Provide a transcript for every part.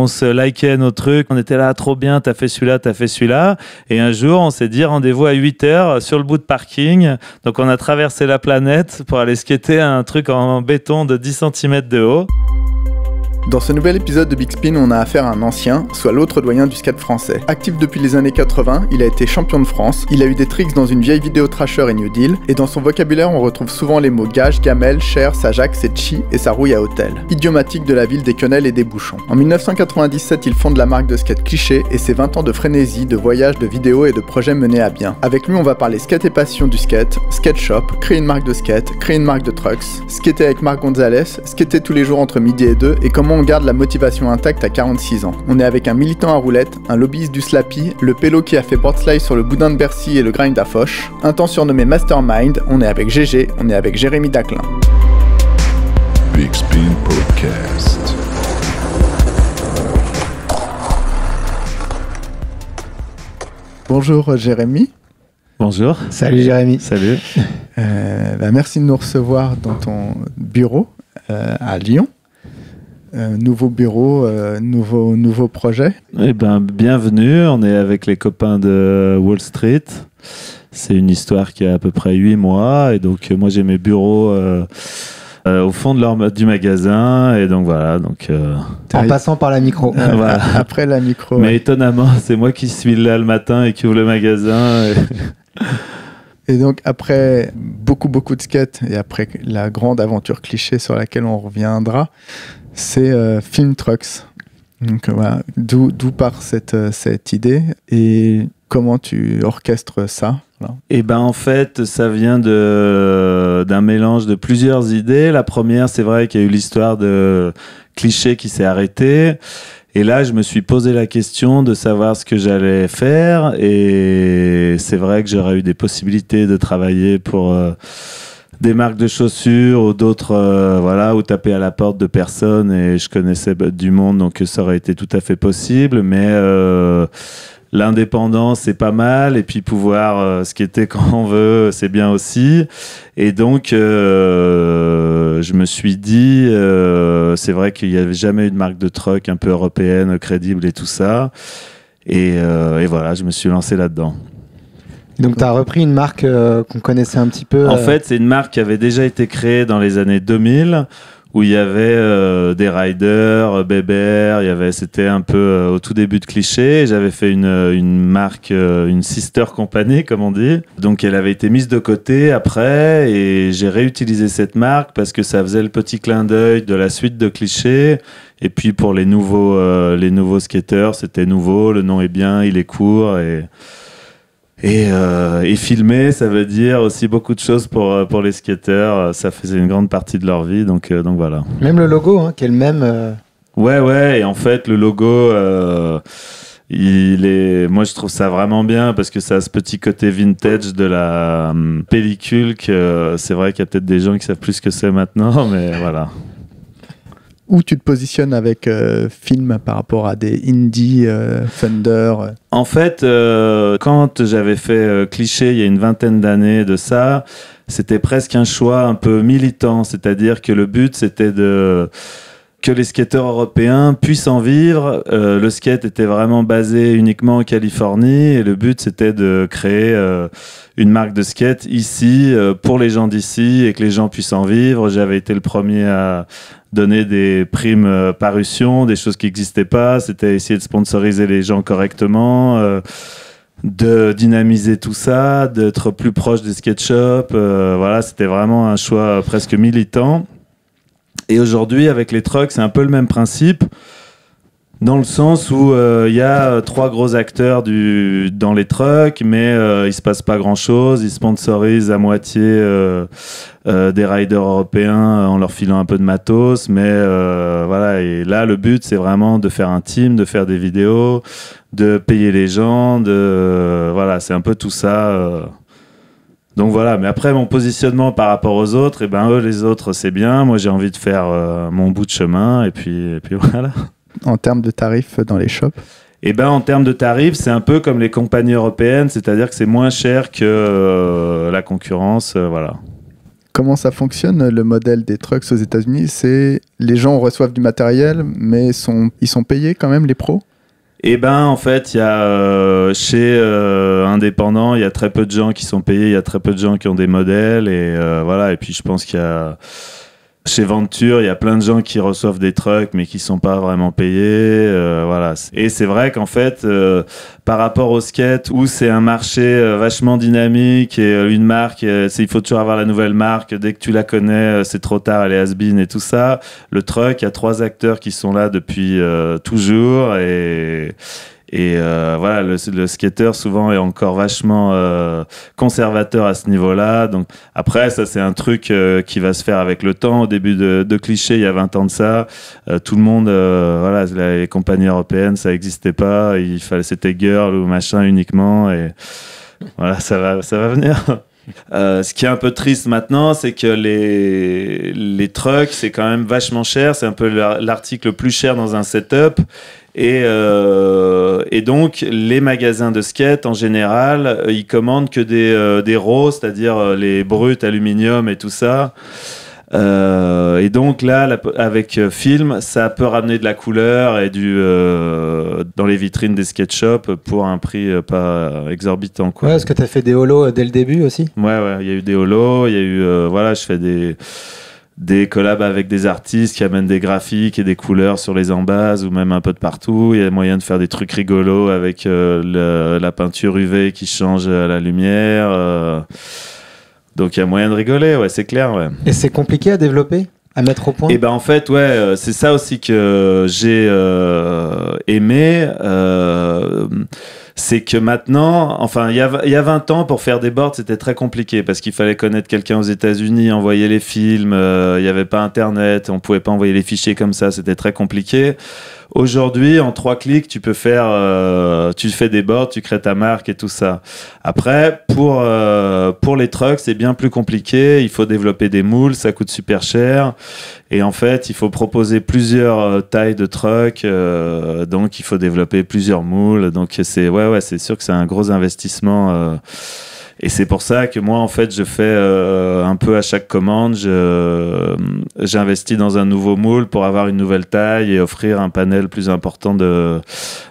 on se likait nos trucs, on était là, trop bien, t'as fait celui-là, t'as fait celui-là. Et un jour, on s'est dit rendez-vous à 8 h euh, sur le bout de parking. Donc on a traversé la planète pour aller skater un truc en béton de 10 cm de haut. Dans ce nouvel épisode de Big Spin, on a affaire à un ancien, soit l'autre doyen du skate français. Actif depuis les années 80, il a été champion de France, il a eu des tricks dans une vieille vidéo Trasher et New Deal, et dans son vocabulaire on retrouve souvent les mots gage, gamelle, cher, sajax ses chi et sa rouille à hôtel. Idiomatique de la ville des quenelles et des bouchons. En 1997, il fonde la marque de skate cliché et ses 20 ans de frénésie, de voyages, de vidéos et de projets menés à bien. Avec lui, on va parler skate et passion du skate, skate shop, créer une marque de skate, créer une marque de trucks, skater avec Marc Gonzalez, skater tous les jours entre midi et 2 et comment on garde la motivation intacte à 46 ans. On est avec un militant à roulette, un lobbyiste du Slappy, le pélo qui a fait slide sur le boudin de Bercy et le grind à Foch, un temps surnommé Mastermind, on est avec GG, on est avec Jérémy Daclin. Bonjour euh, Jérémy. Bonjour. Salut Jérémy. Salut. Euh, bah, merci de nous recevoir dans ton bureau euh, à Lyon. Euh, nouveau bureau, euh, nouveau, nouveau projet Eh ben, bienvenue, on est avec les copains de Wall Street. C'est une histoire qui a à peu près 8 mois, et donc euh, moi j'ai mes bureaux au fond de leur, du magasin, et donc voilà. Donc, En passant par la micro. Après la micro. Mais étonnamment, c'est moi qui suis là le matin et qui ouvre le magasin. Et... donc après beaucoup beaucoup de skate et après la grande aventure cliché sur laquelle on reviendra, c'est euh, Film Trucks. Donc euh, voilà, d'où part euh, cette, idée et comment tu orchestres ça Et eh ben en fait, ça vient de d'un mélange de plusieurs idées. La première, c'est vrai qu'il y a eu l'histoire de cliché qui s'est arrêté. Et là, je me suis posé la question de savoir ce que j'allais faire. Et c'est vrai que j'aurais eu des possibilités de travailler pour des marques de chaussures ou d'autres, euh, voilà, ou taper à la porte de personnes. Et je connaissais du monde, donc ça aurait été tout à fait possible. Mais euh, l'indépendance, c'est pas mal. Et puis pouvoir euh, était quand on veut, c'est bien aussi. Et donc, euh, je me suis dit, c'est vrai qu'il n'y avait jamais eu de marque de truck un peu européenne, crédible et tout ça. et voilà, je me suis lancé là-dedans donc, tu as repris une marque euh, qu'on connaissait un petit peu. En euh, fait, c'est une marque qui avait déjà été créée dans les années 2000 où il y avait euh, des riders, Beber, il y avait, c'était un peu au tout début de cliché. J'avais fait une, une marque, une sister company, comme on dit. Donc elle avait été mise de côté après et j'ai réutilisé cette marque parce que ça faisait le petit clin d'œil de la suite de clichés. Et puis pour les nouveaux, les nouveaux skateurs, c'était nouveau, le nom est bien, il est court et. Et, euh, et, filmer, ça veut dire aussi beaucoup de choses pour, euh, pour les skateurs. Ça faisait une grande partie de leur vie, donc, euh, donc voilà. Même le logo, hein, qui le même. Ouais, ouais, et en fait, le logo, il est... moi je trouve ça vraiment bien parce que ça a ce petit côté vintage de la pellicule que c'est vrai qu'il y a peut-être des gens qui savent plus ce que c'est maintenant, mais voilà où tu te positionnes avec euh, film par rapport à des indie, euh, Thunder euh? En fait, quand j'avais fait Cliché il y a une vingtaine d'années de ça, c'était presque un choix un peu militant, c'est-à-dire que le but c'était de que les skateurs européens puissent en vivre. Euh, le skate était vraiment basé uniquement en Californie et le but c'était de créer euh, une marque de skate ici euh, pour les gens d'ici et que les gens puissent en vivre. J'avais été le premier à donner des primes parution, des choses qui n'existaient pas. C'était essayer de sponsoriser les gens correctement de dynamiser tout ça, d'être plus proche des skate shops. voilà, c'était vraiment un choix presque militant. Et aujourd'hui, avec les trucks, c'est un peu le même principe. Dans le sens où euh, il y a euh, trois gros acteurs du, dans les trucks, mais il euh, il se passe pas grand chose. Ils sponsorisent à moitié des riders européens en leur filant un peu de matos, mais voilà. Et là, le but, c'est vraiment de faire un team, de faire des vidéos, de payer les gens, de voilà. C'est un peu tout ça. Donc voilà, mais après mon positionnement par rapport aux autres, et eh ben eux les autres c'est bien, moi j'ai envie de faire euh, mon bout de chemin et puis, puis voilà. En termes de tarifs dans les shops Et eh ben en termes de tarifs, c'est un peu comme les compagnies européennes, c'est-à-dire que c'est moins cher que euh, la concurrence, euh, voilà. Comment ça fonctionne le modèle des trucks aux États-Unis C'est les gens reçoivent du matériel, mais ils sont payés quand même les pros eh ben, en fait, il y a euh, chez euh, indépendant, il y a très peu de gens qui sont payés, il y a très peu de gens qui ont des modèles, et euh, voilà. Et puis, je pense qu'il y a chez Venture, il y a plein de gens qui reçoivent des trucks mais qui sont pas vraiment payés. Euh, voilà. Et c'est vrai qu'en fait, euh, par rapport au skate, où c'est un marché euh, vachement dynamique et une marque, il faut toujours avoir la nouvelle marque. Dès que tu la connais, c'est trop tard, elle est has been et tout ça. Le truck, il y a trois acteurs qui sont là depuis toujours et et euh, voilà, le, le, skater souvent est encore vachement euh, conservateur à ce niveau-là. Donc après, ça c'est un truc euh, qui va se faire avec le temps. Au début de, de cliché, il y a 20 ans de ça, tout le monde, voilà, les compagnies européennes, ça n'existait pas. Il fallait c'était girl ou machin uniquement. Et voilà, ça va, ça va venir. ce qui est un peu triste maintenant, c'est que les, les trucks, c'est quand même vachement cher. C'est un peu l'article le plus cher dans un setup. Et, euh, et, donc, les magasins de skate, en général, euh, ils commandent que des, euh, des c'est-à-dire les bruts aluminium et tout ça. et donc là, avec film, ça peut ramener de la couleur et du dans les vitrines des skate shops pour un prix pas exorbitant. Quoi. Ouais, est-ce que tu as fait des holos dès le début aussi Ouais, ouais, il y a eu des holos, il y a eu. voilà, je fais des des collabs avec des artistes qui amènent des graphiques et des couleurs sur les embases ou même un peu de partout. Il y a moyen de faire des trucs rigolos avec euh, la peinture UV qui change à euh, la lumière. Euh. Donc il y a moyen de rigoler, ouais, c'est clair. Et c'est compliqué à développer à mettre au point Et eh ben en fait, ouais, c'est ça aussi que j'ai aimé c'est que maintenant, enfin, il y, a, 20 ans, pour faire des boards, c'était très compliqué parce qu'il fallait connaître quelqu'un aux États-Unis, envoyer les films, euh, il n'y avait pas Internet, on ne pouvait pas envoyer les fichiers comme ça, c'était très compliqué. Aujourd'hui, en trois clics, tu peux faire, euh, tu fais des bords, tu crées ta marque et tout ça. Après, pour euh, pour les trucks, c'est bien plus compliqué. Il faut développer des moules, ça coûte super cher. Et en fait, il faut proposer plusieurs euh, tailles de trucks, donc il faut développer plusieurs moules. Donc c'est ouais ouais, c'est sûr que c'est un gros investissement et c'est pour ça que moi, en fait, je fais euh, un peu à chaque commande, j'investis euh, dans un nouveau moule pour avoir une nouvelle taille et offrir un panel plus important de,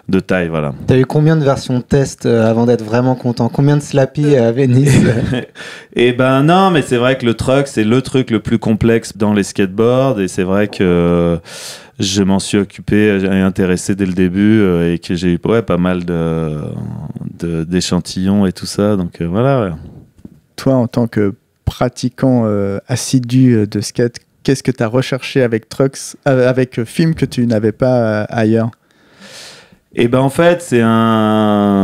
de taille. Voilà. Tu as eu combien de versions test euh, avant d'être vraiment content Combien de slappy à Venise Eh ben non, mais c'est vrai que le truck, c'est le truc le plus complexe dans les skateboards et c'est vrai que je m'en suis occupé et intéressé dès le début euh, et que j'ai eu pas mal d'échantillons de, d'échantillons et tout ça. Donc euh, voilà. Toi, en tant que pratiquant euh, assidu de skate, qu'est-ce que tu as recherché avec Trucks, avec Film que tu n'avais pas ailleurs et eh ben en fait, c'est un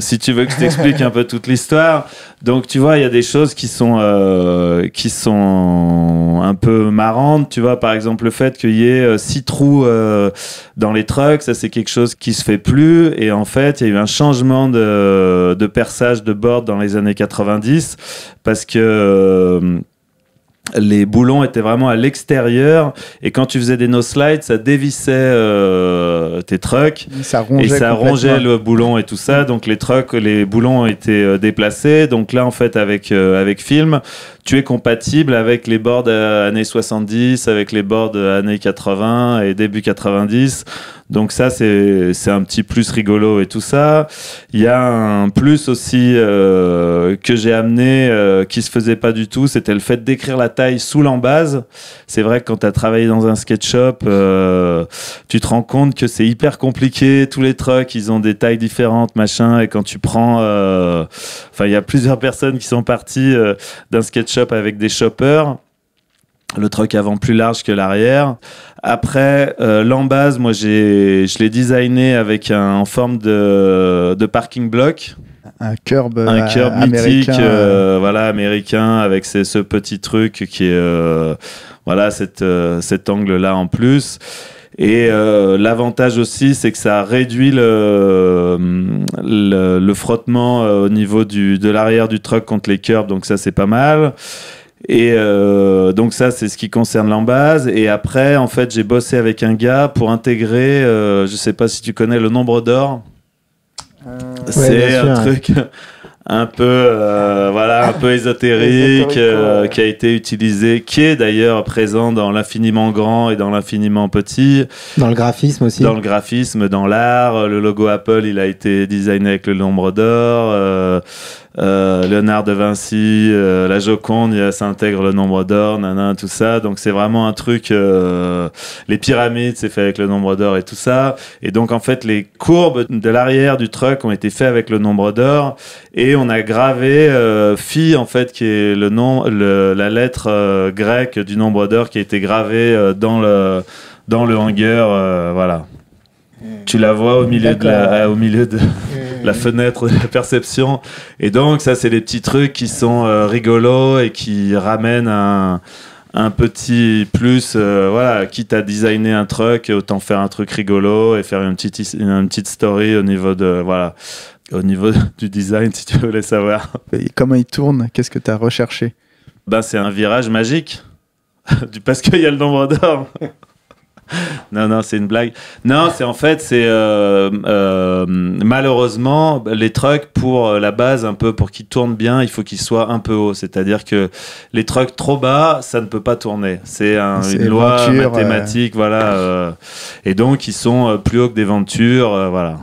si tu veux que je t'explique un peu toute l'histoire. Donc, tu vois, il y a des choses qui sont, euh, qui sont un peu marrantes. Tu vois, par exemple, le fait qu'il y ait euh, six trous euh, dans les trucks, ça, c'est quelque chose qui se fait plus. Et en fait, il y a eu un changement de, de perçage de bord dans les années 90 parce que. Euh, les boulons étaient vraiment à l'extérieur et quand tu faisais des no slides ça dévissait euh, tes trucks et ça rongeait le boulon et tout ça donc les trucks les boulons étaient euh, déplacés donc là en fait avec euh, avec film tu es compatible avec les boards années 70, avec les boards années 80 et début 90. Donc ça, c'est, c'est un petit plus rigolo et tout ça. Il y a un plus aussi euh, que j'ai amené euh, qui se faisait pas du tout, c'était le fait d'écrire la taille sous l'embase. C'est vrai que quand tu as travaillé dans un sketch shop, euh, tu te rends compte que c'est hyper compliqué. Tous les trucks, ils ont des tailles différentes, machin. Et quand tu prends... Enfin, il y a plusieurs personnes qui sont parties d'un sketch shop avec des shoppers le truck avant plus large que l'arrière. Après, euh, l'embase, moi, j'ai, je l'ai designé avec un, en forme de, parking block. Un curb, un euh, curb mythique, américain. Euh, voilà, américain, avec ce petit truc qui est, voilà, cette, cet angle-là en plus. Et euh, l'avantage aussi, c'est que ça réduit le, le, frottement euh, au niveau du, de l'arrière du truck contre les curbs, donc ça c'est pas mal. Et euh, donc ça, c'est ce qui concerne l'embase. Et après, en fait, j'ai bossé avec un gars pour intégrer, euh, je sais pas si tu connais le nombre d'or. c'est un truc un peu euh, voilà un peu ésotérique euh, qui a été utilisé qui est d'ailleurs présent dans l'infiniment grand et dans l'infiniment petit dans le graphisme aussi dans le graphisme dans l'art le logo Apple il a été designé avec le nombre d'or euh, Leonard euh, Léonard de Vinci, euh, la Joconde, il s'intègre le nombre d'or, nanana, tout ça. Donc c'est vraiment un truc. Euh, les pyramides, c'est fait avec le nombre d'or et tout ça. Et donc en fait, les courbes de l'arrière du truck ont été faites avec le nombre d'or et on a gravé phi en fait, qui est le nom, la lettre grecque du nombre d'or qui a été gravée dans le dans le hangar. voilà. Mm. Tu la vois au milieu de la, euh, au milieu de mm. la fenêtre de la perception. Et donc, ça, c'est des petits trucs qui sont euh, rigolos et qui ramènent un, petit plus. Euh, voilà, quitte à designer un truc, autant faire un truc rigolo et faire une petite, story au niveau de. Voilà. Au niveau du design, si tu voulais savoir. comment il tourne Qu'est-ce que tu as recherché ben, C'est un virage magique. Parce qu'il y a le nombre d'or. non, non, c'est une blague. Non, c'est en fait, c'est euh, euh, malheureusement les trucks pour la base un peu pour qu'ils tournent bien, il faut qu'ils soient un peu hauts. C'est-à-dire que les trucks trop bas, ça ne peut pas tourner. C'est une loi mathématique, voilà. Euh, et donc ils sont plus hauts que des ventures, voilà.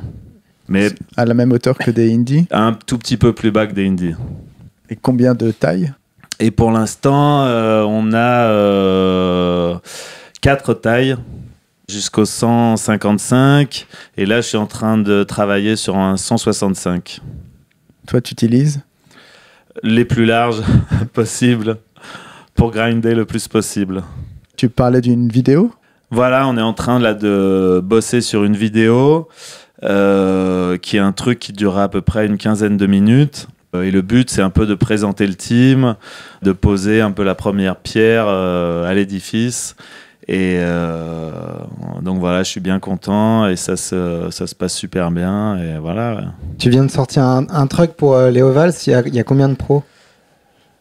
Mais à la même hauteur que des indies. Un tout petit peu plus bas que des indies. Et combien de tailles Et pour l'instant, on a quatre tailles jusqu'au 155. Et là, je suis en train de travailler sur un 165. Toi, tu utilises Les plus larges possibles pour grinder le plus possible. Tu parlais d'une vidéo Voilà, on est en train là de bosser sur une vidéo euh, qui est un truc qui durera à peu près une quinzaine de minutes. Et le but, c'est un peu de présenter le team, de poser un peu la première pierre euh, à l'édifice et euh, donc voilà, je suis bien content et ça se, ça se passe super bien. Et voilà. Tu viens de sortir un, un truc pour euh, Léo Valls, il y a, il y a combien de pros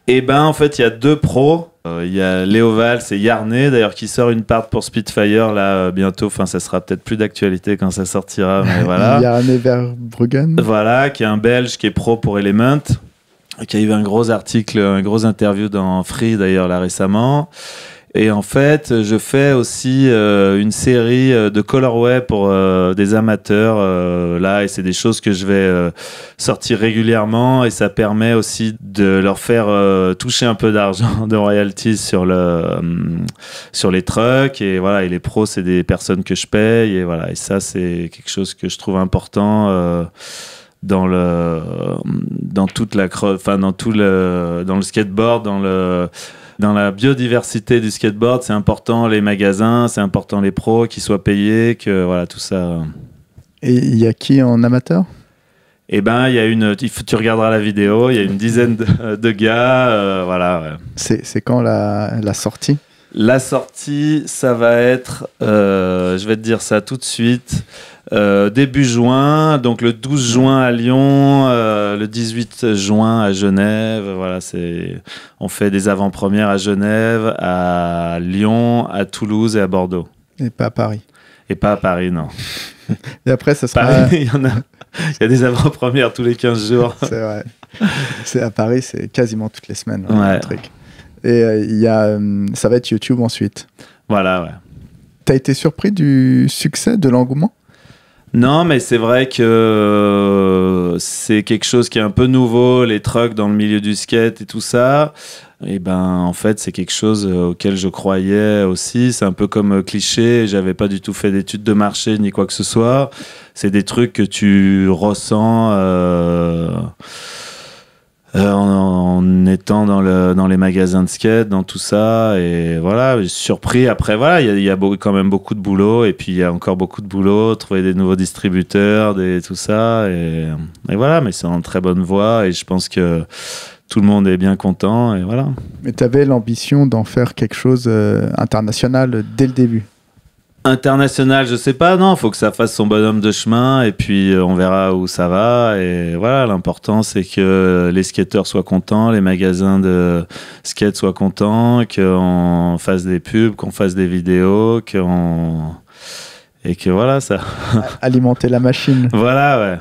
eh ben, en fait, il y a deux pros. Euh, il y a Léo Valls et Yarné, d'ailleurs, qui sort une part pour Spitfire là bientôt. Enfin, ça sera peut-être plus d'actualité quand ça sortira, mais voilà. Yarné Verbruggen. Voilà, qui est un Belge qui est pro pour Element, qui a eu un gros article, un gros interview dans Free d'ailleurs là récemment. Et en fait, je fais aussi euh, une série euh, de colorway pour euh, des amateurs là, et c'est des choses que je vais sortir régulièrement, et ça permet aussi de leur faire toucher un peu d'argent de royalties sur le sur les trucks. Et voilà, et les pros, c'est des personnes que je paye, et voilà, et ça, c'est quelque chose que je trouve important dans le dans toute la enfin dans tout le dans le skateboard dans le dans la biodiversité du skateboard, c'est important les magasins, c'est important les pros qui soient payés, que voilà, tout ça. Et il y a qui en amateur eh ben, il y a une. Tu regarderas la vidéo. Il y a une dizaine de, gars, euh, voilà. C'est quand la sortie la sortie, ça va être, euh, je vais te dire ça tout de suite, euh, début juin, donc le 12 juin à Lyon, euh, le 18 juin à Genève. Voilà, c'est, on fait des avant-premières à Genève, à Lyon, à Toulouse et à Bordeaux. Et pas à Paris. Et pas à Paris, non. Et après, ça sera. il y a. des avant-premières tous les 15 jours. c'est vrai. à Paris, c'est quasiment toutes les semaines. le truc. Et euh, il euh, ça va être YouTube ensuite. Voilà, ouais. T'as été surpris du succès, de l'engouement non, mais c'est vrai que euh, c'est quelque chose qui est un peu nouveau, les trucks dans le milieu du skate et tout ça. Et eh ben, en fait, c'est quelque chose auquel je croyais aussi. C'est un peu comme cliché. J'avais pas du tout fait d'études de marché ni quoi que ce soit. C'est des trucs que tu ressens. Euh euh, en, étant dans, les magasins de skate, dans tout ça. Et voilà, surpris. Après, voilà, il y a, quand même beaucoup de boulot. Et puis, il y a encore beaucoup de boulot, trouver des nouveaux distributeurs, des, tout ça. Et, voilà, mais c'est en très bonne voie. Et je pense que tout le monde est bien content et voilà. Mais tu avais l'ambition d'en faire quelque chose euh, international dès le début international, je sais pas, non, faut que ça fasse son bonhomme de chemin et puis euh, on verra où ça va. Et voilà, l'important c'est que les skateurs soient contents, les magasins de skate soient contents, qu'on fasse des pubs, qu'on fasse des vidéos, qu'on. Et que voilà, ça. Alimenter la machine. voilà, ouais.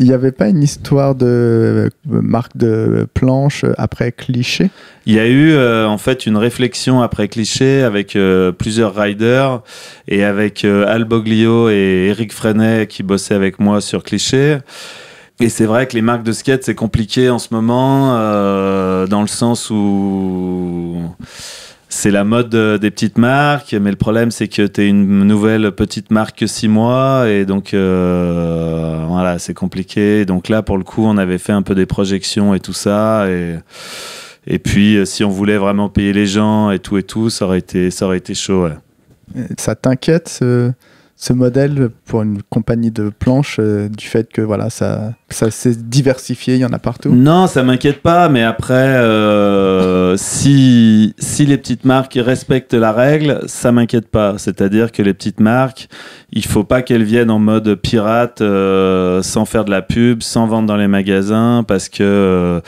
Il y avait pas une histoire de euh, marque de planche après cliché Il y a eu euh, en fait une réflexion après cliché avec euh, plusieurs riders et avec Al Boglio et Eric Freinet qui bossaient avec moi sur cliché. Et c'est vrai que les marques de skate, c'est compliqué en ce moment, dans le sens où c'est la mode euh, des petites marques, mais le problème c'est que tu es une nouvelle petite marque 6 mois, et donc euh, voilà, c'est compliqué. Donc là, pour le coup, on avait fait un peu des projections et tout ça, et, et puis euh, si on voulait vraiment payer les gens et tout et tout, ça aurait été, ça aurait été chaud. Ça t'inquiète ce modèle pour une compagnie de planches euh, du fait que voilà ça ça s'est diversifié, il y en a partout Non, ça m'inquiète pas, mais après euh, si si les petites marques respectent la règle, ça m'inquiète pas. C'est-à-dire que les petites marques, il faut pas qu'elles viennent en mode pirate, euh, sans faire de la pub, sans vendre dans les magasins, parce que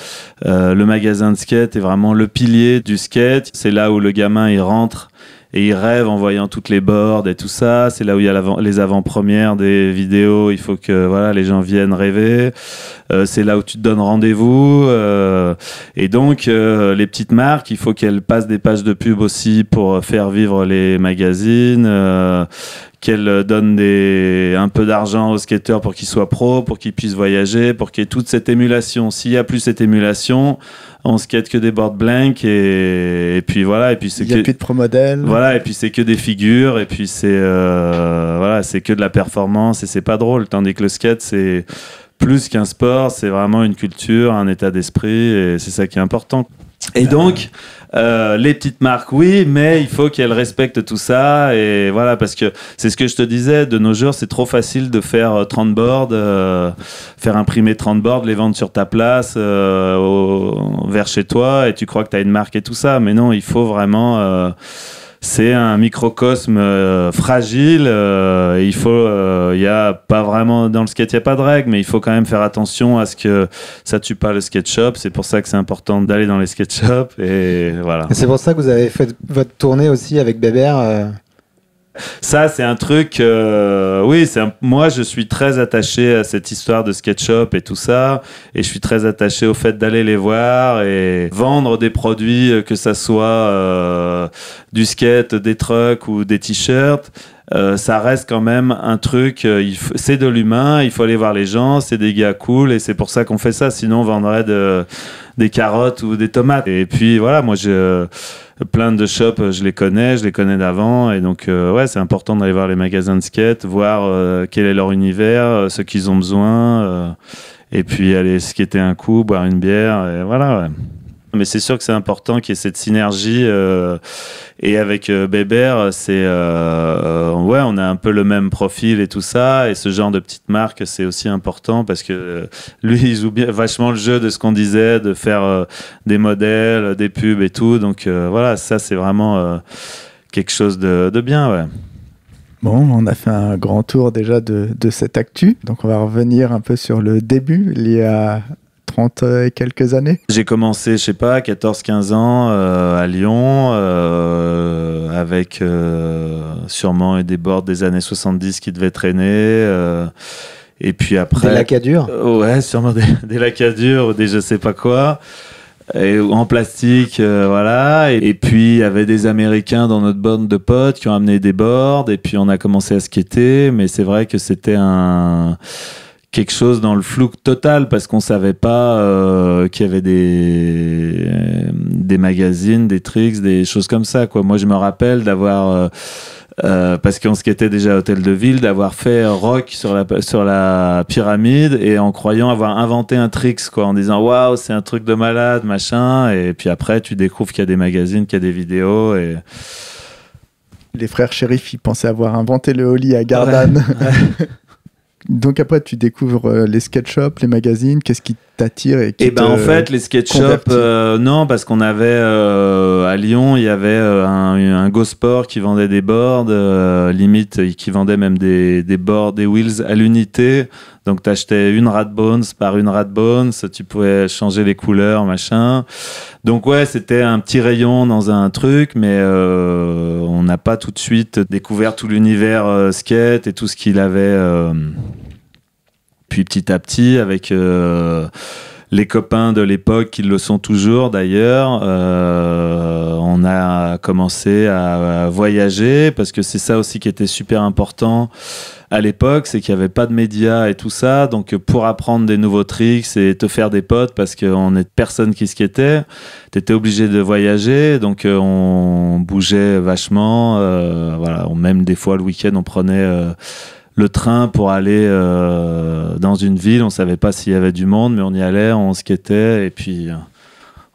le magasin de skate est vraiment le pilier du skate. C'est là où le gamin il rentre et ils rêve en voyant toutes les boards et tout ça. C'est là où il y a les avant-premières des vidéos. Il faut que voilà, les gens viennent rêver. Euh, c'est là où tu te donnes rendez-vous. Euh, et donc, euh, les petites marques, il faut qu'elles passent des pages de pub aussi pour faire vivre les magazines, qu'elle euh, donne des, un peu d'argent aux skateurs pour qu'ils soient pros, pour qu'ils puissent voyager, pour qu'il y ait toute cette émulation. S'il n'y a plus cette émulation, on skate que des boards blanks et, puis voilà. Et puis c'est Il n'y a plus de pro modèle. Voilà, et puis c'est que des figures et puis c'est euh, voilà, c'est que de la performance et c'est pas drôle. Tandis que le skate, c'est plus qu'un sport, c'est vraiment une culture, un état d'esprit et c'est ça qui est important. Et donc, euh, les petites marques, oui, mais il faut qu'elles respectent tout ça. Et voilà, parce que c'est ce que je te disais, de nos jours, c'est trop facile de faire 30 euh, boards, euh, faire imprimer 30 boards, les vendre sur ta place, vers chez toi, et tu crois que tu as une marque et tout ça. Mais non, il faut vraiment c'est un microcosme euh, fragile. Euh, il faut, euh, il y a pas vraiment dans le skate, il y a pas de règles, mais il faut quand même faire attention à ce que ça tue pas le skate shop. C'est pour ça que c'est important d'aller dans les skate shops et voilà. C'est pour ça que vous avez fait votre tournée aussi avec Bébert ça, c'est un truc. Euh, oui, c'est moi, je suis très attaché à cette histoire de shop et tout ça. Et je suis très attaché au fait d'aller les voir et vendre des produits, euh, que ça soit euh, du skate, des trucks ou des t-shirts. ça reste quand même un truc, c'est de l'humain, il faut aller voir les gens, c'est des gars cool et c'est pour ça qu'on fait ça, sinon on vendrait des carottes ou des tomates. Et puis voilà, moi je plein de shops, euh, je les connais, je les connais d'avant. Et donc, euh, ouais, c'est important d'aller voir les magasins de skate, voir euh, quel est leur univers, ce qu'ils ont besoin. et puis aller skater un coup, boire une bière, et voilà. Mais c'est sûr que c'est important qu'il y ait cette synergie. Euh, et avec euh, Bébert, c'est euh, ouais, on a un peu le même profil et tout ça. Et ce genre de petite marque, c'est aussi important parce que euh, lui, il joue bien, vachement le jeu de ce qu'on disait, de faire des modèles, des pubs et tout. Donc voilà, ça c'est vraiment quelque chose de, bien. Bon, on a fait un grand tour déjà de, cette actu. Donc on va revenir un peu sur le début lié à, 30 et quelques années J'ai commencé, je sais pas, 14-15 ans euh, à Lyon, euh, avec euh, sûrement des bords des années 70 qui devaient traîner. et puis après. Des lacadures Ouais, sûrement des, lacadures ou des je sais pas quoi. Et, en plastique, voilà. Et, et, puis, il y avait des Américains dans notre bande de potes qui ont amené des boards. Et puis, on a commencé à skater. Mais c'est vrai que c'était un quelque chose dans le flou total parce qu'on savait pas euh, qu'il y avait des des magazines, des tricks, des choses comme ça quoi. Moi je me rappelle d'avoir euh, euh, parce qu'on se quittait déjà à Hôtel de Ville, d'avoir fait rock sur la, sur la pyramide et en croyant avoir inventé un tricks, quoi, en disant waouh, c'est un truc de malade, machin. Et puis après, tu découvres qu'il y a des magazines, qu'il y a des vidéos. Et... Les frères shérifs, ils pensaient avoir inventé le holly à Gardanne. donc après, tu découvres euh, les sketch shops, les magazines. Qu'est-ce qui t'attire et qui Et eh ben en fait, les skate shops, euh, non, parce qu'on avait euh, à Lyon, il y avait euh, un, Go Sport qui vendait des boards, limite, qui vendait même des, des boards, des wheels à l'unité. Donc t'achetais une Rad bones par une rat bones, tu pouvais changer les couleurs, machin. Donc ouais, c'était un petit rayon dans un truc, mais on n'a pas tout de suite découvert tout l'univers skate et tout ce qu'il avait. Puis petit à petit, avec euh, les copains de l'époque qui le sont toujours d'ailleurs. Euh, on a commencé à, voyager parce que c'est ça aussi qui était super important à l'époque, c'est qu'il n'y avait pas de médias et tout ça. Donc pour apprendre des nouveaux tricks et te faire des potes parce qu'on n'est personne qui se tu étais obligé de voyager. Donc euh, on bougeait vachement. voilà, même des fois le week-end on prenait le train pour aller euh, dans une ville. On savait pas s'il y avait du monde, mais on y allait, on skatait. Et puis, euh,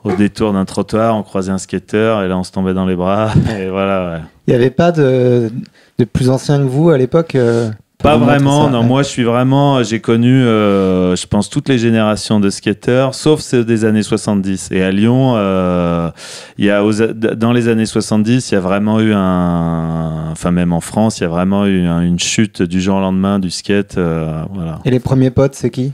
au détour d'un trottoir, on croisait un skater, et là, on se tombait dans les bras. Et voilà, Il n'y avait pas de, de, plus anciens que vous à l'époque euh pas vraiment, non. Moi, je suis vraiment. Euh, j'ai connu, euh, je pense, toutes les générations de skateurs, sauf ceux des années 70. Et à Lyon, euh, il y a, dans les années 70, il y a vraiment eu un. Enfin, même en France, il y a vraiment eu une chute du jour au lendemain du skate. voilà. Et les premiers potes, c'est qui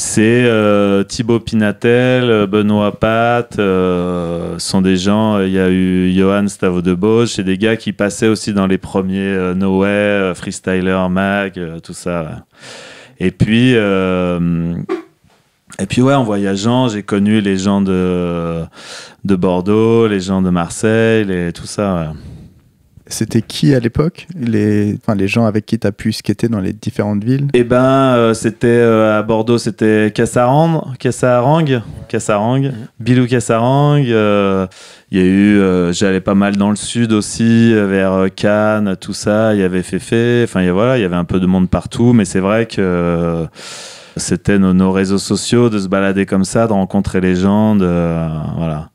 c'est euh, Thibaut Pinatel, euh, Benoît Pat, euh, sont des gens. Il y a eu Johan Stavo c'est des gars qui passaient aussi dans les premiers Noé, Freestyler, Mag, tout ça. Et puis, et puis ouais, en voyageant, j'ai connu les gens de Bordeaux, les gens de Marseille, et tout ça. C'était qui à l'époque les, les gens avec qui tu as pu skater dans les différentes villes Eh ben, euh, c'était euh, à Bordeaux, c'était Kassarang, Bilou Kassarang. Euh, il y a eu, j'allais pas mal dans le sud aussi, vers Cannes, tout ça. Il y avait Fefe Enfin, y, voilà, il y avait un peu de monde partout, mais c'est vrai que c'était nos, nos, réseaux sociaux de se balader comme ça, de rencontrer les gens, de voilà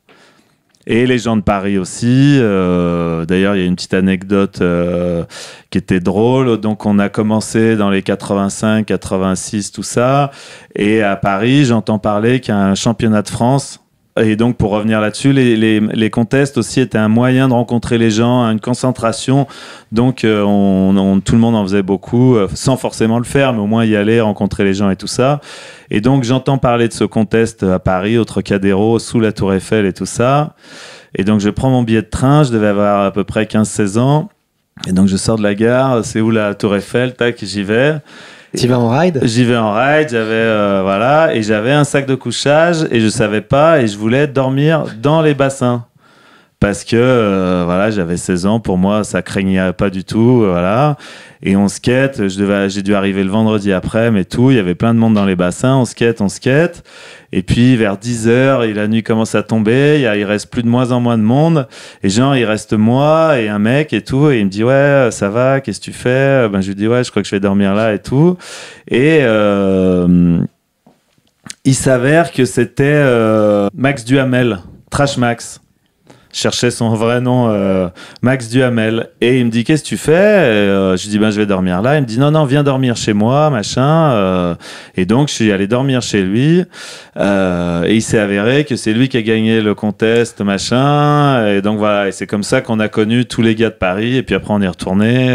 et les gens de Paris aussi. Euh, d'ailleurs, il y a une petite anecdote euh, qui était drôle. Donc, on a commencé dans les 85, 86, tout ça. Et à Paris, j'entends parler qu'il y a un championnat de France et donc, pour revenir là-dessus, les, les, les, contests aussi étaient un moyen de rencontrer les gens, une concentration. Donc, euh, on, tout le monde en faisait beaucoup, euh, sans forcément le faire, mais au moins y aller, rencontrer les gens et tout ça. Et donc, j'entends parler de ce contest à Paris, au Trocadéro, sous la Tour Eiffel et tout ça. Et donc, je prends mon billet de train, je devais avoir à peu près 15-16 ans. Et donc, je sors de la gare, c'est où la Tour Eiffel, tac, j'y vais. Tu vas en ride J'y vais en ride, j'avais euh, voilà, et j'avais un sac de couchage et je savais pas et je voulais dormir dans les bassins parce que euh, voilà, j'avais 16 ans, pour moi ça craignait pas du tout, euh, voilà. Et on skate, je devais, j'ai dû arriver le vendredi après, mais tout, il y avait plein de monde dans les bassins, on skate, on skate. Et puis vers 10 h la nuit commence à tomber, il, reste plus de moins en moins de monde. Et genre, il reste moi et un mec et tout, et il me dit ouais, ça va, qu'est-ce que tu fais Ben je lui dis ouais, je crois que je vais dormir là et tout. Et euh, il s'avère que c'était Max Duhamel, Trash Max cherchait son vrai nom, euh, Max Duhamel. Et il me dit Qu'est-ce que tu fais euh, Je lui dis ben, Je vais dormir là. Il me dit Non, non, viens dormir chez moi, machin. Euh, et donc, je suis allé dormir chez lui. et il s'est avéré que c'est lui qui a gagné le contest, machin. Et donc, voilà. Et c'est comme ça qu'on a connu tous les gars de Paris. Et puis après, on est retourné.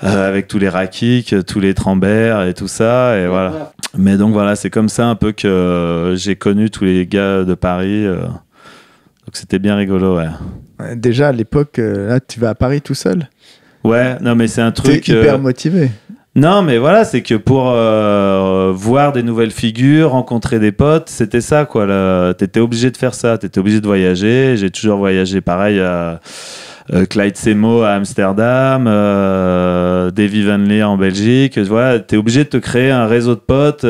avec tous les Rakik, tous les Trambert et tout ça. Et voilà. Mais donc voilà, c'est comme ça un peu que j'ai connu tous les gars de Paris. Donc c'était bien rigolo, ouais. Déjà à l'époque, euh, là, tu vas à Paris tout seul Ouais, non, mais c'est un truc. T'es hyper euh, motivé. Non, mais voilà, c'est que pour euh, voir des nouvelles figures, rencontrer des potes, c'était ça, quoi. tu T'étais obligé de faire ça, t'étais obligé de voyager. J'ai toujours voyagé pareil. à... Clyde Semo à Amsterdam, euh, Davy Van Lee en Belgique. Voilà, t'es obligé de te créer un réseau de potes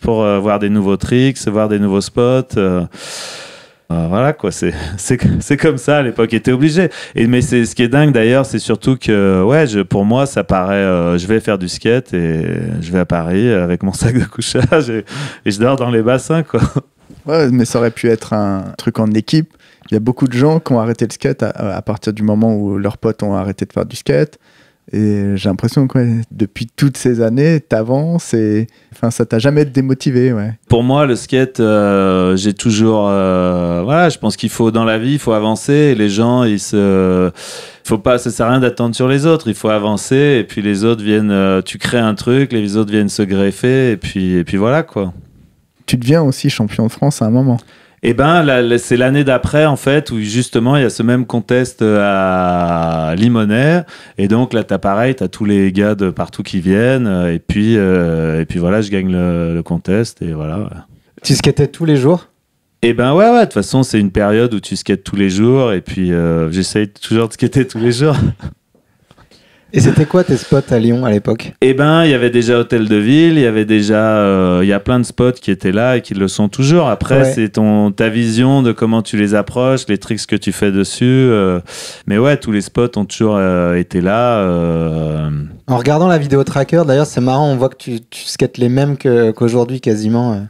pour voir des nouveaux tricks, voir des nouveaux spots voilà quoi, c'est comme ça à l'époque, était obligé. Et mais c'est ce qui est dingue d'ailleurs, c'est surtout que ouais, je, pour moi ça paraît, euh, je vais faire du skate et je vais à Paris avec mon sac de couchage et, je dors dans les bassins quoi. Ouais, mais ça aurait pu être un truc en équipe. Il y a beaucoup de gens qui ont arrêté le skate à partir du moment où leurs potes ont arrêté de faire du skate. Et j'ai l'impression que depuis toutes ces années, tu avances et enfin, ça t'a jamais démotivé. Pour moi, le skate, euh, j'ai toujours. Euh, voilà, je pense qu'il faut, dans la vie, il faut avancer. les gens, ils se. Faut pas, ça sert à rien d'attendre sur les autres. Il faut avancer et puis les autres viennent. Euh, tu crées un truc, les autres viennent se greffer et puis, et puis voilà quoi. Tu deviens aussi champion de France à un moment. Et eh ben, c'est l'année d'après, en fait, où justement, il y a ce même contest euh, à Limonère. Et donc, là, t'as pareil, t'as tous les gars de partout qui viennent. Euh, et puis, euh, et puis voilà, je gagne le, contest. Et voilà. Tu skatais tous les jours eh ben ouais, ouais, de toute façon, c'est une période où tu skates tous les jours et puis j'essaye toujours de skater tous les jours. Et c'était quoi tes spots à Lyon à l'époque Eh ben, il y avait déjà Hôtel de Ville, il y avait déjà, euh, il y a plein de spots qui étaient là et qui le sont toujours. Après, c'est ton ta vision de comment tu les approches, les tricks que tu fais dessus. Euh. mais ouais, tous les spots ont toujours euh, été là. En regardant la vidéo tracker, d'ailleurs, c'est marrant, on voit que tu, skates les mêmes qu'aujourd'hui quasiment.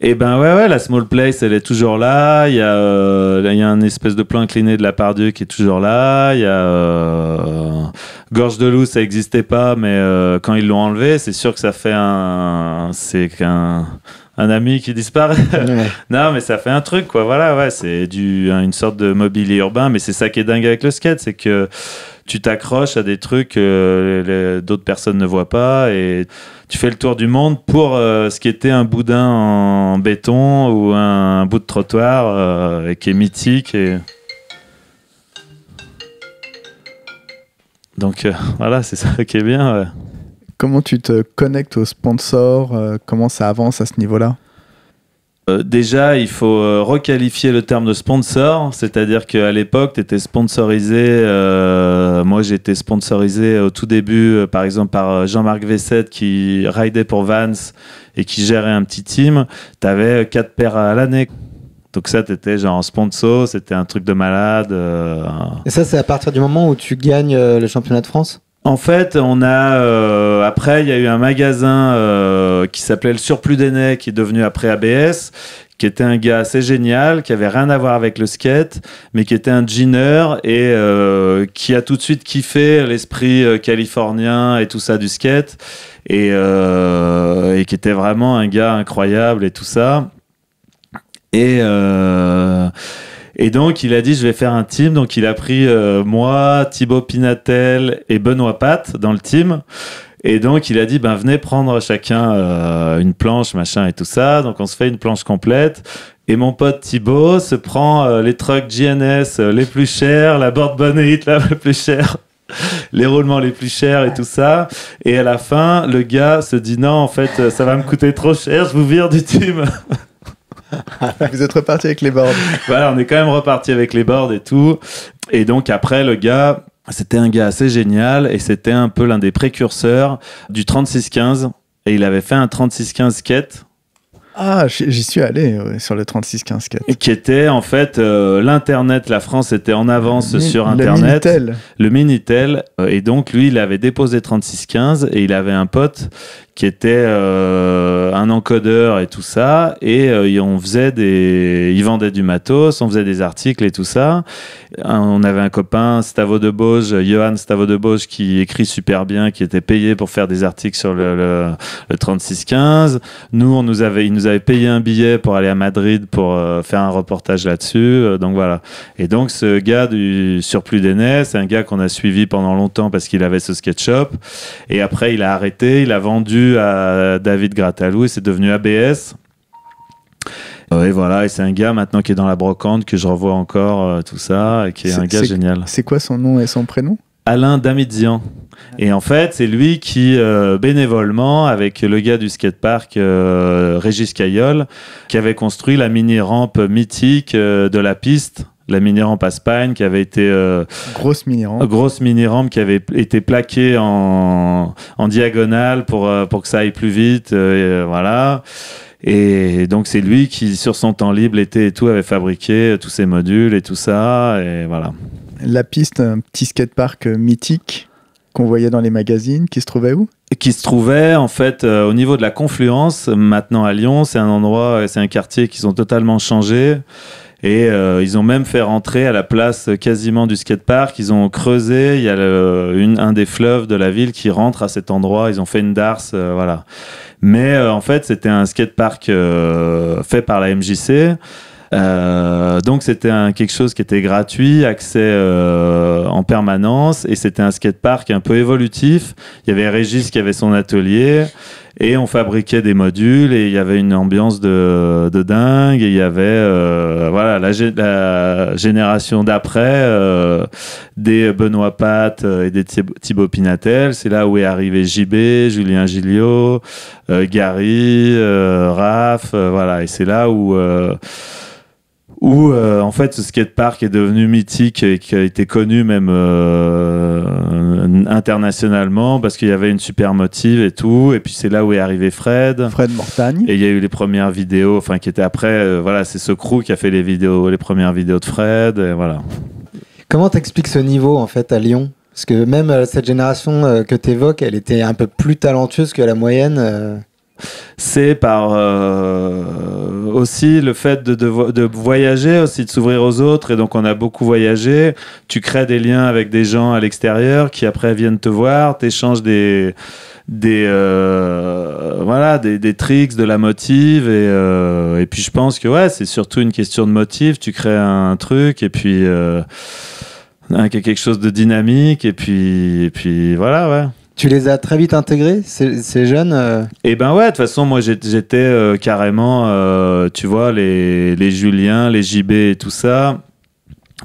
Et eh ben ouais, ouais, la small place, elle est toujours là. Il y a, euh, il y a un espèce de plan incliné de la part Dieu qui est toujours là. Il y a euh, Gorge de loup, ça n'existait pas, mais euh, quand ils l'ont enlevé, c'est sûr que ça fait un, c'est qu'un un ami qui disparaît. non, mais ça fait un truc, quoi. Voilà, ouais, c'est du, hein, une sorte de mobilier urbain, mais c'est ça qui est dingue avec le skate, c'est que tu t'accroches à des trucs que d'autres personnes ne voient pas et tu fais le tour du monde pour euh, ce qui était un boudin en béton ou un, bout de trottoir euh, et qui est mythique donc euh, voilà c'est ça qui est bien ouais. Comment tu te connectes aux sponsors euh, Comment ça avance à ce niveau-là euh, Déjà, il faut euh, requalifier le terme de sponsor, c'est-à-dire qu'à l'époque, tu étais sponsorisé, euh, moi j'étais sponsorisé au tout début, par exemple par Jean-Marc Vessette qui ridait pour Vance et qui gérait un petit team, tu avais 4 paires à l'année. Donc ça, tu étais genre sponsor, c'était un truc de malade. Et ça, c'est à partir du moment où tu gagnes le championnat de France en fait, on a euh, après il y a eu un magasin euh, qui s'appelait le Surplus d'Aînés qui est devenu après ABS, qui était un gars assez génial, qui avait rien à voir avec le skate, mais qui était un jeaner et euh, qui a tout de suite kiffé l'esprit californien et tout ça du skate et, et, qui était vraiment un gars incroyable et tout ça. Et et donc, il a dit, je vais faire un team. Donc, il a pris euh, moi, Thibaut Pinatel et Benoît Pat dans le team. Et donc, il a dit, ben, venez prendre chacun euh, une planche, machin et tout ça. Donc, on se fait une planche complète. Et mon pote Thibaut se prend euh, les trucks JNS les plus chers, la board bonnet la plus chère les roulements les plus chers et tout ça. Et à la fin, le gars se dit non, en fait, ça va me coûter trop cher, je vous vire du team. Vous êtes reparti avec les boards. Voilà, on est quand même reparti avec les boards et tout. Et donc après, le gars, c'était un gars assez génial et c'était un peu l'un des précurseurs du 3615. Et il avait fait un 3615 skate ah, j'y suis allé sur le 3615 Qui était en fait euh, l'Internet, la France était en avance sur Internet. Le Minitel. Euh, et donc lui, il avait déposé 3615 et il avait un pote qui était euh, un encodeur et tout ça. Et on faisait des. Il vendait du matos, on faisait des articles et tout ça. On avait un copain, Stavo de Johan Stavo de qui écrit super bien, qui était payé pour faire des articles sur le, 3615. Nous, on nous avait, avez payé un billet pour aller à Madrid pour euh, faire un reportage là-dessus. Euh, donc voilà. Et donc ce gars du surplus d'aînés, c'est un gars qu'on a suivi pendant longtemps parce qu'il avait ce sketch shop. Et après, il a arrêté, il a vendu à David Grattalou et c'est devenu ABS. Euh, et voilà, et c'est un gars maintenant qui est dans la brocante, que je revois encore, tout ça, et qui est, un gars génial. C'est quoi son nom et son prénom Alain Damidzian. Et en fait, c'est lui qui, euh, bénévolement, avec le gars du skatepark, euh, Régis Caillol, qui avait construit la mini-rampe mythique euh, de la piste la mini-rampe à Spagne qui avait été... grosse mini-rampe. Grosse mini-rampe qui avait été plaquée en, diagonale pour, que ça aille plus vite. voilà. Et donc c'est lui qui, sur son temps libre, était et tout, avait fabriqué tous ces modules et tout ça. Et voilà la piste, un petit skatepark euh, mythique qu'on voyait dans les magazines, qui se trouvait où qui se trouvait en fait euh, au niveau de la confluence maintenant à Lyon c'est un endroit c'est un quartier qu'ils ont totalement changé et euh, ils ont même fait rentrer à la place quasiment du skatepark ils ont creusé il y a un des fleuves de la ville qui rentre à cet endroit ils ont fait une darse voilà mais en fait c'était un skatepark fait par la MJC euh, donc c'était quelque chose qui était gratuit, accès euh, en permanence, et c'était un skatepark un peu évolutif. Il y avait Régis qui avait son atelier, et on fabriquait des modules, et il y avait une ambiance de, de dingue, et il y avait euh, voilà la, la génération d'après euh, des Benoît Pat euh, et des Thibaut Pinatel. C'est là où est arrivé JB, Julien Gilliot, Gary, Raph, voilà, et c'est là où où euh, en fait ce skatepark est devenu mythique et qui a été connu même euh, internationalement parce qu'il y avait une super motive et tout et puis c'est là où est arrivé Fred Fred Mortagne et il y a eu les premières vidéos enfin qui étaient après euh, voilà c'est ce crew qui a fait les vidéos les premières vidéos de Fred et voilà comment t'expliques ce niveau en fait à Lyon parce que même cette génération que t'évoques, elle était un peu plus talentueuse que la moyenne c'est par euh, aussi le fait de, voyager, aussi de s'ouvrir aux autres. Et donc, on a beaucoup voyagé. Tu crées des liens avec des gens à l'extérieur qui après viennent te voir, t'échanges des euh, voilà des, des, tricks de la motive euh, et, puis je pense que ouais c'est surtout une question de motive tu crées un truc et puis quelque chose de dynamique et puis et puis voilà ouais tu les as très vite intégrés, ces, jeunes euh Eh ben ouais, de toute façon, moi j'étais euh, carrément, euh, tu vois, les, les Julien, les JB et tout ça.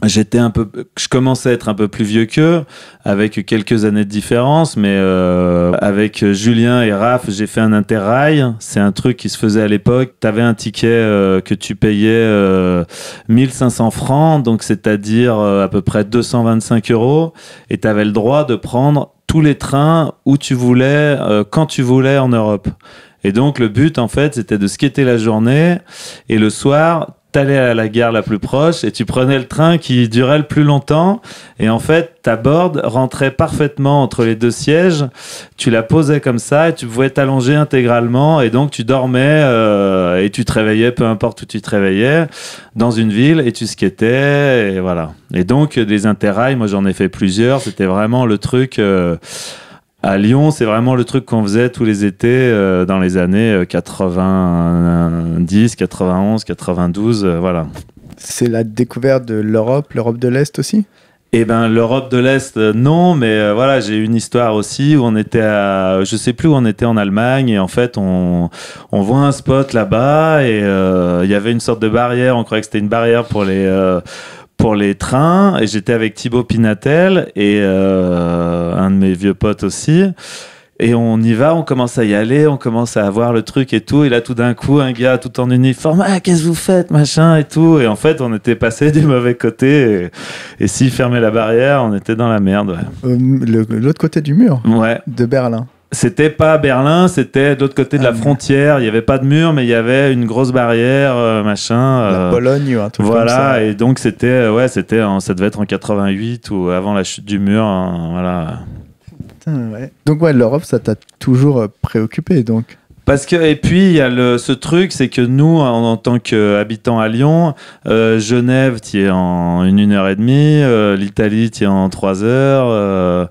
J'étais un peu, je commençais à être un peu plus vieux qu'eux, avec quelques années de différence, mais avec Julien et Raph, j'ai fait un interrail. C'est un truc qui se faisait à l'époque. T'avais un ticket que tu payais 1500 francs, donc c'est-à-dire à peu près 225 euros, et t'avais le droit de prendre tous les trains où tu voulais, euh, quand tu voulais en Europe. Et donc le but en fait c'était de skater la journée et le soir t'allais à la gare la plus proche et tu prenais le train qui durait le plus longtemps. Et en fait, ta board rentrait parfaitement entre les deux sièges. Tu la posais comme ça et tu pouvais t'allonger intégralement. Et donc, tu dormais euh, et tu te réveillais, peu importe où tu te réveillais, dans une ville et tu skatais. Et voilà. Et donc, des interrails, moi j'en ai fait plusieurs. C'était vraiment le truc. Euh, à Lyon, c'est vraiment le truc qu'on faisait tous les étés euh, dans les années 90, 91, 92, voilà. C'est la découverte de l'Europe, l'Europe de l'Est aussi eh ben l'Europe de l'Est, euh, non, mais euh, voilà, j'ai une histoire aussi où on était à, je sais plus où on était en Allemagne et en fait on, on voit un spot là-bas et il y avait une sorte de barrière, on croyait que c'était une barrière pour les pour les trains et j'étais avec Thibaut Pinatel et un vieux potes aussi. Et on y va, on commence à y aller, on commence à avoir le truc et tout. Et là, tout d'un coup, un gars tout en uniforme, ah, qu'est-ce que vous faites, machin et tout. Et en fait, on était passé du mauvais côté. Et, s'il fermait la barrière, on était dans la merde. Euh, l'autre côté du mur ouais. de Berlin. C'était pas Berlin, c'était de l'autre côté de la euh, frontière. Il n'y avait pas de mur, mais il y avait une grosse barrière, euh, machin. la Pologne, voilà, et donc c'était, ouais, c'était, ça devait être en 88 ou avant la chute du mur, hein, voilà. Donc, ouais, l'Europe, ça t'a toujours euh, préoccupé, donc. Parce que et puis il y a le, ce truc, c'est que nous, en, en tant qu'habitants à Lyon, euh, Genève, tu es en une, heure et demie, euh, l'Italie, tu es en trois heures.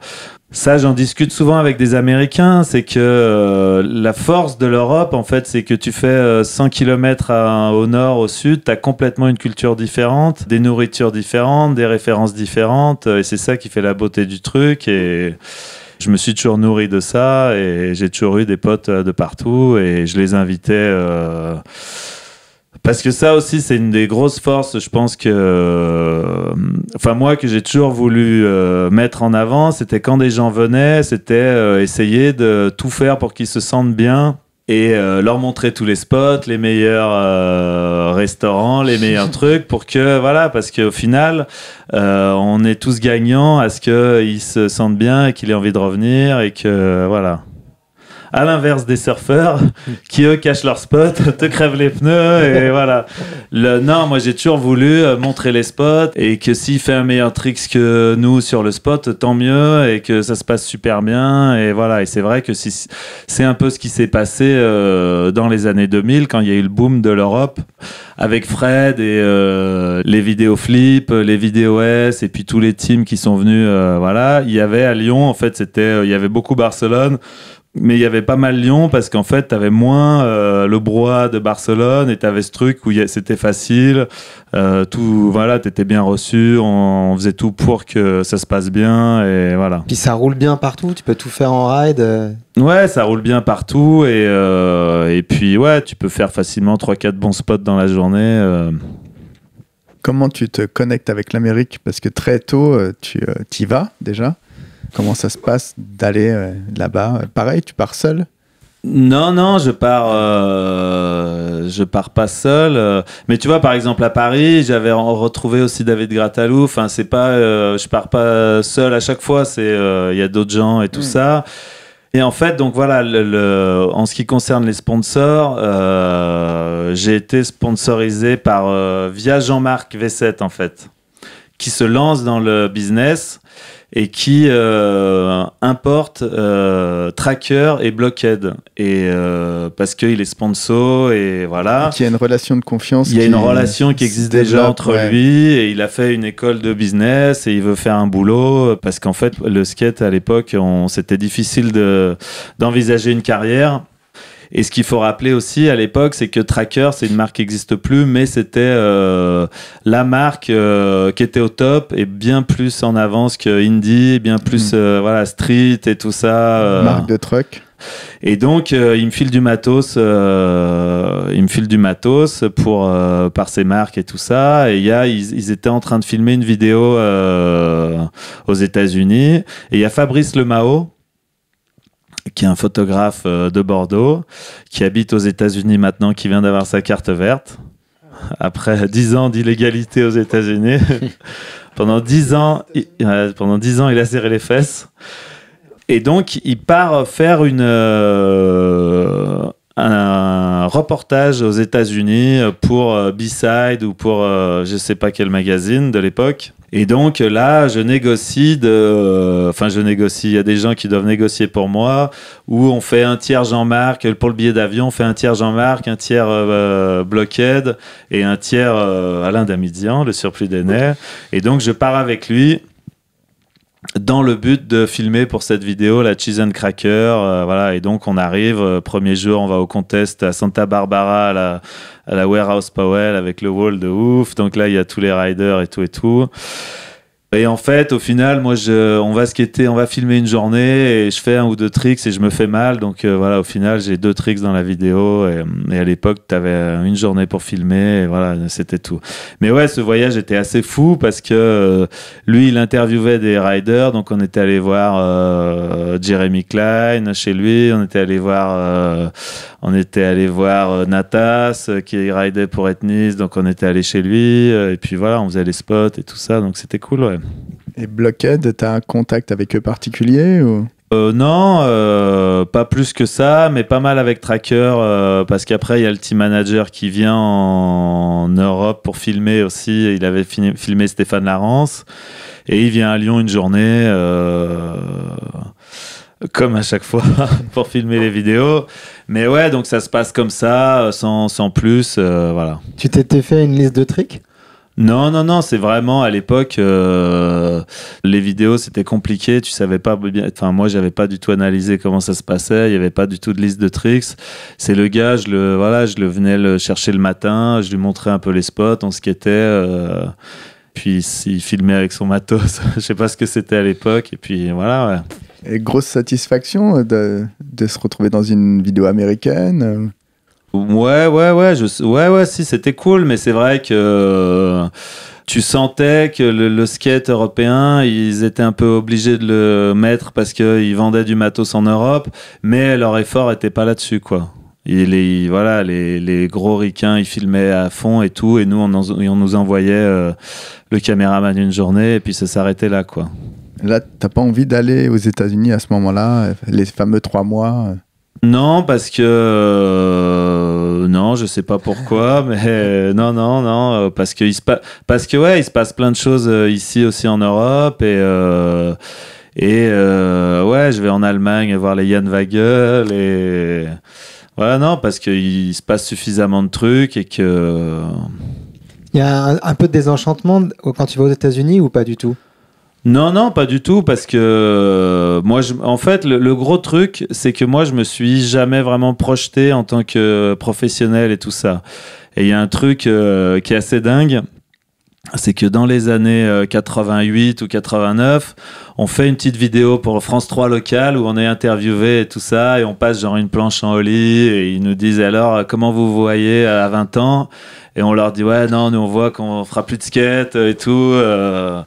ça, j'en discute souvent avec des Américains, c'est que la force de l'Europe, en fait, c'est que tu fais 100 km au nord, au sud, tu as complètement une culture différente, des nourritures différentes, des références différentes, et c'est ça qui fait la beauté du truc. Et je me suis toujours nourri de ça et j'ai toujours eu des potes euh, de partout et je les invitais. Euh, parce que ça aussi, c'est une des grosses forces, je pense que. Euh, enfin, moi, que j'ai toujours voulu mettre en avant, c'était quand des gens venaient, c'était essayer de tout faire pour qu'ils se sentent bien et euh, leur montrer tous les spots, les meilleurs euh, restaurants, les meilleurs trucs pour que voilà parce qu'au final euh, on est tous gagnants à ce qu'ils se sentent bien et qu'il ait envie de revenir et que voilà à l'inverse des surfeurs qui eux cachent leur spot, te crèvent les pneus et voilà. Le, non, moi j'ai toujours voulu euh, montrer les spots et que s'il fait un meilleur tricks que nous sur le spot, tant mieux et que ça se passe super bien et voilà. Et c'est vrai que c'est un peu ce qui s'est passé euh, dans les années 2000 quand il y a eu le boom de l'Europe avec Fred et euh, les vidéos flip, les vidéos S et puis tous les teams qui sont venus. voilà, il y avait à Lyon en fait c'était il y avait beaucoup Barcelone mais il y avait pas mal Lyon parce qu'en fait, tu avais moins euh, le brouhaha de Barcelone et tu avais ce truc où c'était facile. Euh, tout, voilà, tu étais bien reçu, on, faisait tout pour que ça se passe bien et voilà. Puis ça roule bien partout, tu peux tout faire en ride. Euh. Ouais, ça roule bien partout et, puis ouais, tu peux faire facilement 3-4 bons spots dans la journée. Comment tu te connectes avec l'Amérique Parce que très tôt, tu y vas déjà Comment ça se passe d'aller euh, là-bas Pareil, tu pars seul non, non, je pars, euh, je pars pas seul. Euh. mais tu vois, par exemple à Paris, j'avais retrouvé aussi David Gratalou. Enfin, c'est pas, je pars pas seul à chaque fois. C'est, il y a d'autres gens et tout mm. ça. Et en fait, donc voilà, en ce qui concerne les sponsors, j'ai été sponsorisé par via Jean-Marc V7 en fait, qui se lance dans le business et qui euh, importe euh, Tracker et Blockhead et euh, parce qu'il est sponsor et voilà. Il y a une relation de confiance. Il y a une relation qui existe déjà entre lui et il a fait une école de business et il veut faire un boulot parce qu'en fait le skate à l'époque c'était difficile d'envisager une carrière et ce qu'il faut rappeler aussi à l'époque, c'est que Tracker, c'est une marque qui n'existe plus, mais c'était euh, la marque euh, qui était au top et bien plus en avance que Indie, bien plus mm. euh, voilà street et tout ça. Marque de truck. Et donc, euh, il me file du matos, il me file du matos pour par ces marques et tout ça. Et il y a, ils, étaient en train de filmer une vidéo aux États-Unis. Et il y a Fabrice Lemao qui est un photographe euh, de Bordeaux, qui habite aux États-Unis maintenant, qui vient d'avoir sa carte verte, après dix ans d'illégalité aux États-Unis. pendant, dix ans, il, euh, ans, il a serré les fesses. Et donc, il part faire une, euh, un reportage aux États-Unis pour B-Side ou pour je ne sais pas quel magazine de l'époque. Et donc là, je négocie de. Euh, enfin, je négocie. Il y a des gens qui doivent négocier pour moi, où on fait un tiers Jean-Marc, pour le billet d'avion, on fait un tiers Jean-Marc, un tiers euh, euh et un tiers euh, Alain Damidian, le surplus des nerfs. Et donc, je pars avec lui dans le but de filmer pour cette vidéo la Cheese and Cracker. Euh, voilà, et donc on arrive, euh, premier jour, on va au contest à Santa Barbara, à la, à la Warehouse Powell avec le wall de ouf. Donc là, il y a tous les riders et tout et tout. Et en fait, au final, moi, je, on va skater, on va filmer une journée et je fais un ou deux tricks et je me fais mal. Donc euh, voilà, au final, j'ai deux tricks dans la vidéo. Et, à l'époque, tu avais une journée pour filmer et voilà, c'était tout. Mais ouais, ce voyage était assez fou parce que euh, lui, il interviewait des riders. Donc on était allé voir euh, Jeremy Klein chez lui. On était allé voir, on était allé voir Natas qui ridait pour Ethnis. Donc on était allé chez lui. et puis voilà, on faisait les spots et tout ça. Donc c'était cool, ouais. Et Blockhead, t'as un contact avec eux particulier ou... Euh, non, euh, pas plus que ça, mais pas mal avec Tracker, euh, parce qu'après, il y a le team manager qui vient en, Europe pour filmer aussi. Il avait filmé Stéphane Larance et il vient à Lyon une journée, comme à chaque fois, pour filmer les vidéos. Mais ouais, donc ça se passe comme ça, sans, sans plus, voilà. Tu t'étais fait une liste de tricks non, non, non, c'est vraiment à l'époque, euh, les vidéos c'était compliqué, tu savais pas bien. Enfin, moi j'avais pas du tout analysé comment ça se passait, il y avait pas du tout de liste de tricks. C'est le gars, je le, voilà, je le venais le chercher le matin, je lui montrais un peu les spots, on skettait. Euh, puis il filmait avec son matos. je sais pas ce que c'était à l'époque. Et puis voilà. Et grosse satisfaction euh, de, se retrouver dans une vidéo américaine. Euh, Ouais, ouais, ouais, je, ouais, ouais, si, c'était cool, mais c'est vrai que tu sentais que le, skate européen, ils étaient un peu obligés de le mettre parce qu'ils vendaient du matos en Europe, mais leur effort n'était pas là-dessus, quoi. les, voilà, les, gros ricains, ils filmaient à fond et tout, et nous, on, nous envoyait euh, le caméraman une journée, et puis ça s'arrêtait là, quoi. Là, t'as pas envie d'aller aux États-Unis à ce moment-là, les fameux trois mois euh? Non, parce que euh, non, je sais pas pourquoi, mais non, non, non, euh, parce que il se parce que ouais, il se passe plein de choses euh, ici aussi en Europe et et ouais, je vais en Allemagne voir les Jan Wagel et voilà, non, parce qu'il se passe suffisamment de trucs et que il y a un, un peu de désenchantement quand tu vas aux États-Unis ou pas du tout. Non, non, pas du tout, parce que euh, moi, je, en fait, le, gros truc, c'est que moi, je me suis jamais vraiment projeté en tant que professionnel et tout ça. Et il y a un truc euh, qui est assez dingue, c'est que dans les années 88 euh, ou 89, on fait une petite vidéo pour France 3 local où on est interviewé et tout ça, et on passe genre une planche en holly, et ils nous disent alors comment vous voyez à 20 ans, et on leur dit ouais non, nous on voit qu'on fera plus de skate et tout. Euh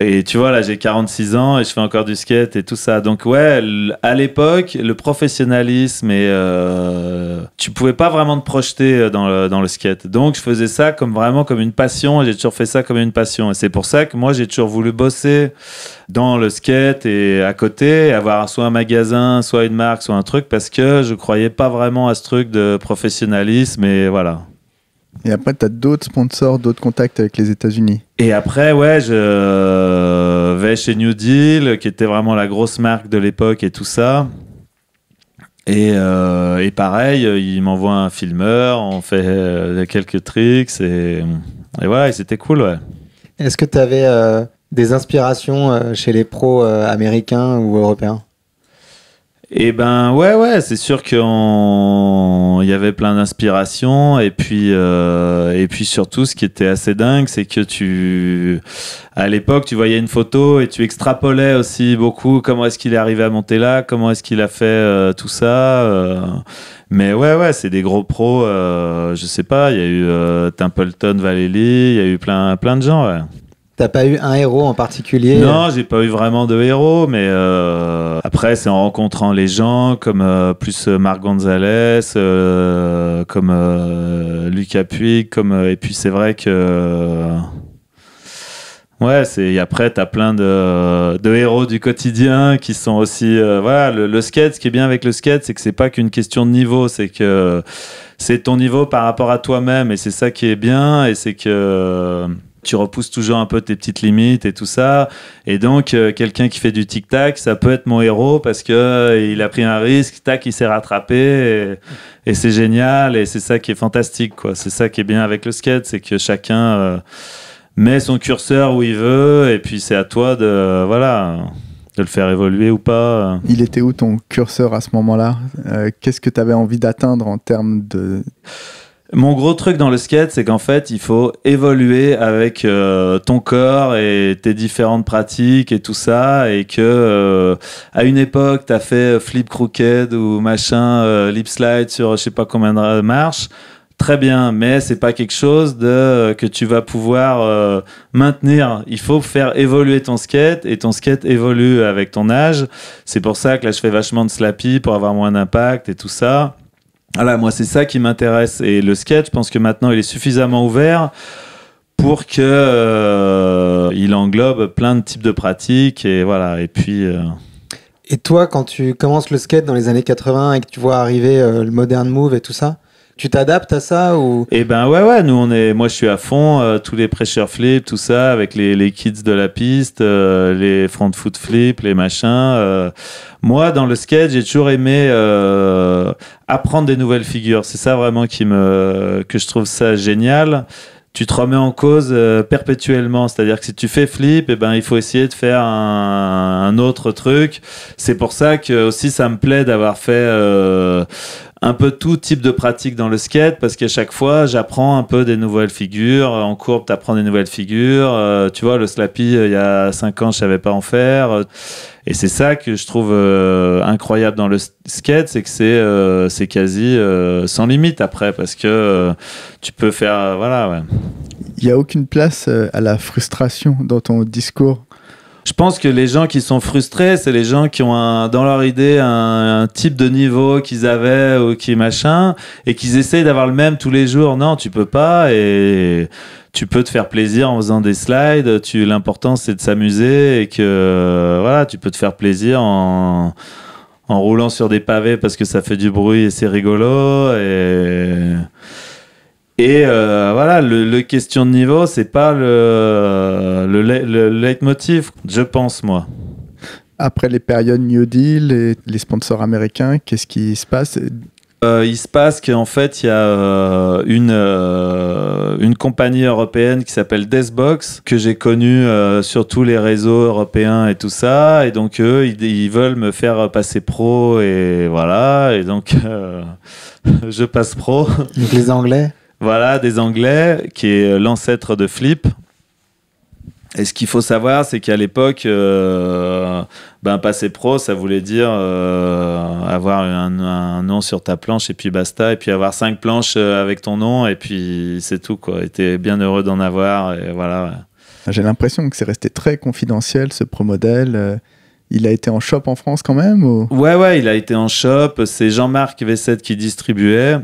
et tu vois, là, j'ai 46 ans et je fais encore du skate et tout ça. Donc, ouais, à l'époque, le professionnalisme et euh, tu pouvais pas vraiment te projeter euh, dans le, dans le skate. Donc, je faisais ça comme vraiment comme une passion et j'ai toujours fait ça comme une passion. Et c'est pour ça que moi, j'ai toujours voulu bosser dans le skate et à côté, avoir soit un magasin, soit une marque, soit un truc parce que je croyais pas vraiment à ce truc de professionnalisme et voilà. Et après, tu as d'autres sponsors, d'autres contacts avec les États-Unis. Et après, ouais, je euh, vais chez New Deal, qui était vraiment la grosse marque de l'époque et tout ça. Et, euh, et pareil, ils m'envoient un filmeur, on fait euh, quelques tricks et, voilà, c'était cool, ouais. Est-ce que tu avais des inspirations chez les pros américains ou européens eh ben ouais ouais c'est sûr qu'il y avait plein d'inspiration et puis euh, et puis surtout ce qui était assez dingue c'est que tu à l'époque tu voyais une photo et tu extrapolais aussi beaucoup comment est-ce qu'il est arrivé à monter là comment est-ce qu'il a fait euh, tout ça euh. mais ouais ouais c'est des gros pros je sais pas il y a eu Templeton Valley il y a eu plein plein de gens T'as pas eu un héros en particulier Non, j'ai pas eu vraiment de héros, mais euh, après c'est en rencontrant les gens comme euh, plus euh, Marc Gonzalez, comme Lucas Puig, comme et puis c'est vrai que ouais, c'est après t'as plein de, héros du quotidien qui sont aussi voilà le skate. Ce qui est bien avec le skate, c'est que c'est pas qu'une question de niveau, c'est que c'est ton niveau par rapport à toi-même et c'est ça qui est bien et c'est que tu repousses toujours un peu tes petites limites et tout ça. Et donc, euh, quelqu'un qui fait du tic-tac, ça peut être mon héros parce que euh, il a pris un risque, tac, il s'est rattrapé et, c'est génial et c'est ça qui est fantastique, quoi. C'est ça qui est bien avec le skate, c'est que chacun euh, met son curseur où il veut et puis c'est à toi de, voilà, de le faire évoluer ou pas. Il était où ton curseur à ce moment-là Qu'est-ce que tu avais envie d'atteindre en termes de mon gros truc dans le skate, c'est qu'en fait, il faut évoluer avec euh, ton corps et tes différentes pratiques et tout ça, et que euh, à une époque, t'as fait euh, flip crooked ou machin, lip slide sur je sais pas combien de marches. Très bien, mais c'est pas quelque chose de que tu vas pouvoir maintenir. Il faut faire évoluer ton skate et ton skate évolue avec ton âge. C'est pour ça que là, je fais vachement de slappy pour avoir moins d'impact et tout ça. Voilà, moi, c'est ça qui m'intéresse. Et le skate, je pense que maintenant, il est suffisamment ouvert pour que euh, il englobe plein de types de pratiques et voilà et puis euh, et toi quand tu commences le skate dans les années 80 et que tu vois arriver euh, le modern move et tout ça tu t'adaptes à ça ou Eh ben ouais ouais, nous on est moi je suis à fond euh, tous les pressure flips, tout ça avec les, les kids de la piste, euh, les front foot flips, les machins. Euh. Moi dans le skate, j'ai toujours aimé apprendre des nouvelles figures, c'est ça vraiment qui me que je trouve ça génial tu te remets en cause perpétuellement. C'est-à-dire que si tu fais flip, eh ben, il faut essayer de faire un, autre truc. C'est pour ça que aussi ça me plaît d'avoir fait euh, un peu tout type de pratique dans le skate parce qu'à chaque fois, j'apprends un peu des nouvelles figures. Euh, en courbe, tu apprends des nouvelles figures. Euh, tu vois, le slappy, euh, il y a 5 ans, je savais pas en faire. Et c'est ça que je trouve incroyable dans le skate, c'est que c'est c'est quasi sans limite après parce que tu peux faire. voilà, ouais. Il n'y a aucune place à la frustration dans ton discours. Je pense que les gens qui sont frustrés, c'est les gens qui ont dans leur idée un, type de niveau qu'ils avaient ou qui machin, et qu'ils essayent d'avoir le même tous les jours. Non, tu peux pas et tu peux te faire plaisir en faisant des slides. Tu l'important c'est de s'amuser et que voilà, tu peux te faire plaisir en en roulant sur des pavés parce que ça fait du bruit et c'est rigolo et et euh, voilà, le, question de niveau, c'est pas le, le, le, leitmotiv, je pense, moi. Après les périodes New Deal et les sponsors américains, qu'est-ce qui se passe euh, Il se passe qu'en fait, il y a euh, une, une compagnie européenne qui s'appelle Deathbox, que j'ai connue sur tous les réseaux européens et tout ça. Et donc, eux, ils, veulent me faire passer pro et voilà. Et donc, je passe pro. les Anglais voilà, des Anglais, qui est euh, l'ancêtre de Flip. Et ce qu'il faut savoir, c'est qu'à l'époque, euh, ben, passer pro, ça voulait dire euh, avoir un, nom sur ta planche et puis basta, et puis avoir cinq planches avec ton nom, et puis c'est tout. Quoi. Et bien heureux d'en avoir, et voilà. Ah, j'ai l'impression que c'est resté très confidentiel, ce pro modèle. Il a été en shop en France quand même ou... Ouais, ouais, il a été en shop. C'est Jean-Marc v qui distribuait.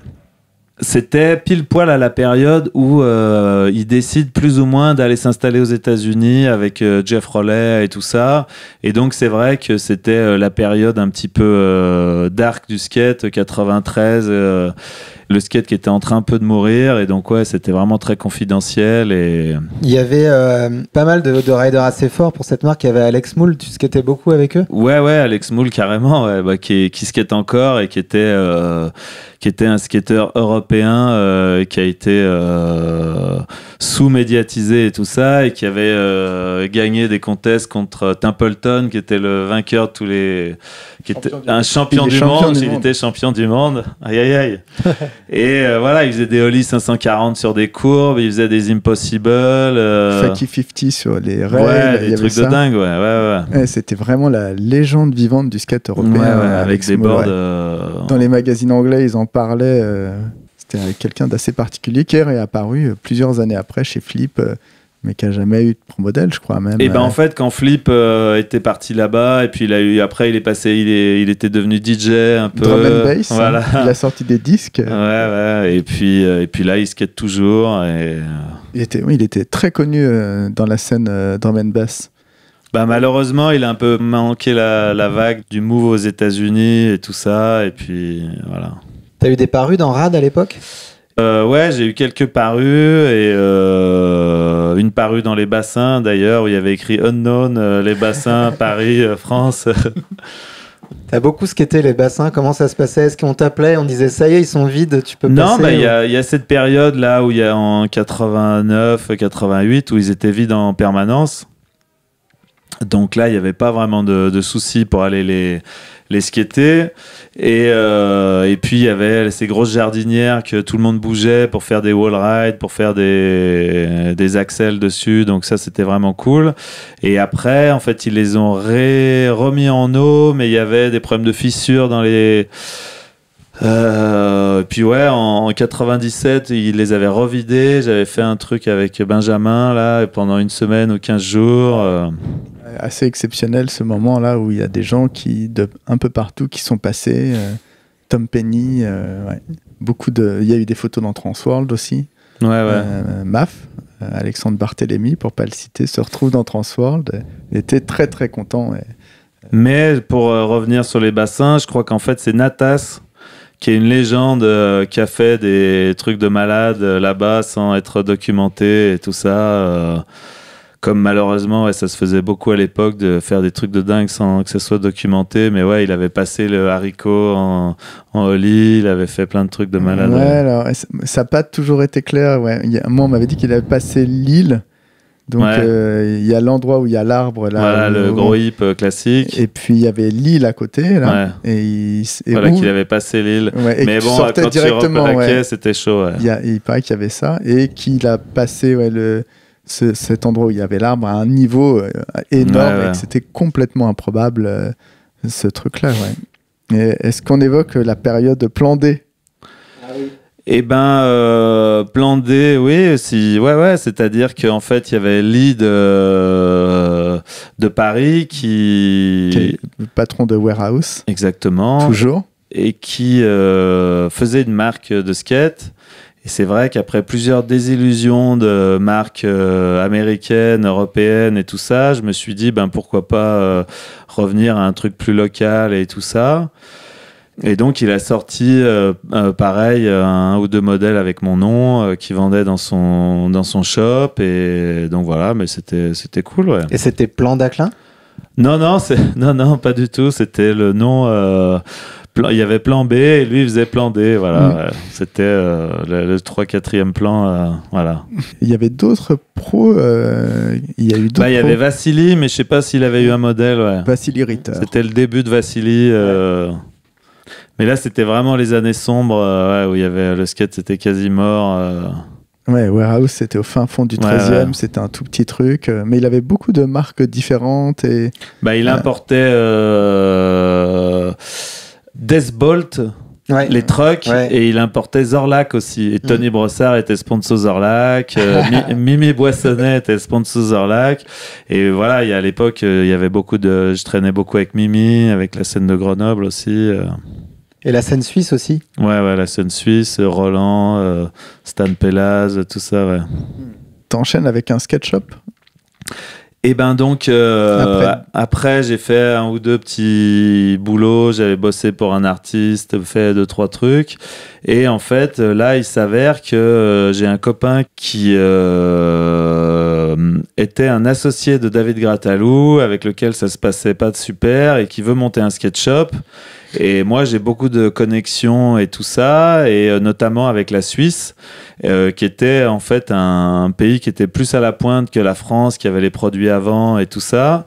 C'était pile poil à la période où euh, il décide plus ou moins d'aller s'installer aux États-Unis avec euh, Jeff Rollet et tout ça. Et donc c'est vrai que c'était euh, la période un petit peu euh, dark du skate 93, le skate qui était en train un peu de mourir. Et donc ouais, c'était vraiment très confidentiel. Et il y avait pas mal de, de, riders assez forts pour cette marque. Il y avait Alex Moule. Tu skatais beaucoup avec eux Ouais ouais, Alex Moule carrément, ouais, bah, qui, qui skate encore et qui était qui était un skater européen euh, qui a été euh, sous-médiatisé et tout ça, et qui avait euh, gagné des contests contre Templeton, qui était le vainqueur de tous les. qui un champion du, monde, Il était champion du monde. Aïe, aïe, aïe. et voilà, il faisait des Oli 540 sur des courbes, il faisait des Impossible. Faki 50 sur les rails. Ouais, des trucs de dingue, ouais. ouais, ouais. C'était vraiment la légende vivante du skate européen. avec, ses boards. Dans les magazines anglais, ils en parlait. Euh, c'était quelqu'un d'assez particulier qui est réapparu euh, plusieurs années après chez Flip euh, mais qui n'a jamais eu de promodèle modèle, je crois même. Et eh ben en fait, quand Flip était parti là-bas, et puis il a eu, après il est passé, il, est, il était devenu DJ un peu. Drum bass. Hein. Voilà. il a sorti des disques. Ouais, ouais. Et puis, et puis là, il skate toujours. Et... Il était, oui, il était très connu dans la scène drum and bass. Bah, malheureusement, il a un peu manqué la, la vague du move aux États-Unis et tout ça, et puis voilà. T'as eu des parues dans Rad à l'époque euh, ouais, j'ai eu quelques parues et euh, une parue dans les bassins d'ailleurs où il y avait écrit Unknown, euh, les bassins, Paris, France. T'as beaucoup ce était les bassins, comment ça se passait Est-ce qu'on t'appelait, on disait ça y est, ils sont vides, tu peux non, passer Non, bah, il y, y, a cette période là où il y a en 89, 88 où ils étaient vides en permanence. Donc là, il n'y avait pas vraiment de, soucis pour aller les, les skater. Euh, et, puis, il y avait ces grosses jardinières que tout le monde bougeait pour faire des wall rides, pour faire des, des axels dessus. Donc ça, c'était vraiment cool. Et après, en fait, ils les ont remis en eau, mais il y avait des problèmes de fissures dans les... Euh, puis ouais, en, 97, ils les avaient revidés. J'avais fait un truc avec Benjamin là pendant une semaine ou 15 jours. Euh. Euh, assez exceptionnel ce moment-là où il y a des gens qui, de, un peu partout, qui sont passés. Euh, Tom Penny, euh, beaucoup de. Il y a eu des photos dans Transworld aussi. Ouais, Maf, Alexandre Barthélémy, pour pas le citer, se retrouve dans Transworld. Il était très très content. Mais pour revenir sur les bassins, je crois qu'en fait c'est Natas qui est une légende qui a fait des trucs de malade là-bas sans être documenté et tout ça. Euh, comme malheureusement, ça se faisait beaucoup à l'époque de faire des trucs de dingue sans que ce soit documenté. Mais ouais, il avait passé le haricot en, en holly, il avait fait plein de trucs de malade. Ouais, alors, ça n'a pas toujours été clair. Ouais. moi, on m'avait dit qu'il avait passé l'île. Donc, euh, il y a l'endroit où il y a l'arbre. Là, voilà, le, gros hip euh, classique. Et puis, il y avait l'île à côté. et, voilà qu'il avait passé l'île. Mais bon, quand directement, tu c'était chaud. Il, il paraît qu'il y avait ça. Et qu'il a passé le, cet endroit où il y avait l'arbre à un niveau euh, énorme et c'était complètement improbable euh, ce truc-là. Est-ce qu'on évoque euh, la période de plan D Eh ben, plan D, oui, si, ouais, ouais, c'est-à-dire qu'en fait, il y avait Lead de Paris qui... le patron de Warehouse. Exactement. Toujours. Et qui faisait une marque de skate et c'est vrai qu'après plusieurs désillusions de marques euh, américaines, européennes et tout ça, je me suis dit, ben pourquoi pas euh, revenir à un truc plus local et tout ça. Et donc, il a sorti, euh, pareil, un ou deux modèles avec mon nom qui vendait dans son, dans son shop. Et donc, voilà, mais c'était, c'était cool. Et c'était Plan d'Aclin Non, non, non, non, pas du tout. C'était le nom il y avait plan B et lui il faisait plan D. Voilà, mm. c'était euh, le, 3-4e plan. Euh, voilà. Il y avait d'autres pros. Euh, il y a eu bah, Il y avait Vassili, mais je sais pas s'il avait eu un modèle. Ouais. Vassili Ritter. C'était le début de Vassili. Mais là, c'était vraiment les années sombres où il y avait le skate, c'était quasi mort. Ouais, Warehouse, c'était au fin fond du 13e, c'était un tout petit truc, mais il avait beaucoup de marques différentes. Et, bah, il importait. Deathbolt. les trucks et il importait Zorlac aussi. Et Tony mm. Brossard était sponsor Zorlac, euh, Mimi Boissonnet était sponsor Zorlac. Et voilà, y à l'époque, euh, il y avait beaucoup de. Je traînais beaucoup avec Mimi, avec la scène de Grenoble aussi. Euh. Et la scène suisse aussi Ouais, ouais, la scène suisse, Roland, Stan Pelaz tout ça, ouais. T'enchaînes avec un sketch SketchUp et eh ben donc euh, après, j'ai fait un ou deux petits boulots, j'avais bossé pour un artiste, fait deux trois trucs et en fait là il s'avère que euh, j'ai un copain qui euh, euh, était un associé de David Gratalou avec lequel ça se passait pas de super et qui veut monter un skate shop. Et moi, j'ai beaucoup de connexions et tout ça, et euh, notamment avec la Suisse, euh, qui était en fait un, pays qui était plus à la pointe que la France, qui avait les produits avant et tout ça.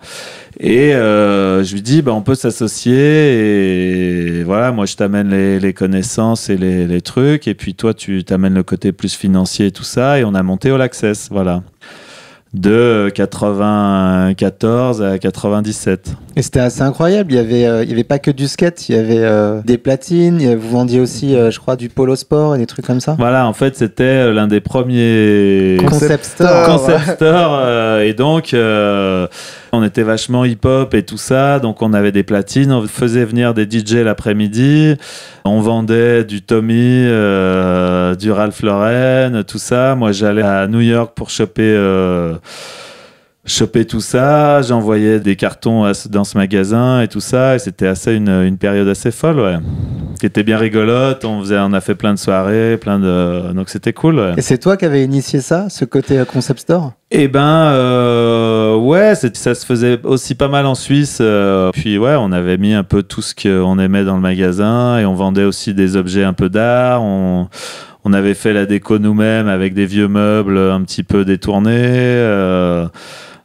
Et je lui dis, bah, on peut s'associer, et voilà, moi je t'amène les, connaissances et les, les, trucs, et puis toi tu t'amènes le côté plus financier et tout ça, et on a monté All Access, voilà de 94 à 97. Et c'était assez incroyable. Il y avait, euh, il y avait pas que du skate, il y avait euh, des platines. vous vendiez aussi, euh, je crois, du polo sport et des trucs comme ça. Voilà, en fait, c'était l'un des premiers concept store. Concept store et donc, on était vachement hip-hop et tout ça. Donc, on avait des platines. On faisait venir des DJ l'après-midi. On vendait du Tommy, du Ralph Lauren, tout ça. Moi, j'allais à New York pour choper choper tout ça. J'envoyais des cartons dans ce magasin et tout ça. Et c'était assez une, période assez folle, ouais. Qui était bien rigolote. On faisait, on a fait plein de soirées, plein de. Donc c'était cool. Et c'est toi qui avais initié ça, ce côté euh, concept store. Eh ben, euh, ouais, ça se faisait aussi pas mal en Suisse. Euh, puis ouais, on avait mis un peu tout ce qu'on aimait dans le magasin et on vendait aussi des objets un peu d'art. On on avait fait la déco nous-mêmes avec des vieux meubles un petit peu détournés. Euh,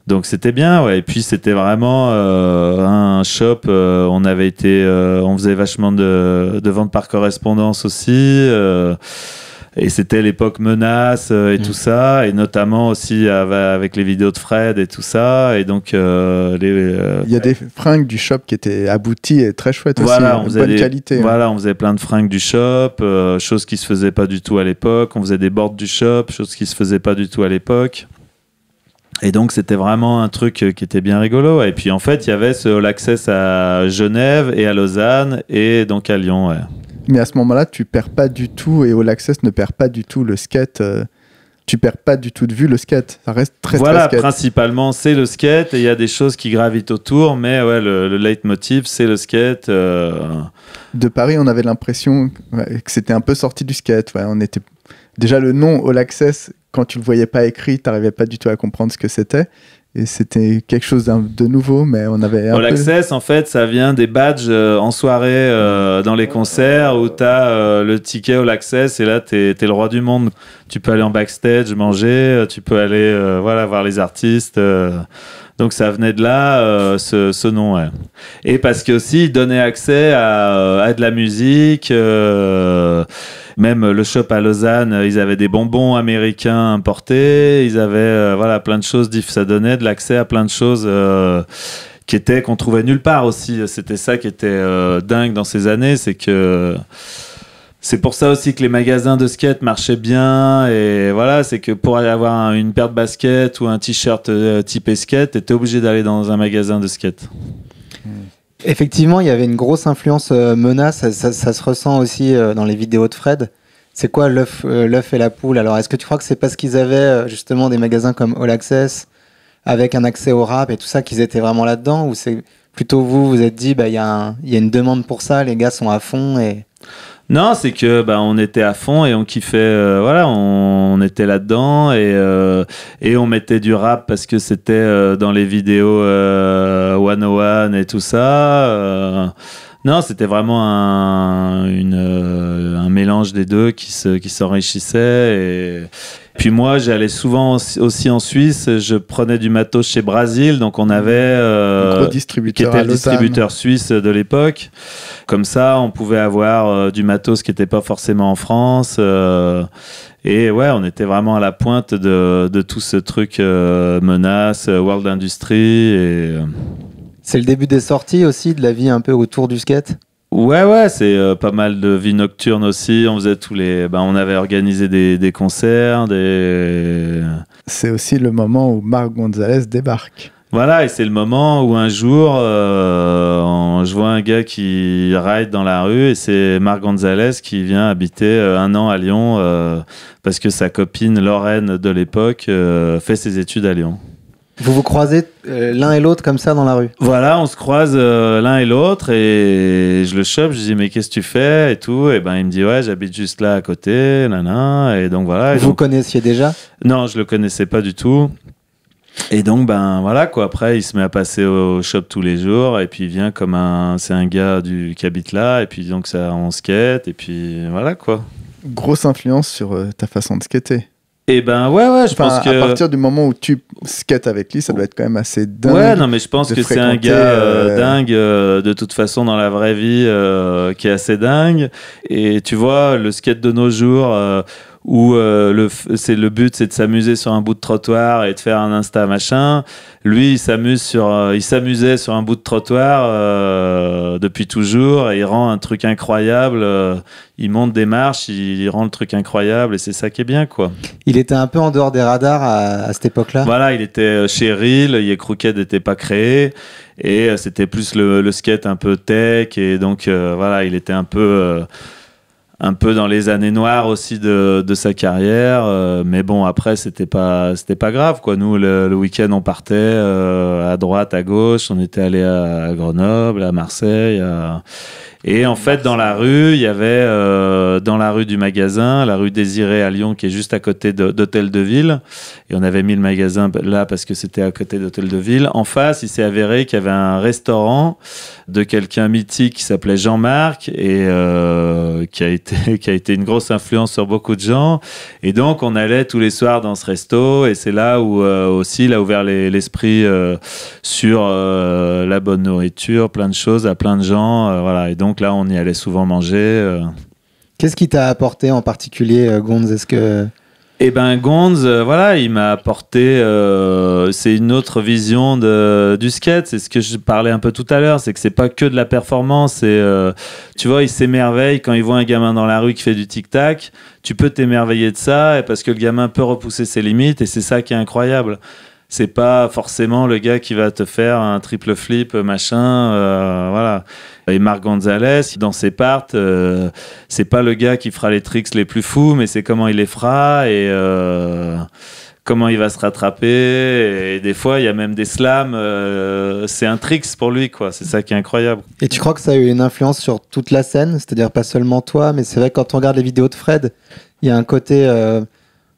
donc c'était bien, ouais. Et puis c'était vraiment euh, un shop. Euh, on avait été, on faisait vachement de, de ventes par correspondance aussi. Et c'était l'époque menace euh, et mm. tout ça, et notamment aussi avec les vidéos de Fred et tout ça. Et donc, euh, les, euh, il y a des fringues du shop qui étaient abouties et très chouettes aussi, hein, on bonne qualité. Hein. Voilà, on faisait plein de fringues du shop, choses chose qui se faisaient pas du tout à l'époque. On faisait des bords du shop, choses qui se faisaient pas du tout à l'époque. Et donc, c'était vraiment un truc qui était bien rigolo. Et puis, en fait, il y avait ce All à Genève et à Lausanne et donc à Lyon. Mais à ce moment-là, tu perds pas du tout, et All Access ne perd pas du tout le skate. Euh, tu perds pas du tout de vue le skate. Ça reste très, voilà, très principalement, c'est le skate, et il y a des choses qui gravitent autour, mais ouais, le, le leitmotiv, c'est le skate. Euh. De Paris, on avait l'impression que c'était un peu sorti du skate. Ouais, on était... Déjà, le nom All Access, quand tu le voyais pas écrit, tu n'arrivais pas du tout à comprendre ce que c'était et c'était quelque chose de nouveau, mais on avait. All Access, en fait, ça vient des badges euh, en soirée euh, dans les concerts où tu as euh, le ticket All Access et là, tu es, le roi du monde. Tu peux aller en backstage, manger, tu peux aller voilà, voir les artistes. donc ça venait de là, ce, ce, nom. Et parce que aussi, accès à, à de la musique. Même le shop à Lausanne, euh, ils avaient des bonbons américains importés, ils avaient euh, voilà plein de choses, ça donnait de l'accès à plein de choses. Euh, qui qu'on trouvait nulle part aussi. C'était ça qui était dingue dans ces années, c'est que c'est pour ça aussi que les magasins de skate marchaient bien et voilà, c'est que pour avoir une paire de baskets ou un t-shirt type skate, t'étais obligé d'aller dans un magasin de skate. Effectivement, il y avait une grosse influence euh, menace, ça, se ressent aussi euh, dans les vidéos de Fred. C'est quoi euh, l'œuf et la poule Alors, est-ce que tu crois que c'est parce qu'ils avaient justement des magasins comme All Access, avec un accès au rap et tout ça, qu'ils étaient vraiment là-dedans Ou c'est plutôt vous, vous êtes dit, bah, il bah, y, y, a une demande pour ça, les gars sont à fond et... Non, c'est que bah, on était à fond et on kiffait, euh, voilà, on, était là-dedans et, euh, et on mettait du rap parce que c'était euh, dans les vidéos One One et tout ça. non, c'était vraiment un, une, un mélange des deux qui se qui s'enrichissait et puis moi, j'allais souvent aussi en Suisse. Je prenais du matos chez Brasil, donc on avait euh, qui était le distributeur suisse de l'époque. Comme ça, on pouvait avoir euh, du matos qui n'était pas forcément en France. Euh, et ouais, on était vraiment à la pointe de, de tout ce truc euh, menace, World Industry. Et... C'est le début des sorties aussi de la vie un peu autour du skate. Ouais, ouais, c'est euh, pas mal de vie nocturne aussi. On faisait tous les, ben, on avait organisé des, concerts, C'est aussi le moment où Marc Gonzalez débarque. Voilà, et c'est le moment où un jour, euh, je vois un gars qui ride dans la rue et c'est Marc Gonzalez qui vient habiter euh, un an à Lyon parce que sa copine Lorraine de l'époque fait ses études à Lyon. Vous vous croisez euh, l'un et l'autre comme ça dans la rue Voilà, on se croise euh, l'un et l'autre et je le chope, je dis mais qu'est-ce que tu fais et tout. Et ben il me dit ouais, j'habite juste là à côté, nana. Et donc voilà. vous connaissiez déjà Non, je le connaissais pas du tout. Et donc, ben voilà quoi. Après, il se met à passer au, shop tous les jours et puis il vient comme un. C'est un gars du, qui habite là et puis donc ça, on skate et puis voilà quoi. Grosse influence sur euh, ta façon de skater. Et eh ben ouais, ouais, je pense que. À partir du moment où tu skates avec lui, ça doit être quand même assez dingue. Ouais, non, mais je pense que c'est un gars euh, euh, dingue, euh, de toute façon, dans la vraie vie, qui est assez dingue. Et tu vois, le skate de nos jours, où euh, le, le but, c'est de s'amuser sur un bout de trottoir et de faire un Insta machin. Lui, il s'amuse sur, euh, il s'amusait sur un bout de trottoir euh, depuis toujours et il rend un truc incroyable. il monte des marches, il, rend le truc incroyable et c'est ça qui est bien, quoi. Il était un peu en dehors des radars à, cette époque-là. Voilà, il était chez Reel, Yé Crooked n'était pas créé et c'était plus le, skate un peu tech et donc voilà, il était un peu un peu dans les années noires aussi de, sa carrière. Euh, mais bon, après, c'était pas, c'était pas grave, quoi. Nous, le, week-end, on partait euh, à droite, à gauche. On était allé à, à, Grenoble, à Marseille, à, et en fait, dans la rue, il y avait euh, dans la rue du magasin, la rue Désirée à Lyon, qui est juste à côté d'Hôtel de, Ville. Et on avait mis le magasin là parce que c'était à côté d'Hôtel de Ville. En face, il s'est avéré qu'il y avait un restaurant de quelqu'un mythique qui s'appelait Jean-Marc et euh, qui a été qui a été une grosse influence sur beaucoup de gens. Et donc, on allait tous les soirs dans ce resto. Et c'est là où euh, aussi, il a ouvert l'esprit sur la bonne nourriture, plein de choses à plein de gens. voilà. Et donc donc là, on y allait souvent manger. Euh. Qu'est-ce qui t'a apporté en particulier, euh, Gonz Est-ce que eh ben Gonz, euh, voilà, il m'a apporté. c'est une autre vision du skate. C'est ce que je parlais un peu tout à l'heure. C'est que c'est pas que de la performance. Et tu vois, il s'émerveille quand il voit un gamin dans la rue qui fait du tic tac. Tu peux t'émerveiller de ça, parce que le gamin peut repousser ses limites, et c'est ça qui est incroyable c'est pas forcément le gars qui va te faire un triple flip machin euh, voilà et Marc Gonzalez dans ses parts euh, c'est pas le gars qui fera les tricks les plus fous mais c'est comment il les fera et euh, comment il va se rattraper et des fois il y a même des slams c'est un tricks pour lui quoi c'est ça qui est incroyable et tu crois que ça a eu une influence sur toute la scène c'est-à-dire pas seulement toi mais c'est vrai quand on regarde les vidéos de Fred il y a un côté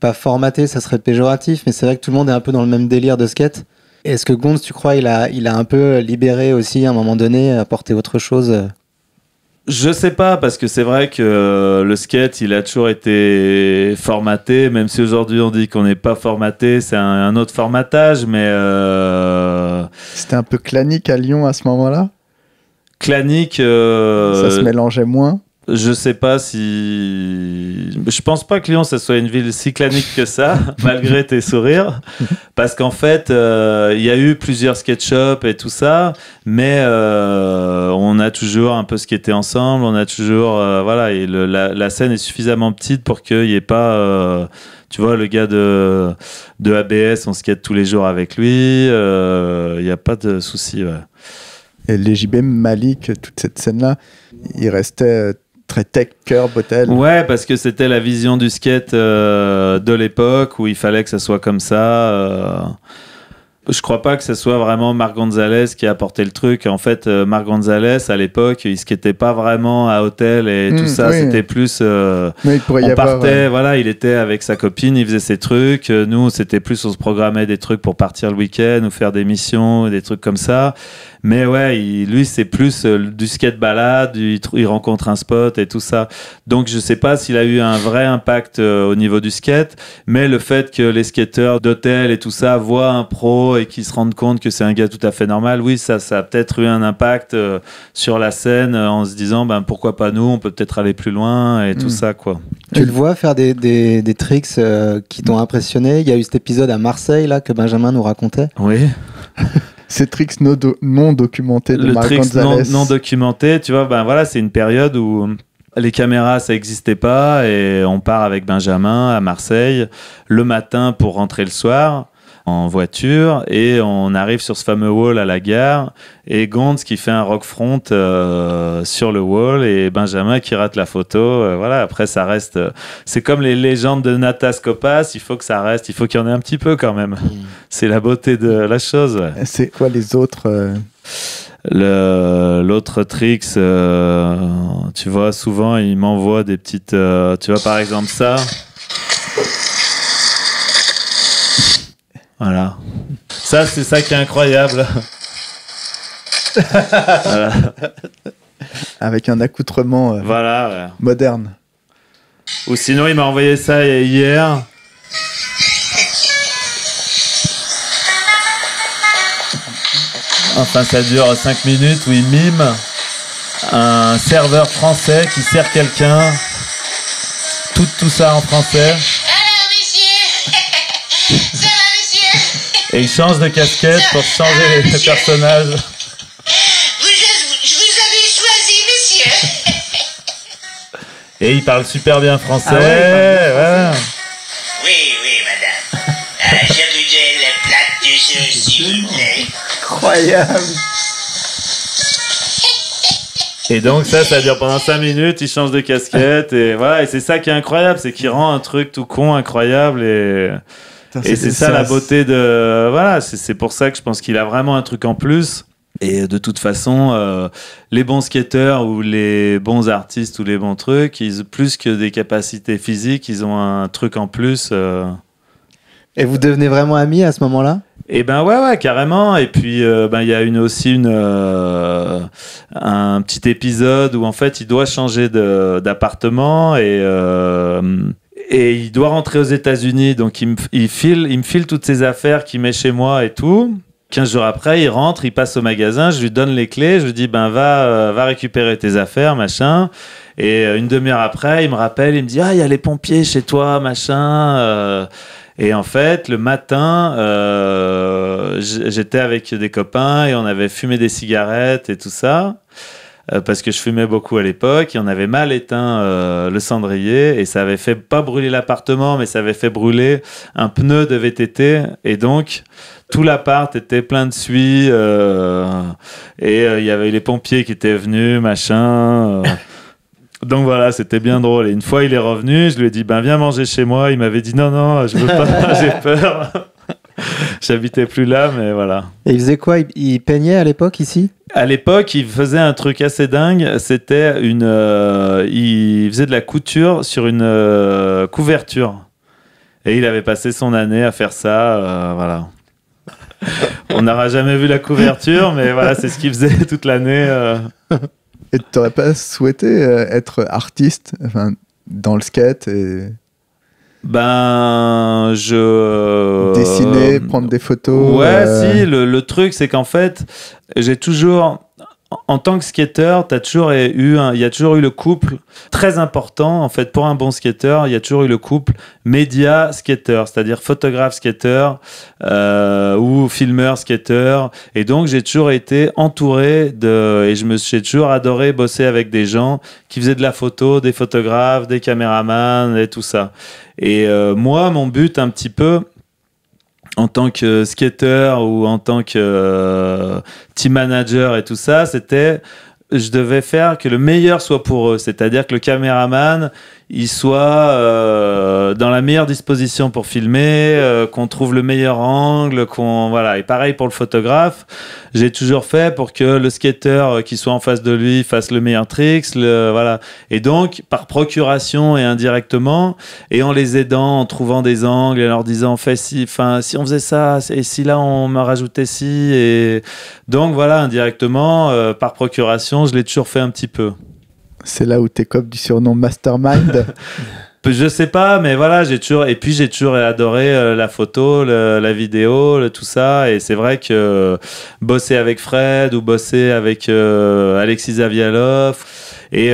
pas formaté, ça serait péjoratif, mais c'est vrai que tout le monde est un peu dans le même délire de skate. Est-ce que Gons, tu crois, il a, il a un peu libéré aussi à un moment donné, apporté autre chose je sais pas, parce que c'est vrai que euh, le skate, il a toujours été formaté, même si aujourd'hui on dit qu'on n'est pas formaté, c'est un, autre formatage, mais... Euh, C'était un peu clanique à Lyon à ce moment-là Clanique... Euh, ça se mélangeait moins je sais pas si. Je pense pas que Lyon, ça soit une ville si clanique que ça, malgré tes sourires. Parce qu'en fait, euh, il y a eu plusieurs sketch shops et tout ça, mais euh, on a toujours un peu était ensemble, on a toujours. Euh, voilà, et la, scène est suffisamment petite pour qu'il n'y ait pas tu vois, le gars de, de ABS, on skate tous les jours avec lui. Il n'y a pas de souci. Et les jb Malik, toute cette scène-là, il restait très tech, curb hotel Ouais, parce que c'était la vision du skate euh, de l'époque où il fallait que ça soit comme ça. Euh. Je crois pas que ce soit vraiment Marc Gonzalez qui a apporté le truc. En fait, euh, Marc Gonzalez, à l'époque, il skatait pas vraiment à hôtel et tout hmm, ça. C'était plus. on partait, voilà, il était avec sa copine, il faisait ses trucs. Nous, c'était plus, on se programmait des trucs pour partir le week-end ou faire des missions, des trucs comme ça. Mais ouais, lui, c'est plus euh, du skate balade, il, rencontre un spot et tout ça. Donc, je sais pas s'il a eu un vrai impact euh, au niveau du skate, mais le fait que les skateurs d'hôtel et tout ça voient un pro et qu'ils se rendent compte que c'est un gars tout à fait normal, oui, ça, a peut-être eu un impact euh, sur la scène en se disant, ben pourquoi pas nous, on peut peut-être aller plus loin et tout hmm. ça, quoi. Tu le vois faire des, des tricks qui t'ont impressionné. Il y a eu cet épisode à Marseille, là, que Benjamin nous racontait. Oui. ces tricks no non documentés le non, documenté, tu vois, ben voilà, c'est une période où les caméras, ça n'existait pas et on part avec Benjamin à Marseille le matin pour rentrer le soir en voiture et on arrive sur ce fameux wall à la gare et Gantz qui fait un rock front euh, sur le wall et Benjamin qui rate la photo euh, voilà après ça reste euh, c'est comme les légendes de Natas Copas il faut que ça reste il faut qu'il y en ait un petit peu quand même mm. c'est la beauté de la chose c'est quoi les autres l'autre tricks tu vois souvent il m'envoie des petites tu vois par exemple ça voilà. Ça, c'est ça qui est incroyable. Avec un accoutrement euh, voilà, moderne. Ou sinon, il m'a envoyé ça hier. Enfin, ça dure 5 minutes où il mime un serveur français qui sert quelqu'un. Tout, tout ça en français. Alors, monsieur Et il change de casquette pour changer ah, les personnages. je vous avais choisi, monsieur. Et il parle super bien français. Ah oui, oui, madame. Euh, je je voudrais le plat du jeu, s'il vous plaît. Incroyable. Et donc ça, ça dure pendant 5 minutes, il change de casquette et voilà, et c'est ça qui est incroyable, c'est qu'il rend un truc tout con incroyable et... Et c'est ça, la beauté de. Voilà, c'est pour ça que je pense qu'il a vraiment un truc en plus. Et de toute façon, euh, les bons skateurs ou les bons artistes ou les bons trucs, ils, plus que des capacités physiques, ils ont un truc en plus. Euh. Et vous devenez vraiment amis à ce moment-là et eh ben ouais, ouais, carrément. Et puis, euh, ben il y a une, aussi une, un petit épisode où en fait, il doit changer d'appartement et et il doit rentrer aux États-Unis, donc il me, file, il me file toutes ses affaires qu'il met chez moi et tout. 15 jours après, il rentre, il passe au magasin, je lui donne les clés, je lui dis ben va, euh, va récupérer tes affaires, machin. Et euh, une demi-heure après, il me rappelle, il me dit ah il y a les pompiers chez toi, machin. Euh. et en fait, le matin, j'étais avec des copains et on avait fumé des cigarettes et tout ça. Euh, parce que je fumais beaucoup à l'époque et on avait mal éteint euh, le cendrier et ça avait fait pas brûler l'appartement, mais ça avait fait brûler un pneu de VTT et donc tout l'appart était plein de suie euh, et il y avait les pompiers qui étaient venus, machin. Donc voilà, c'était bien drôle. Et une fois, il est revenu, je lui ai dit, ben viens manger chez moi. Il m'avait dit, non, non, je veux pas, j'ai peur. J'habitais plus là, mais voilà. Et il faisait quoi il, peignait à l'époque ici à l'époque, il faisait un truc assez dingue. C'était une. Euh, il faisait de la couture sur une euh, couverture. Et il avait passé son année à faire ça. Euh, voilà. On n'aura jamais vu la couverture, mais voilà, c'est ce qu'il faisait toute l'année. Et tu n'aurais pas souhaité être artiste enfin, dans le skate et ben, je. Euh, Dessiner, prendre des photos. Ouais, euh. si, le, le truc, c'est qu'en fait, j'ai toujours en tant que skater, as toujours eu il y a toujours eu le couple très important en fait pour un bon skater, il y a toujours eu le couple média skater, c'est-à-dire photographe skater euh, ou filmeur skater. Et donc j'ai toujours été entouré de et je me suis toujours adoré bosser avec des gens qui faisaient de la photo, des photographes, des caméramans et tout ça. Et euh, moi, mon but un petit peu, en tant que skater ou en tant que euh, team manager et tout ça, c'était je devais faire que le meilleur soit pour eux. C'est-à-dire que le caméraman, il soit euh, dans la meilleure disposition pour filmer, euh, qu'on trouve le meilleur angle, qu'on voilà. Et pareil pour le photographe, j'ai toujours fait pour que le skateur euh, qui soit en face de lui fasse le meilleur tricks, le, voilà. Et donc par procuration et indirectement, et en les aidant, en trouvant des angles, et leur disant fais si, enfin si on faisait ça, et si là on m'a rajouté si, et donc voilà indirectement par procuration, je l'ai toujours fait un petit peu. C'est là où comme du surnom Mastermind. Je sais pas, mais voilà, j'ai toujours et puis j'ai toujours adoré euh, la photo, la vidéo, le, tout ça. Et c'est vrai que euh, bosser avec Fred ou bosser avec euh, Alexis Avialov. et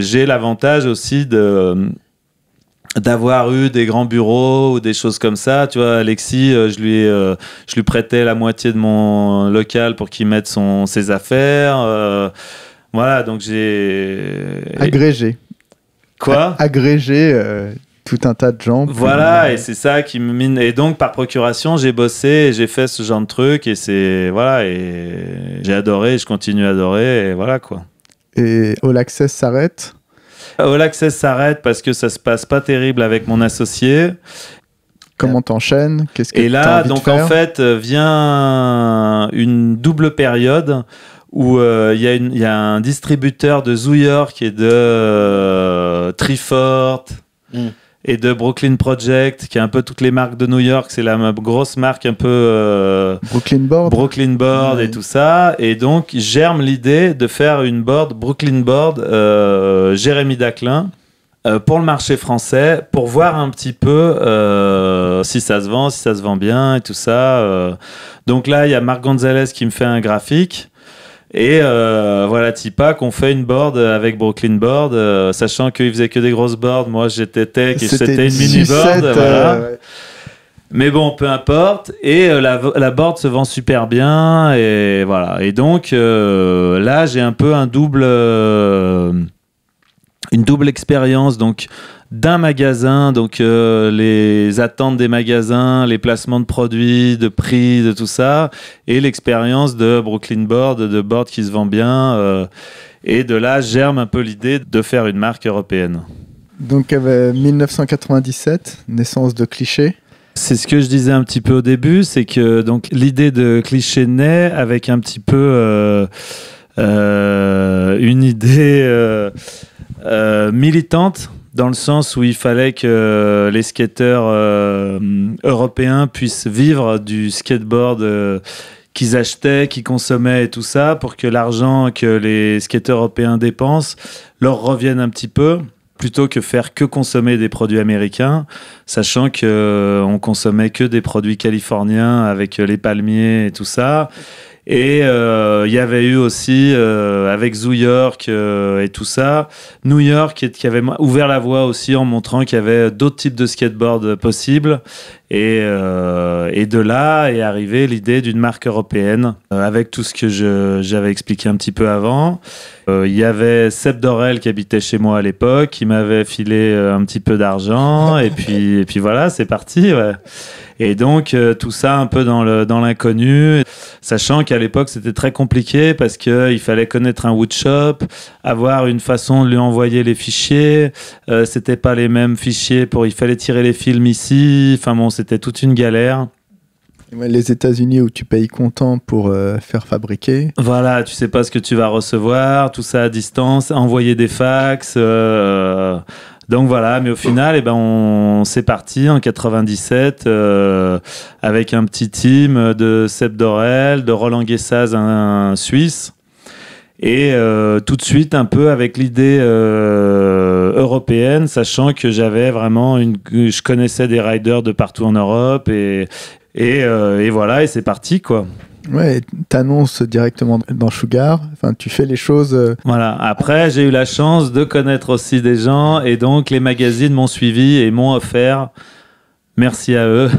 j'ai l'avantage aussi de d'avoir eu des grands bureaux ou des choses comme ça. Tu vois, Alexis, je lui, je lui prêtais la moitié de mon local pour qu'il mette son, ses affaires. Euh, voilà, donc j'ai. Agrégé. Quoi Agrégé. Euh, tout un tas de gens. Voilà, et c'est ça qui me mine. Et donc, par procuration, j'ai bossé, j'ai fait ce genre de truc, et c'est. Voilà, et j'ai adoré, et je continue à adorer, et voilà quoi. Et All Access s'arrête All Access s'arrête parce que ça se passe pas terrible avec mon associé. Comment t'enchaînes Qu'est-ce que Et là, envie donc en fait, euh, vient une double période où euh, il y, a un distributeur de New qui est de euh, Trifort hmm. et de Brooklyn Project, qui a un peu toutes les marques de New York. C'est la grosse marque un peu. Euh, Brooklyn Board. Brooklyn Board et tout ça. Et donc, germe l'idée de faire une board, Brooklyn Board, Jérémy Daclin. pour le marché français, pour voir un petit peu si ça se vend, si ça se vend bien et tout ça. Donc là, il y a Marc Gonzalez qui me fait un graphique. Et euh, voilà, Tipa, qu'on fait une board avec Brooklyn Board, euh, sachant qu'il faisait que des grosses boards. Moi, j'étais tech et c'était une mini board. Euh, Mais bon, peu importe. Et euh, la, la, board se vend super bien. Et voilà. Et donc, là, j'ai un peu un double. une double expérience. Donc, d'un magasin, donc euh, les attentes des magasins, les placements de produits, de prix, de tout ça, et l'expérience de Brooklyn Board, de board qui se vend bien. Euh, et de là germe un peu l'idée de faire une marque européenne. Donc 1997, euh, naissance de cliché. C'est ce que je disais un petit peu au début, c'est que donc l'idée de cliché naît avec un petit peu une idée militante dans le sens où il fallait que les skateurs euh, européens puissent vivre du skateboard euh, qu'ils achetaient, qu'ils consommaient et tout ça, pour que l'argent que les skateurs européens dépensent leur revienne un petit peu plutôt que faire que consommer des produits américains, sachant que euh, on consommait que des produits californiens avec les palmiers et tout ça. Et euh, il y avait eu aussi, euh, avec Zoo York euh, et tout ça, New York qui avait ouvert la voie aussi en montrant qu'il y avait d'autres types de skateboard possibles. Et, de là est arrivée l'idée d'une marque européenne, avec tout ce que j'avais expliqué un petit peu avant. Il y avait Seb Dorel qui habitait chez moi à l'époque, qui m'avait filé un petit peu d'argent. et, puis, et puis voilà, c'est parti. Et donc, euh, tout ça un peu dans l'inconnu, dans sachant qu'à l'époque, c'était très compliqué parce qu'il euh, fallait connaître un woodshop, avoir une façon de lui envoyer les fichiers. Ce euh, c'était pas les mêmes fichiers pour. Il fallait tirer les films ici. Enfin bon, c'était toute une galère. Les États-Unis où tu payes comptant pour faire fabriquer. Voilà, tu sais pas ce que tu vas recevoir, tout ça à distance, envoyer des fax. Donc voilà, mais au final, eh ben, on s'est parti en 97 euh, avec un petit team de Seb Dorel, de Roland Guessaz, un, Suisse. Et euh, tout de suite, un peu avec l'idée euh, européenne, sachant que j'avais vraiment une, je connaissais des riders de partout en Europe et voilà, et c'est parti quoi. Ouais, t'annonces directement dans Sugar. Enfin, tu fais les choses. Euh, voilà. Après, j'ai eu la chance de connaître aussi des gens et donc les magazines m'ont suivi et m'ont offert. Merci à eux.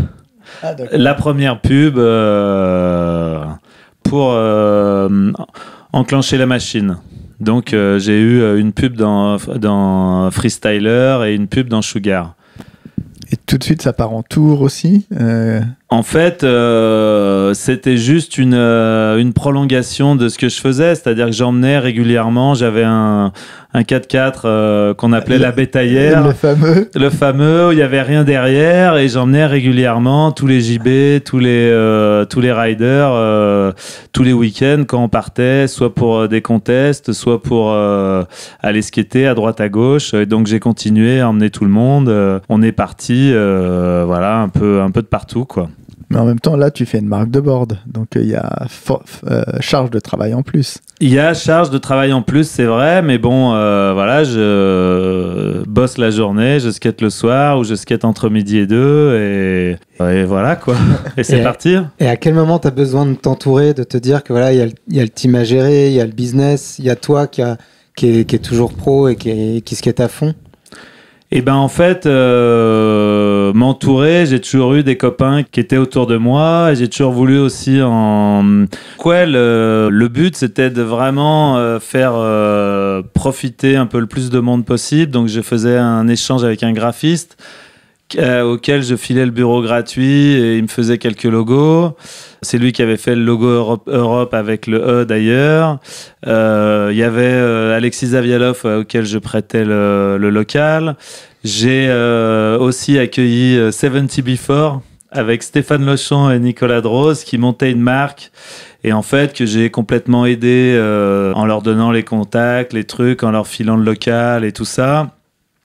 Ah, la première pub euh, pour euh, enclencher la machine. Donc j'ai eu une pub dans, dans Freestyler et une pub dans Sugar. Et tout de suite, ça part en tour aussi euh. En fait, euh, c'était juste euh, une, prolongation de ce que je faisais, c'est-à-dire que j'emmenais régulièrement, j'avais un, un 4x4 qu'on appelait la bétaillère. Le fameux. Le fameux, où il n'y avait rien derrière, et j'emmenais régulièrement tous les JB, tous les, tous les riders, tous les week-ends quand on partait, soit pour des contests, soit pour aller skater à droite à gauche. Et donc j'ai continué à emmener tout le monde. on est parti euh, voilà, un peu, un peu de partout, quoi. Mais en même temps, là, tu fais une marque de board. Donc, euh, il y a euh, charge de travail en plus. Il y a charge de travail en plus, c'est vrai. Mais bon, voilà, je bosse la journée, je skate le soir ou je skate entre midi et deux. Et, voilà, quoi. Et c'est parti. Et à quel moment tu as besoin de t'entourer, de te dire que voilà, il y, a le team à gérer, il y a le business, il y a toi qui, est, toujours pro et qui, qui skate à fond et eh ben en fait, euh, m'entourer, j'ai toujours eu des copains qui étaient autour de moi et j'ai toujours voulu aussi en quoi le, but c'était de vraiment euh, faire euh, profiter un peu le plus de monde possible. Donc je faisais un échange avec un graphiste euh, auquel je filais le bureau gratuit et il me faisait quelques logos. C'est lui qui avait fait le logo Europe, avec le E d'ailleurs. Euh, il y avait euh, Alexis Avialov auquel je prêtais le, local. J'ai aussi accueilli 70 Before avec Stéphane Lochon et Nicolas Dros qui montaient une marque et en fait que j'ai complètement aidé en leur donnant les contacts, les trucs, en leur filant le local et tout ça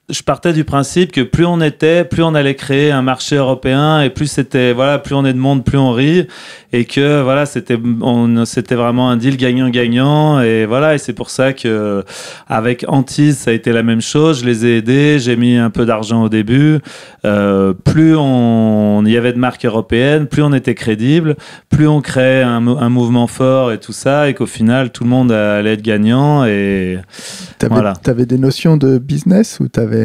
je partais du principe que plus on était, plus on allait créer un marché européen et plus c'était voilà, plus on est de monde, plus on rit et que voilà, c'était on c'était vraiment un deal gagnant-gagnant et voilà et c'est pour ça que avec Antis ça a été la même chose. Je les ai aidés, j'ai mis un peu d'argent au début. Euh, plus on il y avait de marques européennes, plus on était crédible, plus on créait un, mouvement fort et tout ça et qu'au final tout le monde allait être gagnant et voilà. T'avais des notions de business ou t'avais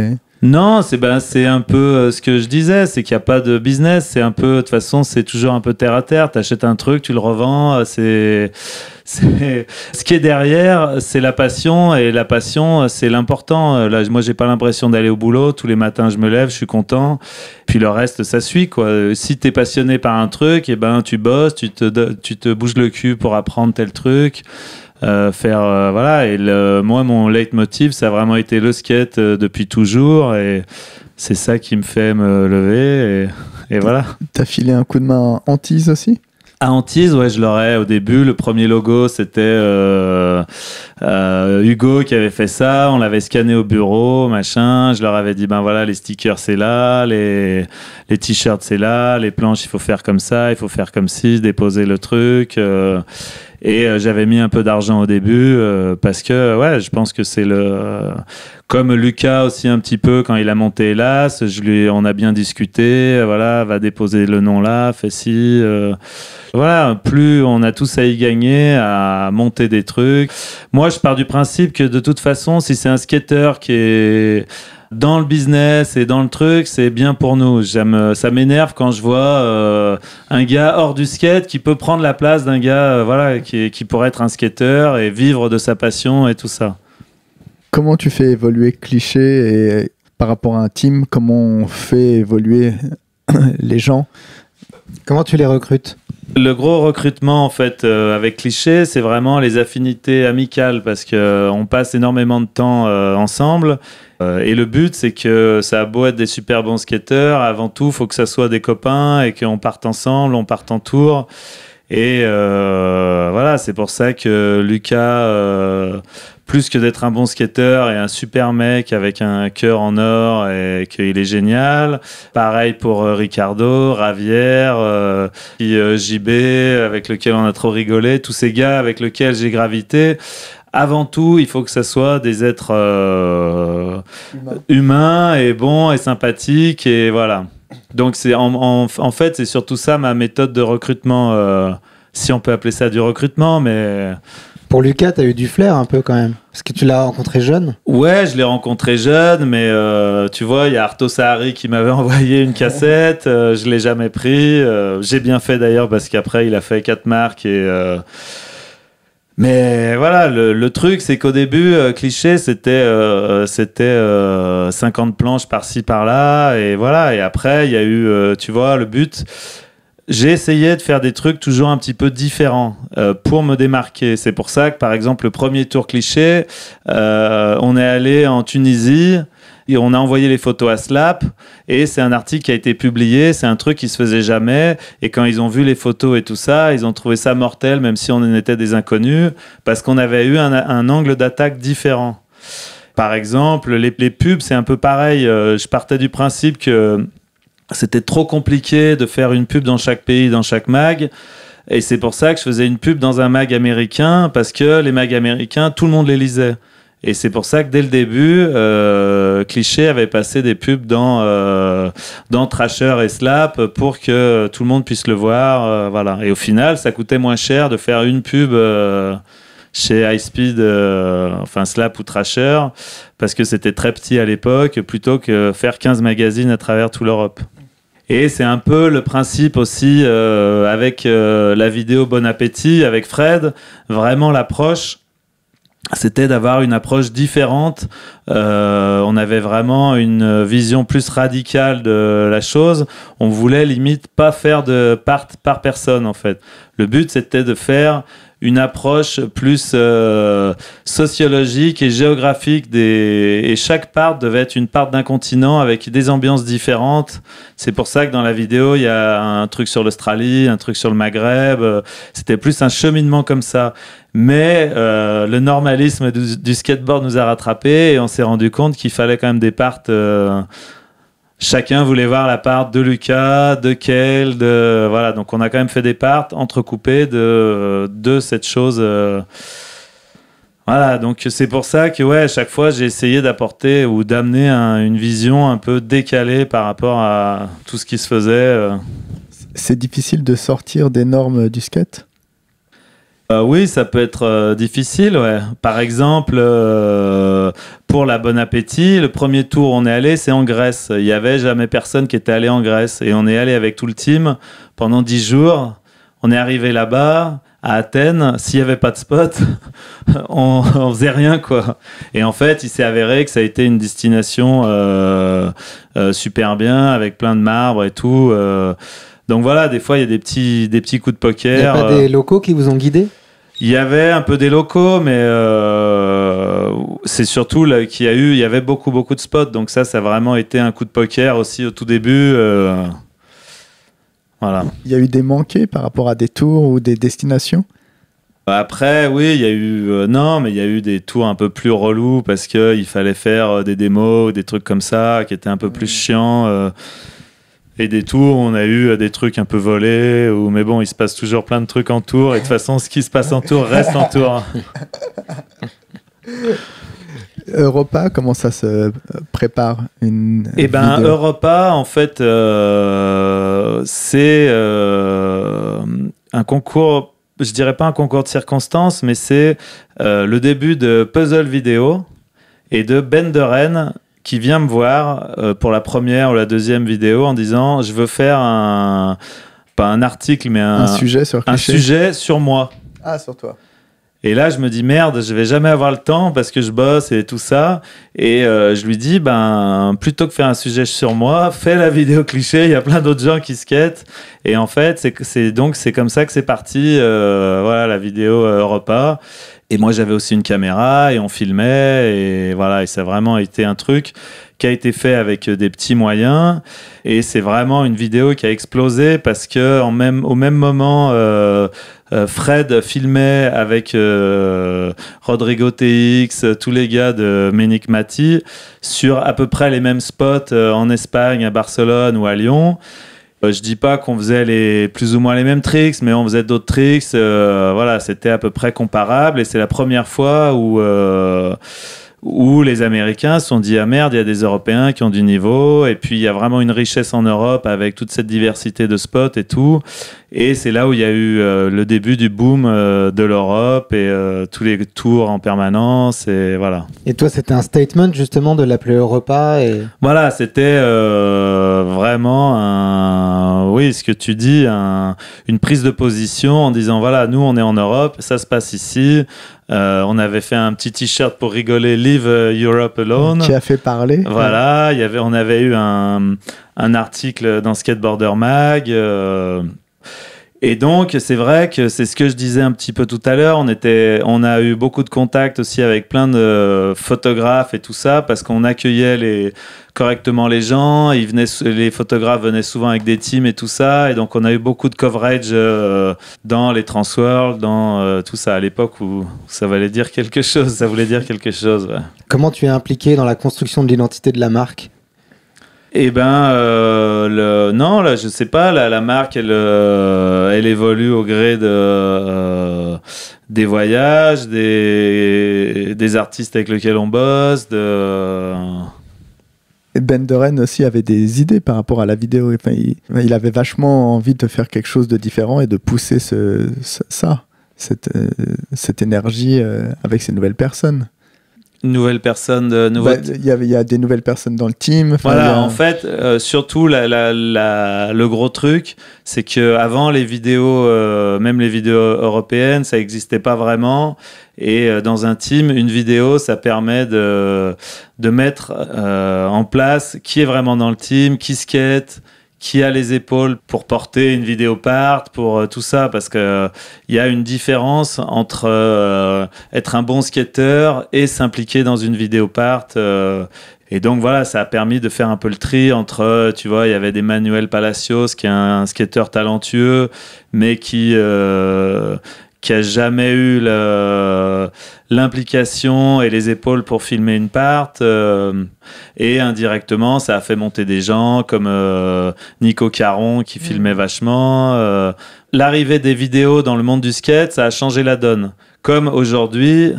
non, c'est ben, c'est un peu euh, ce que je disais, c'est qu'il n'y a pas de business, c'est un peu de toute façon, c'est toujours un peu terre à terre, tu achètes un truc, tu le revends, euh, c'est ce qui est derrière, c'est la passion et la passion, euh, c'est l'important. Là, moi, j'ai pas l'impression d'aller au boulot, tous les matins je me lève, je suis content, puis le reste ça suit quoi. Si tu es passionné par un truc, et eh ben tu bosses, tu te tu te bouges le cul pour apprendre tel truc. Euh, faire euh, voilà et le, moi mon leitmotiv ça a vraiment été le skate euh, depuis toujours et c'est ça qui me fait me lever et, voilà t'as filé un coup de main à Antise aussi à Antise, ah, ouais, je l'aurais au début. Le premier logo, c'était Hugo qui avait fait ça. On l'avait scanné au bureau, machin. Je leur avais dit, ben voilà, les stickers, c'est là, les, les t-shirts, c'est là, les planches, il faut faire comme ça, il faut faire comme ci, déposer le truc. Et euh, j'avais mis un peu d'argent au début euh, parce que, ouais, je pense que c'est le. Comme Lucas aussi un petit peu quand il a monté Hélas, je lui, on a bien discuté. Voilà, va déposer le nom là, fais ci. Euh. voilà, plus on a tous à y gagner, à monter des trucs. Moi, je pars du principe que de toute façon, si c'est un skater qui est dans le business et dans le truc, c'est bien pour nous. J'aime, euh, ça m'énerve quand je vois euh, un gars hors du skate qui peut prendre la place d'un gars, euh, voilà, qui, pourrait être un skateur et vivre de sa passion et tout ça. Comment tu fais évoluer cliché et par rapport à un team, comment on fait évoluer les gens Comment tu les recrutes le gros recrutement en fait euh, avec cliché, c'est vraiment les affinités amicales parce que euh, on passe énormément de temps euh, ensemble et le but c'est que ça a beau être des super bons skateurs, avant tout faut que ça soit des copains et qu'on parte ensemble, on parte en tour. Et voilà, c'est pour ça que Lucas plus que d'être un bon skater et un super mec avec un cœur en or et qu'il est génial. Pareil pour euh, Ricardo, Ravière, euh, euh, JB, avec lequel on a trop rigolé, tous ces gars avec lesquels j'ai gravité. Avant tout, il faut que ça soit des êtres humains et bons et sympathiques et voilà. Donc c'est en, fait c'est surtout ça ma méthode de recrutement, si on peut appeler ça du recrutement, mais pour Lucas, t'as eu du flair un peu quand même, parce que tu l'as rencontré jeune. Ouais, je l'ai rencontré jeune, mais euh, tu vois, il y a Arto Sahari qui m'avait envoyé une cassette, Je euh, je l'ai jamais pris. Euh, j'ai bien fait d'ailleurs parce qu'après il a fait quatre marques et. Mais voilà, le, truc, c'est qu'au début, cliché, c'était c'était 50 planches par-ci, par-là. Et voilà, et après, il y a eu, tu vois, le but, j'ai essayé de faire des trucs toujours un petit peu différents euh, pour me démarquer. C'est pour ça que, par exemple, le premier tour cliché, euh, on est allé en Tunisie. Et on a envoyé les photos à Slap et c'est un article qui a été publié, c'est un truc qui se faisait jamais et quand ils ont vu les photos et tout ça, ils ont trouvé ça mortel même si on en était des inconnus parce qu'on avait eu un, un angle d'attaque différent. Par exemple, les, les pubs, c'est un peu pareil. Euh, je partais du principe que c'était trop compliqué de faire une pub dans chaque pays, dans chaque mag. Et c'est pour ça que je faisais une pub dans un mag américain, parce que les mags américains, tout le monde les lisait. Et c'est pour ça que dès le début, euh, Cliché avait passé des pubs dans, euh, dans Trasher et Slap pour que tout le monde puisse le voir. Euh, voilà. Et au final, ça coûtait moins cher de faire une pub chez High Speed, enfin Slap ou Trasher, parce que c'était très petit à l'époque, plutôt que faire 15 magazines à travers toute l'Europe. Et c'est un peu le principe aussi euh, avec euh, la vidéo Bon Appétit, avec Fred. Vraiment, l'approche, c'était d'avoir une approche différente. Euh, on avait vraiment une vision plus radicale de la chose. On voulait limite pas faire de part par personne, en fait. Le but, c'était de faire une approche plus euh, sociologique et géographique des et chaque part devait être une part d'un continent avec des ambiances différentes. C'est pour ça que dans la vidéo, il y a un truc sur l'Australie, un truc sur le Maghreb, euh, c'était plus un cheminement comme ça. Mais euh, le normalisme du, skateboard nous a rattrapés et on s'est rendu compte qu'il fallait quand même des parts chacun voulait voir la part de Lucas, de Kel, de voilà. Donc on a quand même fait des parts entrecoupées de de cette chose. Euh, voilà, donc c'est pour ça que ouais, à chaque fois j'ai essayé d'apporter ou d'amener une vision un peu décalée par rapport à tout ce qui se faisait. Euh. C'est difficile de sortir des normes du skate euh, oui, ça peut être euh, difficile. Ouais. Par exemple, euh, pour la Bon Appétit, le premier tour on est allé, c'est en Grèce. Il y avait jamais personne qui était allé en Grèce et on est allé avec tout le team pendant dix jours. On est arrivé là-bas à Athènes, s'il n'y avait pas de spot, on, ne faisait rien quoi. Et en fait, il s'est avéré que ça a été une destination super bien avec plein de marbre et tout. Donc voilà, des fois, il y a des petits, des petits coups de poker. Il n'y a pas des locaux qui vous ont guidé il y avait un peu des locaux, mais euh, c'est surtout qu'il y a eu, il y avait beaucoup, beaucoup de spots. Donc ça, ça a vraiment été un coup de poker aussi au tout début. Euh, voilà. Il y a eu des manqués par rapport à des tours ou des destinations après, oui, il y a eu euh, non, mais il y a eu des tours un peu plus relous parce que il fallait faire des démos, ou des trucs comme ça, qui étaient un peu plus chiants des tours, on a eu euh, des trucs un peu volés, ou, mais bon, il se passe toujours plein de trucs en tour, et de toute façon, ce qui se passe en tour reste en tour. Europa, comment ça se euh, prépare une Eh ben, Europa, en fait, euh, c'est un concours, je dirais pas un concours de circonstances, mais c'est le début de Puzzle Vidéo et de Ben de Rennes, qui vient me voir euh, pour la première ou la deuxième vidéo en disant je veux faire un pas un article mais un, un sujet sur un sujet sur moi. Ah sur toi. Et là je me dis merde je vais jamais avoir le temps parce que je bosse et tout ça et euh, je lui dis ben plutôt que faire un sujet sur moi fais la vidéo cliché il y a plein d'autres gens qui se et en fait c'est donc c'est comme ça que c'est parti euh, voilà la vidéo repas et moi, j'avais aussi une caméra et on filmait. Et voilà, et ça a vraiment été un truc qui a été fait avec euh, des petits moyens. Et c'est vraiment une vidéo qui a explosé parce que en même, au même moment, euh, euh, Fred filmait avec Rodrigo TX, tous les gars de Ménic Mati, sur à peu près les mêmes spots en Espagne, à Barcelone ou à Lyon. Euh, je dis pas qu'on faisait les, plus ou moins les mêmes tricks, mais on faisait d'autres tricks. Euh, voilà, c'était à peu près comparable. Et c'est la première fois où, euh, où les Américains se sont dit Ah merde, il y a des Européens qui ont du niveau. Et puis il y a vraiment une richesse en Europe avec toute cette diversité de spots et tout. Et c'est là où il y a eu euh, le début du boom euh, de l'Europe et euh, tous les tours en permanence et voilà. Et toi, c'était un statement justement de l'appeler Europa et... Voilà, c'était vraiment un... Oui, ce que tu dis, une prise de position en disant voilà, nous on est en Europe, ça se passe ici. on avait fait un petit t-shirt pour rigoler Leave Europe Alone. Qui a fait parler. Voilà, il y avait, on avait eu un, un article dans Skateboarder Mag. Et donc, c'est vrai que c'est ce que je disais un petit peu tout à l'heure. On, était, on a eu beaucoup de contacts aussi avec plein de photographes et tout ça, parce qu'on accueillait correctement les gens. venaient, les photographes venaient souvent avec des teams et tout ça. Et donc, on a eu beaucoup de coverage euh, dans les Transworld, dans euh, tout ça, à l'époque où ça valait dire quelque chose. Ça voulait dire quelque chose. Comment tu es impliqué dans la construction de l'identité de la marque eh ben, euh, non, là, je sais pas. La, marque, euh, elle, évolue au gré euh, des voyages, des, artistes avec lesquels on bosse, de. Ben Doren aussi avait des idées par rapport à la vidéo. il, avait vachement envie de faire quelque chose de différent et de pousser ça, cette énergie avec ces nouvelles personnes nouvelles personnes de bah, il, y a, il y, a des nouvelles personnes dans le team voilà en fait euh, surtout la, la, la, le gros truc c'est que avant les vidéos euh, même les vidéos européennes ça n'existait pas vraiment et euh, dans un team une vidéo ça permet de de mettre en place qui est vraiment dans le team qui skate qui a les épaules pour porter une vidéo part, pour euh, tout ça, parce que il euh, y a une différence entre euh, être un bon skater et s'impliquer dans une vidéo part. et donc voilà, ça a permis de faire un peu le tri entre, tu vois, il y avait des Palacios, qui est un, skateur talentueux, mais qui, qui a jamais eu l'implication et les épaules pour filmer une part. Euh, et indirectement, ça a fait monter des gens comme euh, Nico Caron qui mm. filmait vachement. Euh. L'arrivée des vidéos dans le monde du skate, ça a changé la donne. Comme aujourd'hui.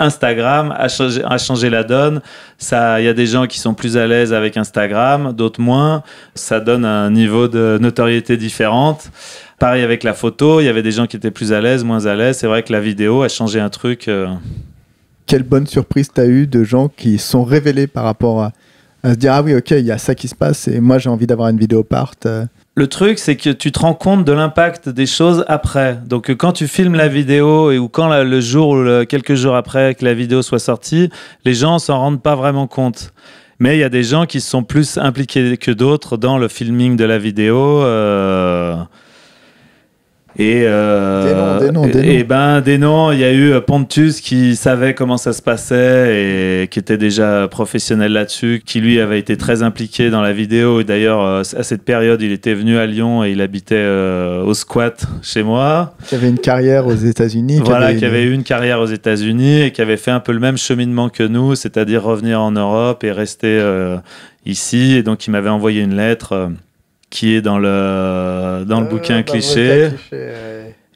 Instagram a changé, a changé, la donne. Ça, il y a des gens qui sont plus à l'aise avec Instagram, d'autres moins. Ça donne un niveau de notoriété différente. Pareil avec la photo, il y avait des gens qui étaient plus à l'aise, moins à l'aise. C'est vrai que la vidéo a changé un truc. Euh. Quelle bonne surprise t'as eu de gens qui sont révélés par rapport à, se dire ah oui ok il y a ça qui se passe et moi j'ai envie d'avoir une vidéo part. Euh. Le truc c'est que tu te rends compte de l'impact des choses après. Donc euh, quand tu filmes la vidéo et ou quand le jour ou quelques jours après que la vidéo soit sortie, les gens s'en rendent pas vraiment compte. Mais il y a des gens qui sont plus impliqués que d'autres dans le filming de la vidéo. Et, euh, des noms, et ben des noms, il y a eu euh, Pontus qui savait comment ça se passait et qui était déjà professionnel là-dessus, qui lui avait été très impliqué dans la vidéo. Et d'ailleurs, euh, à cette période, il était venu à Lyon et il habitait au squat chez moi. Qui avait une carrière aux États-Unis. Voilà, qui avait eu une carrière aux États-Unis et qui avait fait un peu le même cheminement que nous, c'est-à-dire revenir en Europe et rester ici. Et donc, il m'avait envoyé une lettre qui est dans le, dans le euh, bouquin Cliché.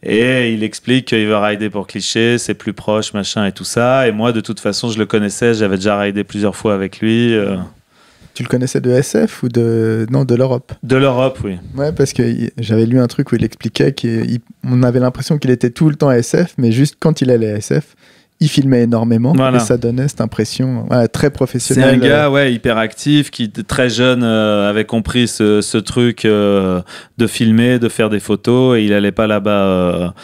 Et il explique qu'il veut rider pour Cliché, c'est plus proche, machin et tout ça. Et moi, de toute façon, je le connaissais, j'avais déjà ridé plusieurs fois avec lui. Euh. Tu le connaissais de SF ou de non de l'Europe De l'Europe, oui. Ouais, parce que j'avais lu un truc où il expliquait qu'on avait l'impression qu'il était tout le temps à SF, mais juste quand il allait à SF, il filmait énormément et ça donnait cette impression très professionnelle. C'est un euh. gars ouais, hyper actif qui, très jeune, euh, avait compris ce, ce truc euh, de filmer, de faire des photos et il n'allait pas là-bas.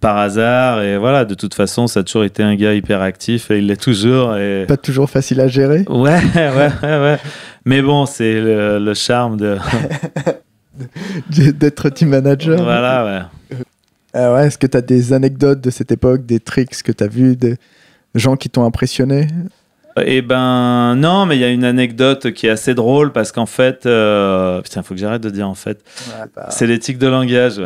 par hasard. Et voilà, de toute façon, ça a toujours été un gars hyper actif et il l'est toujours. Et... Pas toujours facile à gérer. Ouais, ouais, ouais. Mais bon, c'est le, le, charme de. d'être team manager. Voilà, ouais. Euh, est-ce que tu as des anecdotes de cette époque, des tricks que tu as vus, des gens qui t'ont impressionné eh ben non, mais il y a une anecdote qui est assez drôle parce qu'en fait, Putain, euh, putain, faut que j'arrête de dire en fait. Bah. C'est l'éthique de langage.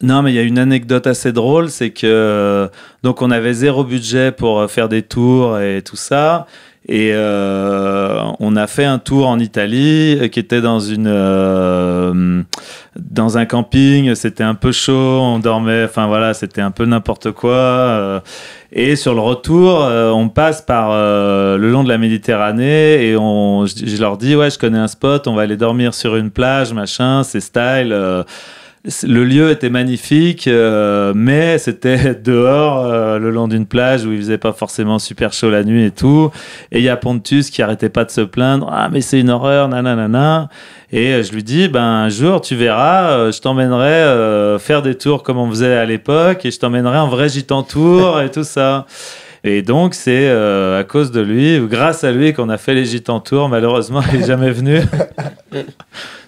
Non, mais il y a une anecdote assez drôle, c'est que euh, donc on avait zéro budget pour faire des tours et tout ça, et euh, on a fait un tour en Italie euh, qui était dans une euh, dans un camping. C'était un peu chaud, on dormait. Enfin voilà, c'était un peu n'importe quoi. Euh. Et sur le retour, on passe par le long de la Méditerranée et on, je, je, leur dis ouais, je connais un spot. On va aller dormir sur une plage, machin. C'est style le lieu était magnifique, euh, mais c'était dehors, euh, le long d'une plage où il faisait pas forcément super chaud la nuit et tout. Et il y a Pontus qui arrêtait pas de se plaindre. Ah, mais c'est une horreur, nanana. Et euh, je lui dis, ben, un jour, tu verras, je t'emmènerai faire des tours comme on faisait à l'époque et je t'emmènerai en vrai gitan tour et tout ça. Et donc, c'est euh, à cause de lui, ou grâce à lui, qu'on a fait les Gitans Tours. Malheureusement, il n'est jamais venu. Je ne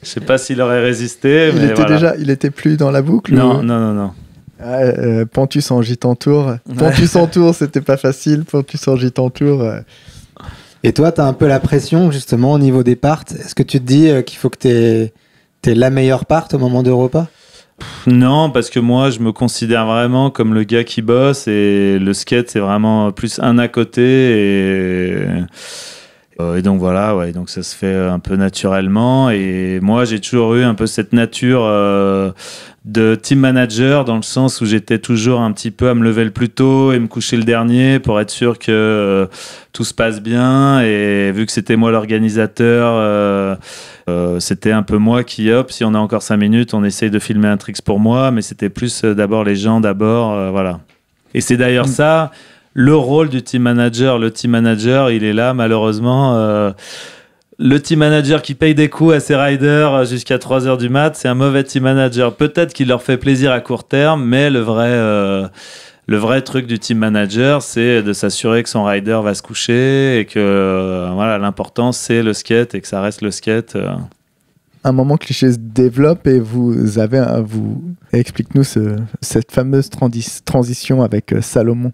sais pas s'il aurait résisté. Il était déjà, il était plus dans la boucle. Non, non, non, non. Ah, euh, Pontus en Gitan Tour. Pontus en Tour, c'était pas facile. Pontus en Gitan Tour. Euh. Et toi, tu as un peu la pression justement au niveau des parts. Est-ce que tu te dis qu'il faut que tu aies, la meilleure part au moment de repas non, parce que moi, je me considère vraiment comme le gars qui bosse et le skate, c'est vraiment plus un à côté et. Euh, et donc voilà, ouais, donc ça se fait un peu naturellement. Et moi, j'ai toujours eu un peu cette nature euh, de team manager dans le sens où j'étais toujours un petit peu à me lever le plus tôt et me coucher le dernier pour être sûr que euh, tout se passe bien. Et vu que c'était moi l'organisateur euh, c'était un peu moi qui, hop, si on a encore 5 minutes, on essaye de filmer un tricks pour moi, mais c'était plus euh, d'abord les gens, d'abord, euh, voilà. Et c'est d'ailleurs ça, le rôle du team manager. Le team manager, il est là, malheureusement. le team manager qui paye des coups à ses riders jusqu'à 3 heures du mat, c'est un mauvais team manager. Peut-être qu'il leur fait plaisir à court terme, mais le vrai le vrai truc du team manager, c'est de s'assurer que son rider va se coucher et que euh, voilà, l'important c'est le skate et que ça reste le skate. Euh. Un moment cliché se développe et vous avez à vous explique-nous cette fameuse transition avec euh, Salomon.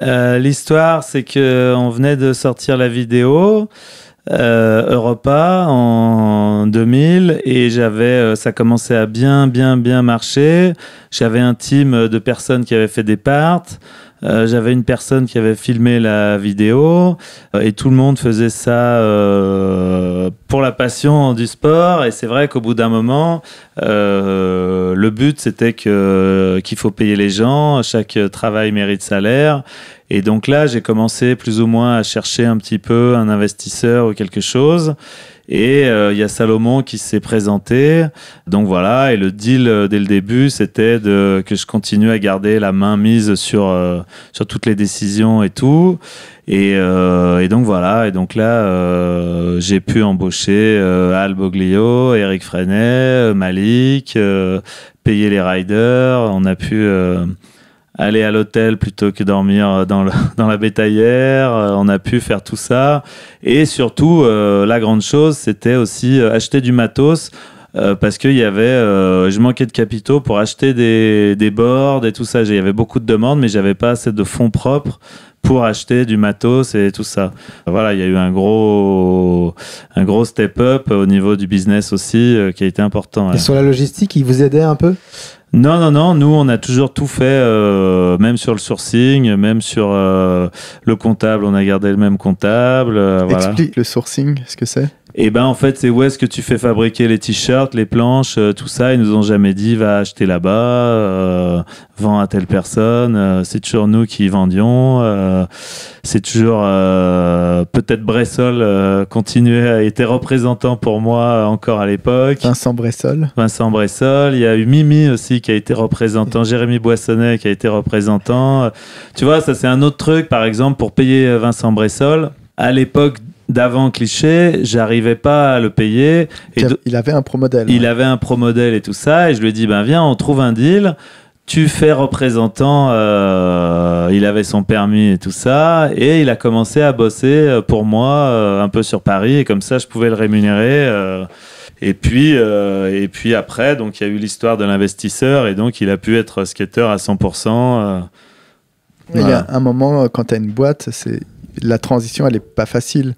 L'histoire, c'est qu'on venait de sortir la vidéo. Euh, Europa en 2000 et j'avais, euh, ça commençait à bien, bien, bien marcher. J'avais un team de personnes qui avaient fait des parts. Euh, j'avais une personne qui avait filmé la vidéo et tout le monde faisait ça pour la passion du sport. Et c'est vrai qu'au bout d'un moment, le but c'était que qu'il faut payer les gens, chaque travail mérite salaire et donc là, j'ai commencé plus ou moins à chercher un petit peu un investisseur ou quelque chose. Et euh, il y a Salomon qui s'est présenté. Donc voilà, et le deal euh, dès le début, c'était de, que je continue à garder la main mise sur, euh, sur toutes les décisions et tout. Et, et donc voilà, et donc là, j'ai pu embaucher Al Boglio, Eric Freinet, Malik, payer les riders. On a pu aller à l'hôtel plutôt que dormir euh, dans, la bétaillère. Euh, on a pu faire tout ça. Et surtout, euh, la grande chose, c'était aussi acheter du matos. parce que y avait, je manquais de capitaux pour acheter des, des boards et tout ça. Il y avait beaucoup de demandes, mais j'avais pas assez de fonds propres pour acheter du matos et tout ça. Voilà, il y a eu un gros, un gros step-up au niveau du business aussi qui a été important. Et sur la logistique, il vous aidait un peu non, non, non. Nous, on a toujours tout fait, euh, même sur le sourcing, même sur euh, le comptable. On a gardé le même comptable. Euh, Explique le sourcing, ce que c'est et eh ben en fait, c'est où est-ce que tu fais fabriquer les t-shirts, les planches, euh, tout ça Ils nous ont jamais dit va acheter là-bas, euh, vend à telle personne. Euh, c'est toujours nous qui vendions. c'est toujours peut-être Bressol continuait à être représentant pour moi encore à l'époque. Vincent Bressol. Vincent Bressol. Il y a eu Mimi aussi qui a été représentant. Jérémy Boissonnet qui a été représentant. Tu vois, ça c'est un autre truc. Par exemple, pour payer Vincent Bressol à l'époque d'avant cliché, j'arrivais pas à le payer. il avait un pro modèle. Il avait un pro modèle et tout ça. Et je lui ai dit, ben viens, on trouve un deal. Tu fais représentant. Euh, il avait son permis et tout ça. Et il a commencé à bosser euh, pour moi euh, un peu sur Paris. Et comme ça, je pouvais le rémunérer. et puis, et puis après, donc il y a eu l'histoire de l'investisseur. Et donc, il a pu être skater à 100%. Il y a un moment, quand tu as une boîte, c'est la transition, elle n'est pas facile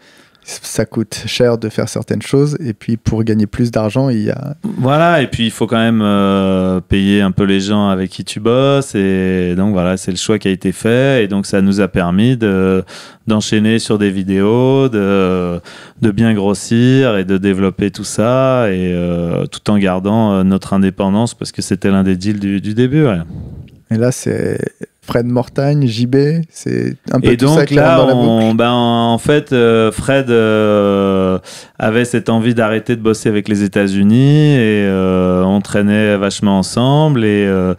ça coûte cher de faire certaines choses et puis pour gagner plus d'argent il y a voilà et puis il faut quand même euh, payer un peu les gens avec qui tu bosses et donc voilà c'est le choix qui a été fait et donc ça nous a permis de d'enchaîner sur des vidéos de de bien grossir et de développer tout ça et euh, tout en gardant euh, notre indépendance parce que c'était l'un des deals du, début et là c'est Fred Mortagne, JB, c'est un peu et ça là, dans la ben, en fait, euh, Fred euh, avait cette envie d'arrêter de bosser avec les États-Unis et euh, on traînait vachement ensemble et euh,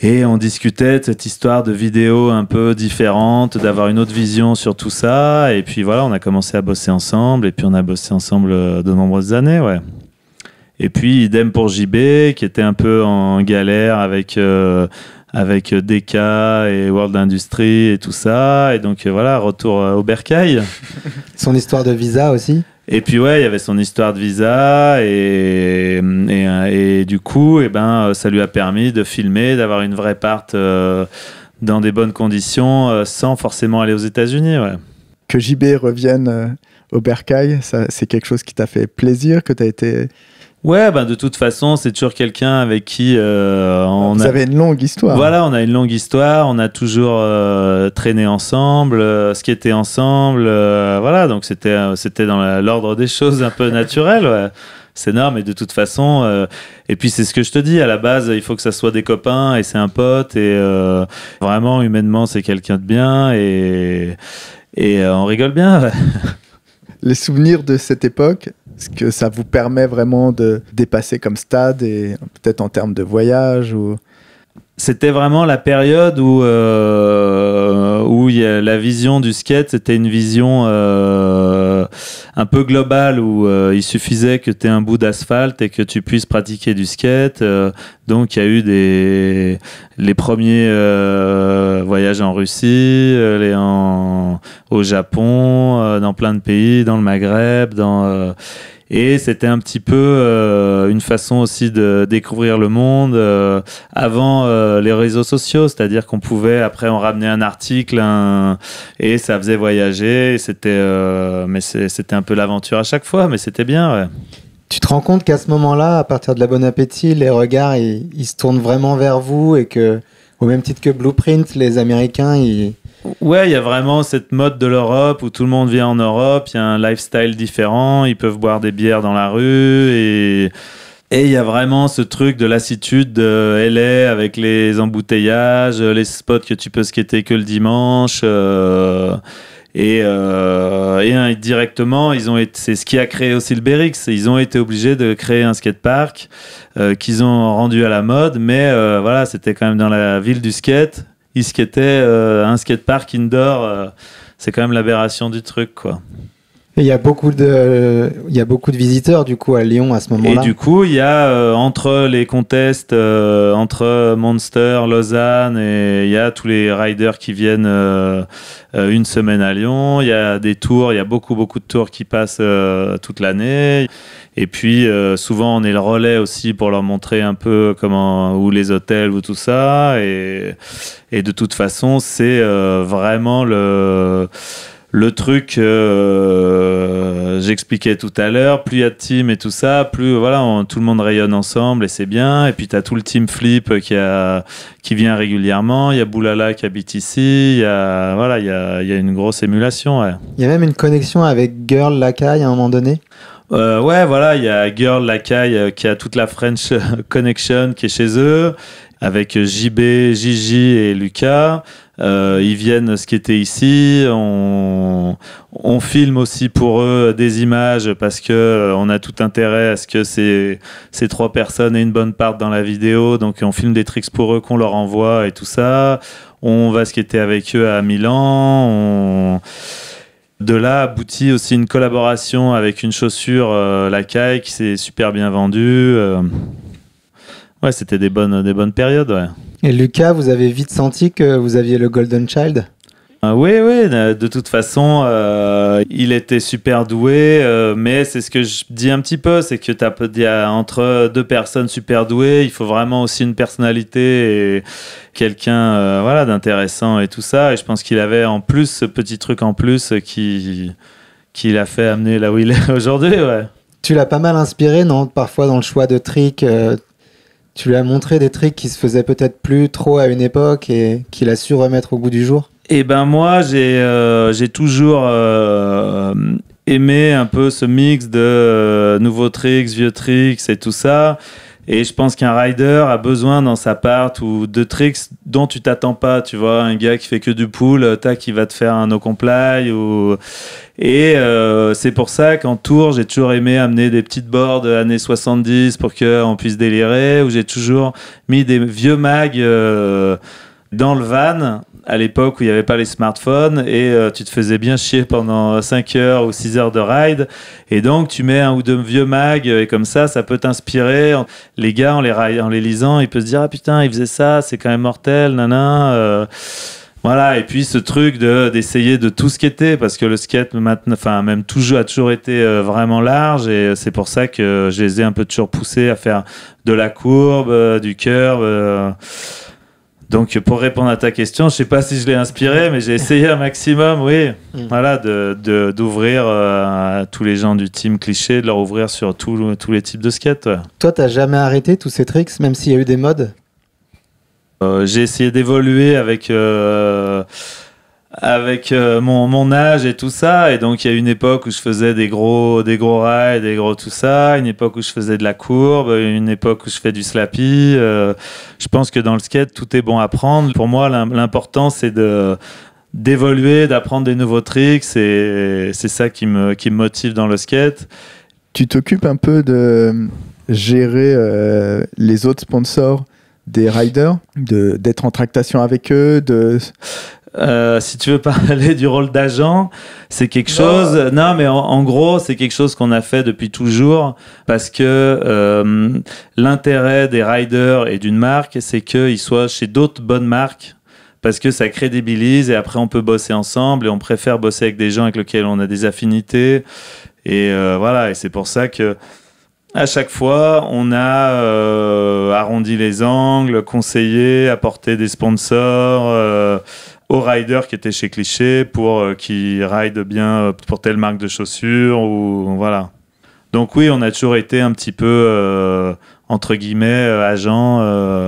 et on discutait cette histoire de vidéo un peu différente, d'avoir une autre vision sur tout ça. Et puis voilà, on a commencé à bosser ensemble. Et puis on a bossé ensemble de nombreuses années, ouais. Et puis idem pour JB, qui était un peu en galère avec avec euh, DK et World Industry et tout ça. Et donc euh, voilà, retour euh, au bercail. Son histoire de visa aussi et puis ouais, il y avait son histoire de visa et, et, du coup, et eh ben, ça lui a permis de filmer, d'avoir une vraie part dans des bonnes conditions sans forcément aller aux États-Unis. Que JB revienne au Bercail, c'est quelque chose qui t'a fait plaisir, que tu as été Ouais, bah, de toute façon, c'est toujours quelqu'un avec qui on euh, ah, on Vous avez une longue histoire. Voilà, on a une longue histoire, on a toujours euh, traîné ensemble, qui euh, skaté ensemble, voilà, donc c'était c'était dans l'ordre des choses un peu naturel. C'est énorme et de toute façon, et puis c'est ce que je te dis, à la base, il faut que ça soit des copains et c'est un pote et vraiment humainement c'est quelqu'un de bien et, et on rigole bien. les souvenirs de cette époque, ce que ça vous permet vraiment de dépasser comme stade et peut-être en termes de voyage ou. C'était vraiment la période où euh, où il y a la vision du skate, c'était une vision euh, un peu globale où euh, il suffisait que tu aies un bout d'asphalte et que tu puisses pratiquer du skate. Euh, donc il y a eu des les premiers voyages en Russie, les en, au Japon, dans plein de pays, dans le Maghreb, dans et c'était un petit peu euh, une façon aussi de découvrir le monde euh, avant euh, les réseaux sociaux, c'est-à-dire qu'on pouvait après on ramenait un article et ça faisait voyager. C'était, mais c'était un peu l'aventure à chaque fois, mais c'était bien. Tu te rends compte qu'à ce moment-là, à partir de la Bonne Appétit, les regards ils, se tournent vraiment vers vous et que, au même titre que Blueprint, les Américains ils Ouais, il y a vraiment cette mode de l'Europe où tout le monde vient en Europe, il y a un lifestyle différent, ils peuvent boire des bières dans la rue et. il y a vraiment ce truc de lassitude de LA avec les embouteillages, les spots que tu peux skater que le dimanche. Euh, et, euh, directement, ils ont c'est ce qui a créé aussi le Berix. Ils ont été obligés de créer un skatepark euh, qu'ils ont rendu à la mode, mais voilà, c'était quand même dans la ville du skate ils skataient euh, un skatepark indoor. Euh, c'est quand même l'aberration du truc, quoi. Il y a beaucoup de, il y a beaucoup de visiteurs du coup à Lyon à ce moment-là. Et du coup, il y a euh, entre les contests, euh, entre Monster, Lausanne, et il y a tous les riders qui viennent euh, une semaine à Lyon. Il y a des tours, il y a beaucoup beaucoup de tours qui passent toute l'année. Et puis souvent on est le relais aussi pour leur montrer un peu comment où les hôtels ou tout ça. Et, et de toute façon, c'est vraiment le le truc euh, j'expliquais tout à l'heure, plus il y a de team et tout ça, plus voilà, tout le monde rayonne ensemble et c'est bien. Et puis tu as tout le team Flip qui, qui vient régulièrement, il y a Boulala qui habite ici, il y a, voilà, il y a, une grosse émulation. Il y a même une connexion avec Girl Lacaille à un moment donné euh, ouais, voilà, il y a Girl Lacaille euh, qui a toute la French euh, Connection qui est chez eux, avec euh, JB, Gigi et Lucas. Euh, ils viennent skater ici. On, filme aussi pour eux des images parce que euh, on a tout intérêt à ce que ces, ces trois personnes aient une bonne part dans la vidéo. Donc on filme des tricks pour eux qu'on leur envoie et tout ça. On va skater avec eux à Milan. De là aboutit aussi une collaboration avec une chaussure, euh, la qui s'est super bien vendue. Ouais, c'était des bonnes, des bonnes périodes, ouais. Et Lucas, vous avez vite senti que vous aviez le Golden Child ah oui, oui, de toute façon, euh, il était super doué, euh, mais c'est ce que je dis un petit peu, c'est que as, entre deux personnes super douées, il faut vraiment aussi une personnalité et quelqu'un euh, voilà, d'intéressant et tout ça. Et je pense qu'il avait en plus ce petit truc en plus qui, qui l'a fait amener là où il est aujourd'hui. Ouais. Tu l'as pas mal inspiré, non Parfois dans le choix de tricks, tu lui as montré des tricks qui se faisaient peut-être plus trop à une époque et qu'il a su remettre au goût du jour Eh ben moi, j'ai euh, toujours euh, aimé un peu ce mix de euh, nouveaux tricks, vieux tricks et tout ça. Et je pense qu'un rider a besoin dans sa part ou de tricks dont tu t'attends pas. Tu vois, un gars qui fait que du pool, euh, tac, il va te faire un no comply. Et euh, c'est pour ça qu'en tour, j'ai toujours aimé amener des petites boards années 70 pour qu'on puisse délirer. Ou j'ai toujours mis des vieux mags. Euh, dans le van à l'époque où il n'y avait pas les smartphones et euh, tu te faisais bien chier pendant 5 heures ou 6 heures de ride. Et donc, tu mets un ou deux vieux mags et comme ça, ça peut t'inspirer. Les gars, en les, en les lisant, ils peuvent se dire Ah putain, ils faisaient ça, c'est quand même mortel, nana. Euh. voilà, et puis ce truc d'essayer de, tout skater, parce que le skate, maintenant, enfin, même toujours, a toujours été euh, vraiment large, et c'est pour ça que je les ai un peu toujours poussés à faire de la courbe, du curve. Donc, pour répondre à ta question, je ne sais pas si je l'ai inspiré, mais j'ai essayé un maximum, oui, mm. voilà, de, d'ouvrir euh, à tous les gens du team cliché, de leur ouvrir sur tous les types de skate. Toi, tu n'as jamais arrêté tous ces tricks, même s'il y a eu des modes euh, J'ai essayé d'évoluer avec. Euh, avec euh, mon, mon, âge et tout ça. Et donc, il y a une époque où je faisais des gros, des gros rides, des gros tout ça. Une époque où je faisais de la courbe, une époque où je fais du slappy. Euh, je pense que dans le skate, tout est bon à prendre. Pour moi, l'important, c'est de d'évoluer, d'apprendre des nouveaux tricks. C'est ça qui me, qui me motive dans le skate. Tu t'occupes un peu de gérer euh, les autres sponsors des riders, d'être en tractation avec eux, de euh, si tu veux parler du rôle d'agent, c'est quelque chose. Non, mais en, gros, c'est quelque chose qu'on a fait depuis toujours parce que euh, l'intérêt des riders et d'une marque, c'est qu'ils soient chez d'autres bonnes marques parce que ça crédibilise et après on peut bosser ensemble et on préfère bosser avec des gens avec lesquels on a des affinités et euh, voilà. Et c'est pour ça que à chaque fois, on a arrondi les angles, conseillé, apporté des sponsors, euh, au rider qui était chez Cliché pour qu'ils euh, qui ride bien euh, pour telle marque de chaussures ou voilà. Donc oui, on a toujours été un petit peu euh, entre guillemets agent,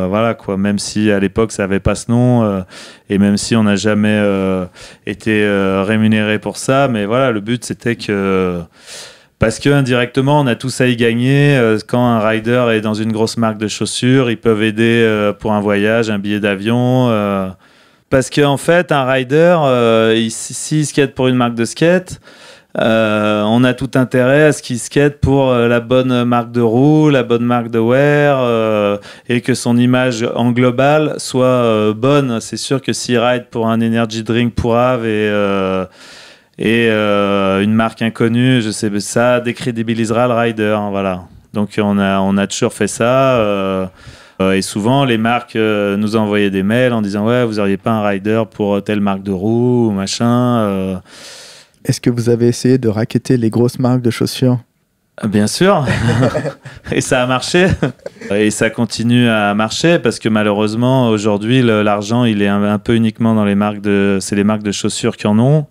voilà quoi. Même si à l'époque ça n'avait pas ce nom et même si on n'a jamais été rémunéré pour ça, mais voilà, le but c'était que parce que indirectement, on a tous à y gagner. Quand un rider est dans une grosse marque de chaussures, ils peuvent aider pour un voyage, un billet d'avion. Parce qu'en en fait, un rider, euh, s'il skate pour une marque de skate, euh, on a tout intérêt à ce qu'il skate pour euh, la bonne marque de roue, la bonne marque de wear, et que son image en global soit bonne. C'est sûr que s'il ride pour un energy drink pour Ave et, une marque inconnue, je sais ça décrédibilisera le rider. Hein, voilà. Donc on a on a toujours fait ça. Euh, et souvent, les marques euh, nous envoyaient des mails en disant Ouais, vous n'auriez pas un rider pour euh, telle marque de roue ou machin. Est-ce que vous avez essayé de racketter les grosses marques de chaussures ah, Bien sûr. et ça a marché. Et ça continue à marcher parce que malheureusement, aujourd'hui, l'argent, il est un, peu uniquement dans les marques de. C'est les marques de chaussures qui en ont.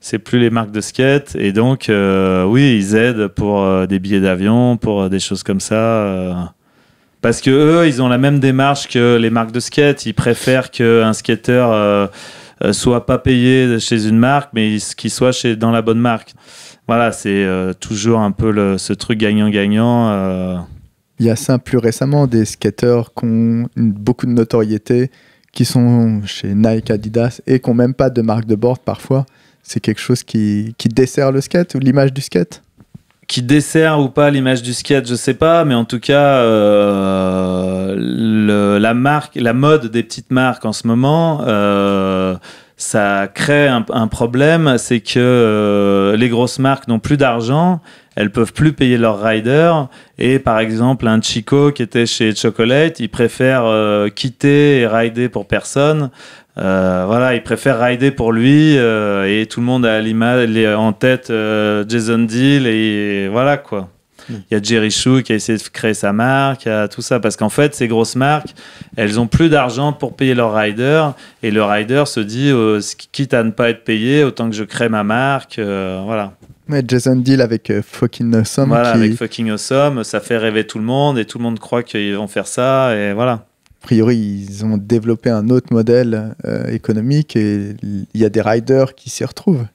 C'est plus les marques de skate. Et donc, oui, ils aident pour des billets d'avion, pour des choses comme ça. Parce que ils ont la même démarche que les marques de skate. Ils préfèrent qu'un skateur euh, euh, soit pas payé chez une marque, mais qu'il soit chez, dans la bonne marque. Voilà, c'est euh, toujours un peu ce truc gagnant-gagnant. Il y a ça plus récemment, des skateurs qui ont beaucoup de notoriété, qui sont chez Nike, Adidas et qui n'ont même pas de marque de board parfois. C'est quelque chose qui, qui dessert le skate ou l'image du skate qui dessert ou pas l'image du skate, je sais pas, mais en tout cas, euh, la marque, la mode des petites marques en ce moment, euh, ça crée un, un problème, c'est que euh, les grosses marques n'ont plus d'argent, elles peuvent plus payer leurs riders, et par exemple un Chico qui était chez Chocolate, il préfère euh, quitter et rider pour personne euh, voilà, il préfère rider pour lui euh, et tout le monde a l'image en tête euh, Jason Deal et voilà quoi. Hmm. Il y a Jerry Chou qui a essayé de créer sa marque, tout ça parce qu'en fait ces grosses marques, elles ont plus d'argent pour payer leurs riders et le rider se dit quitte à ne pas être payé, autant que je crée ma marque, voilà. Mais Jason Deal avec Fucking Awesome. Voilà, avec Fucking Awesome, ça fait rêver tout le monde et tout le monde croit qu'ils vont faire ça et voilà priori, ils ont développé un autre modèle euh, économique et il y a des riders qui s'y retrouvent.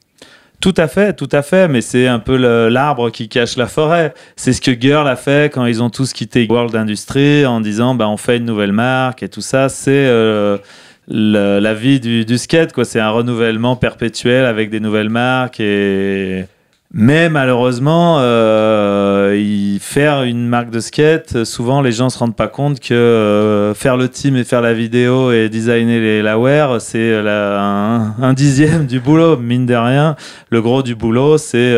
Tout à fait, tout à fait, mais c'est un peu l'arbre qui cache la forêt. C'est ce que Girl a fait quand ils ont tous quitté World Industry en disant bah, on fait une nouvelle marque et tout ça. C'est euh, la vie du, du skate, quoi. C'est un renouvellement perpétuel avec des nouvelles marques et. Mais malheureusement, euh, faire une marque de skate, souvent les gens se rendent pas compte que euh, faire le team et faire la vidéo et designer les, la wear, c'est euh, un, dixième du boulot, mine de rien. Le gros du boulot, c'est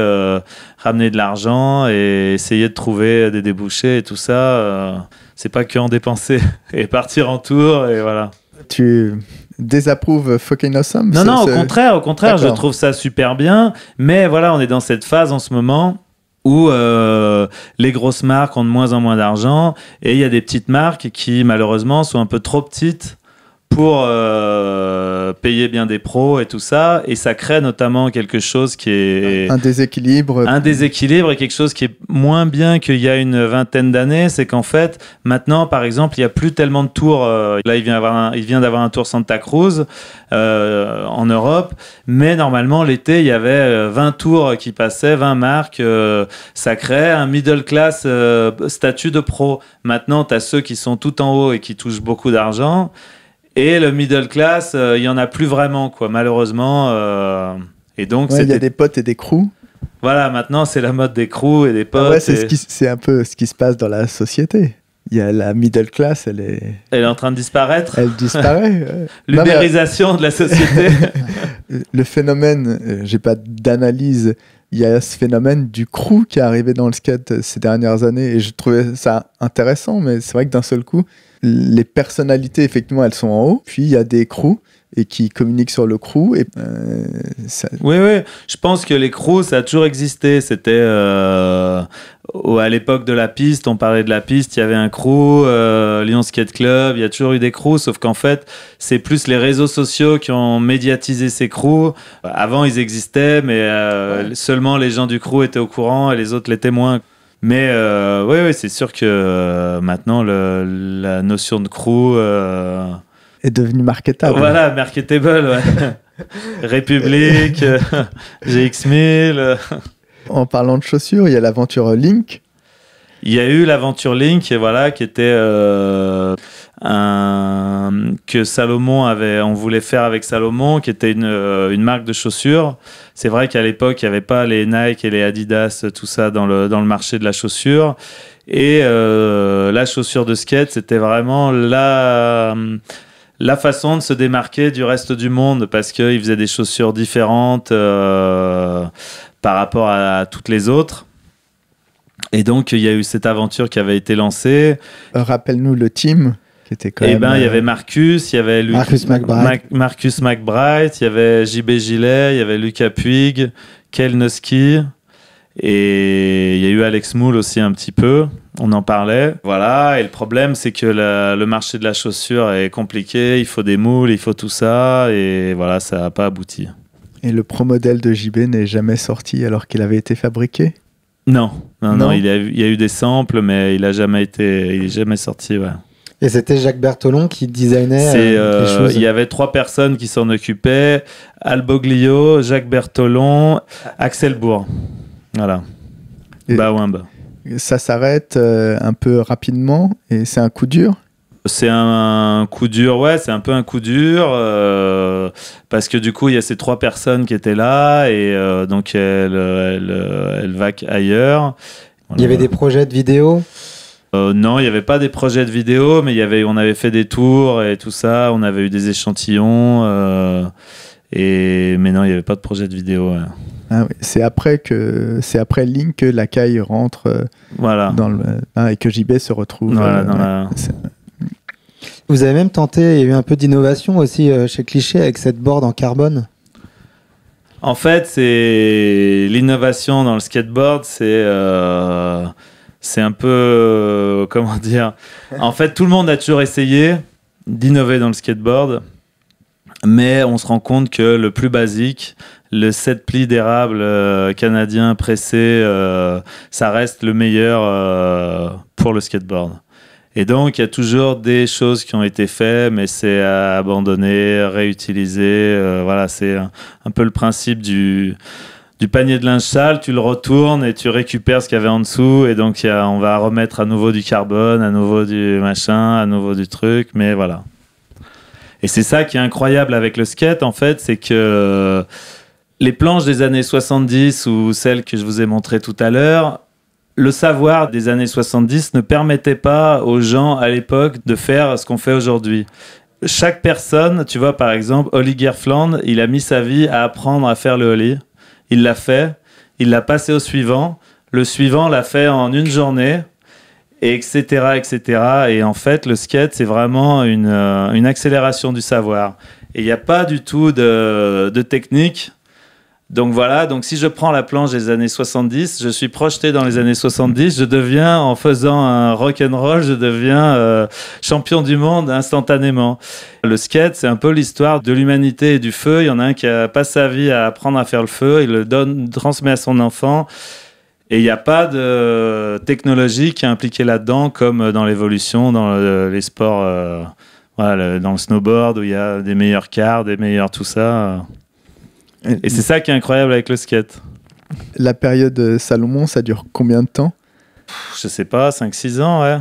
ramener de l'argent et essayer de trouver des débouchés et tout ça. c'est pas que en dépenser et partir en tour et voilà. Tu désapprouve fucking awesome Non, non, au contraire, au contraire, je trouve ça super bien. Mais voilà, on est dans cette phase en ce moment où euh, les grosses marques ont de moins en moins d'argent et il y a des petites marques qui malheureusement sont un peu trop petites pour euh, payer bien des pros et tout ça. Et ça crée notamment quelque chose qui est... Un déséquilibre. Un déséquilibre et quelque chose qui est moins bien qu'il y a une vingtaine d'années. C'est qu'en fait, maintenant, par exemple, il n'y a plus tellement de tours. Euh, là, il vient, d'avoir un tour Santa Cruz euh, en Europe. Mais normalement, l'été, il y avait 20 tours qui passaient, 20 marques. ça crée un middle class statut de pro. Maintenant, tu as ceux qui sont tout en haut et qui touchent beaucoup d'argent. Et le middle class, euh, il n'y y en a plus vraiment, quoi, malheureusement. Euh, et donc, il y a des potes et des crews. Voilà, maintenant c'est la mode des crews et des ah potes. c'est, un peu ce qui se passe dans la société. Il y a la middle class, elle est. Elle est en train de disparaître. Elle disparaît. Ouais. de la société. Euh, le phénomène, j'ai pas d'analyse. Il y a ce phénomène du crew qui est arrivé dans le skate ces dernières années et je trouvais ça intéressant, mais c'est vrai que d'un seul coup, les personnalités, effectivement, elles sont en haut. Puis il y a des crews et qui communiquent sur le crew. Et, euh, Oui, oui. Je pense que les crews, ça a toujours existé. C'était euh, à l'époque de la piste, on parlait de la piste, il y avait un crew, euh, Lyon Skate Club, il y a toujours eu des crews, sauf qu'en fait, c'est plus les réseaux sociaux qui ont médiatisé ces crews. Avant, ils existaient, mais seulement les gens du crew étaient au courant et les autres les témoins. Mais euh, oui, c'est sûr que euh, maintenant, la notion de crew. Euh, est devenue marketable. Voilà, marketable, République, GX1000. En parlant de chaussures, il y a l'aventure Link il y a eu l'aventure Link, et voilà, qui était euh, un, que Salomon avait, on voulait faire avec Salomon, qui était une, euh, marque de chaussures. C'est vrai qu'à l'époque, il n'y avait pas les Nike et les Adidas, tout ça dans le, dans le marché de la chaussure. Et euh, la chaussure de skate, c'était vraiment la la façon de se démarquer du reste du monde parce qu'ils faisaient des chaussures différentes par rapport à toutes les autres. Et donc, il y a eu cette aventure qui avait été lancée. Euh, rappelle-nous le team qui eh ben, il y euh, avait Marcus, il y avait Marcus McBride. il y avait JB Gillet, il y avait Lucas Puig, Kel Nusky Et il y a eu Alex Moule aussi un petit peu, on en parlait. Voilà, et le problème c'est que le marché de la chaussure est compliqué, il faut des moules, il faut tout ça, et voilà, ça n'a pas abouti. Et le pro modèle de JB n'est jamais sorti alors qu'il avait été fabriqué non, non, non, il, y a eu des samples, mais il a jamais été, il jamais sorti. Et c'était Jacques Bertolon qui designait euh, euh, les choses. Il y avait trois personnes qui s'en occupaient Alboglio, Jacques Bertolon, Axel Bourg. Voilà. bah, Ça s'arrête euh, un peu rapidement et c'est un coup dur c'est un coup dur, ouais, c'est un peu un coup dur euh, parce que du coup il y a ces trois personnes qui étaient là et euh, donc elles elle, ailleurs. Il y avait des projets de vidéo euh, non, il n'y avait pas des projets de vidéo, mais y avait, on avait fait des tours et tout ça, on avait eu des échantillons, et, mais non, il n'y avait pas de projet de vidéo. Ah c'est après que c'est après Link que la caille rentre voilà. dans le, hein, et que JB se retrouve. Voilà, dans la... Vous avez même tenté, il y a eu un peu d'innovation aussi euh, chez Cliché avec cette board en carbone. En fait, c'est l'innovation dans le skateboard, c'est euh, c'est un peu euh, comment dire. En fait, tout le monde a toujours essayé d'innover dans le skateboard, mais on se rend compte que le plus basique, le 7 plis d'érable canadien pressé, ça reste le meilleur pour le skateboard. Et donc, il y a toujours des choses qui ont été faites, mais c'est à abandonner, réutiliser. Euh, voilà, c'est un, peu le principe du, du panier de linge sale. Tu le retournes et tu récupères ce qu'il y avait en dessous. Et donc, on va remettre à nouveau du carbone, à nouveau du machin, à nouveau du truc. Mais voilà. Et c'est ça qui est incroyable avec le skate, en fait, c'est que euh, les planches des années 70 ou celles que je vous ai montrées tout à l'heure, le savoir des années 70 ne permettait pas aux gens à l'époque de faire ce qu'on fait aujourd'hui. Chaque personne, tu vois par exemple, Oli Gerfland, il a mis sa vie à apprendre à faire le Oli. Il l'a fait, il l'a passé au suivant, le suivant l'a fait en une journée, etc., etc. Et en fait, le skate, c'est vraiment une, euh, accélération du savoir. Et il n'y a pas du tout de, de technique donc voilà, donc si je prends la planche des années 70, je suis projeté dans les années 70, je deviens, en faisant un rock and roll, je deviens euh, champion du monde instantanément. Le skate, c'est un peu l'histoire de l'humanité et du feu. Il y en a un qui passe sa vie à apprendre à faire le feu, il le donne, transmet à son enfant. Et il n'y a pas de technologie qui est impliquée là-dedans, comme dans l'évolution, dans les sports, euh, dans le snowboard, où il y a des meilleurs cars, des meilleurs tout ça. Et c'est ça qui est incroyable avec le skate. La période euh, Salomon, ça dure combien de temps Je sais pas, 5-6 ans, ouais.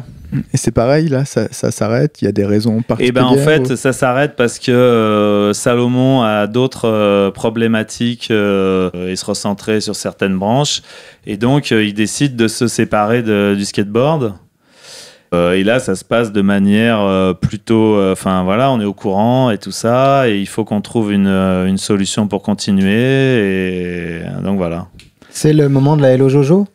Et c'est pareil, là, ça, s'arrête, il y a des raisons particulières. Eh et ben en fait, ça s'arrête parce que euh, Salomon a d'autres euh, problématiques, et il se recentrer sur certaines branches, et donc il décide de se séparer du skateboard. Euh, et là, ça se passe de manière euh, plutôt. Euh, enfin, voilà, on est au courant et tout ça, et il faut qu'on trouve une, une, solution pour continuer. Et donc voilà. C'est le moment de la Hello Jojo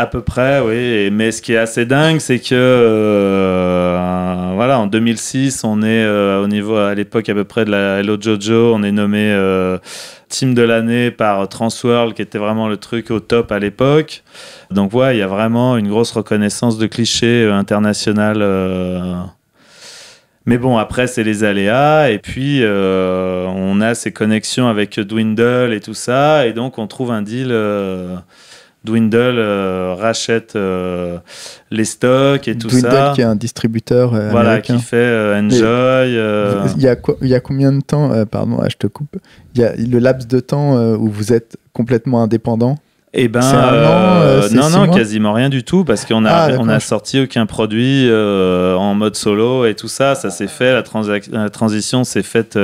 à peu près, oui. Mais ce qui est assez dingue, c'est que euh, voilà, en 2006, on est euh, au niveau à l'époque à peu près de la Hello Jojo, on est nommé euh, team de l'année par Transworld, qui était vraiment le truc au top à l'époque. Donc voilà, il y a vraiment une grosse reconnaissance de clichés international. Mais bon, après, c'est les aléas. Et puis, on a ces connexions avec Dwindle et tout ça. Et donc, on trouve un deal Dwindle euh, rachète euh, les stocks et tout ça. Dwindle qui est un distributeur euh, voilà, qui fait Enjoy. Il y, a combien de temps, pardon, ah, je te coupe, il y a le laps de temps où vous êtes complètement indépendant eh ben, non, non, quasiment rien du tout, parce qu'on a, ah, on a sorti aucun produit en mode solo et tout ça. Ça s'est fait, la, transition s'est faite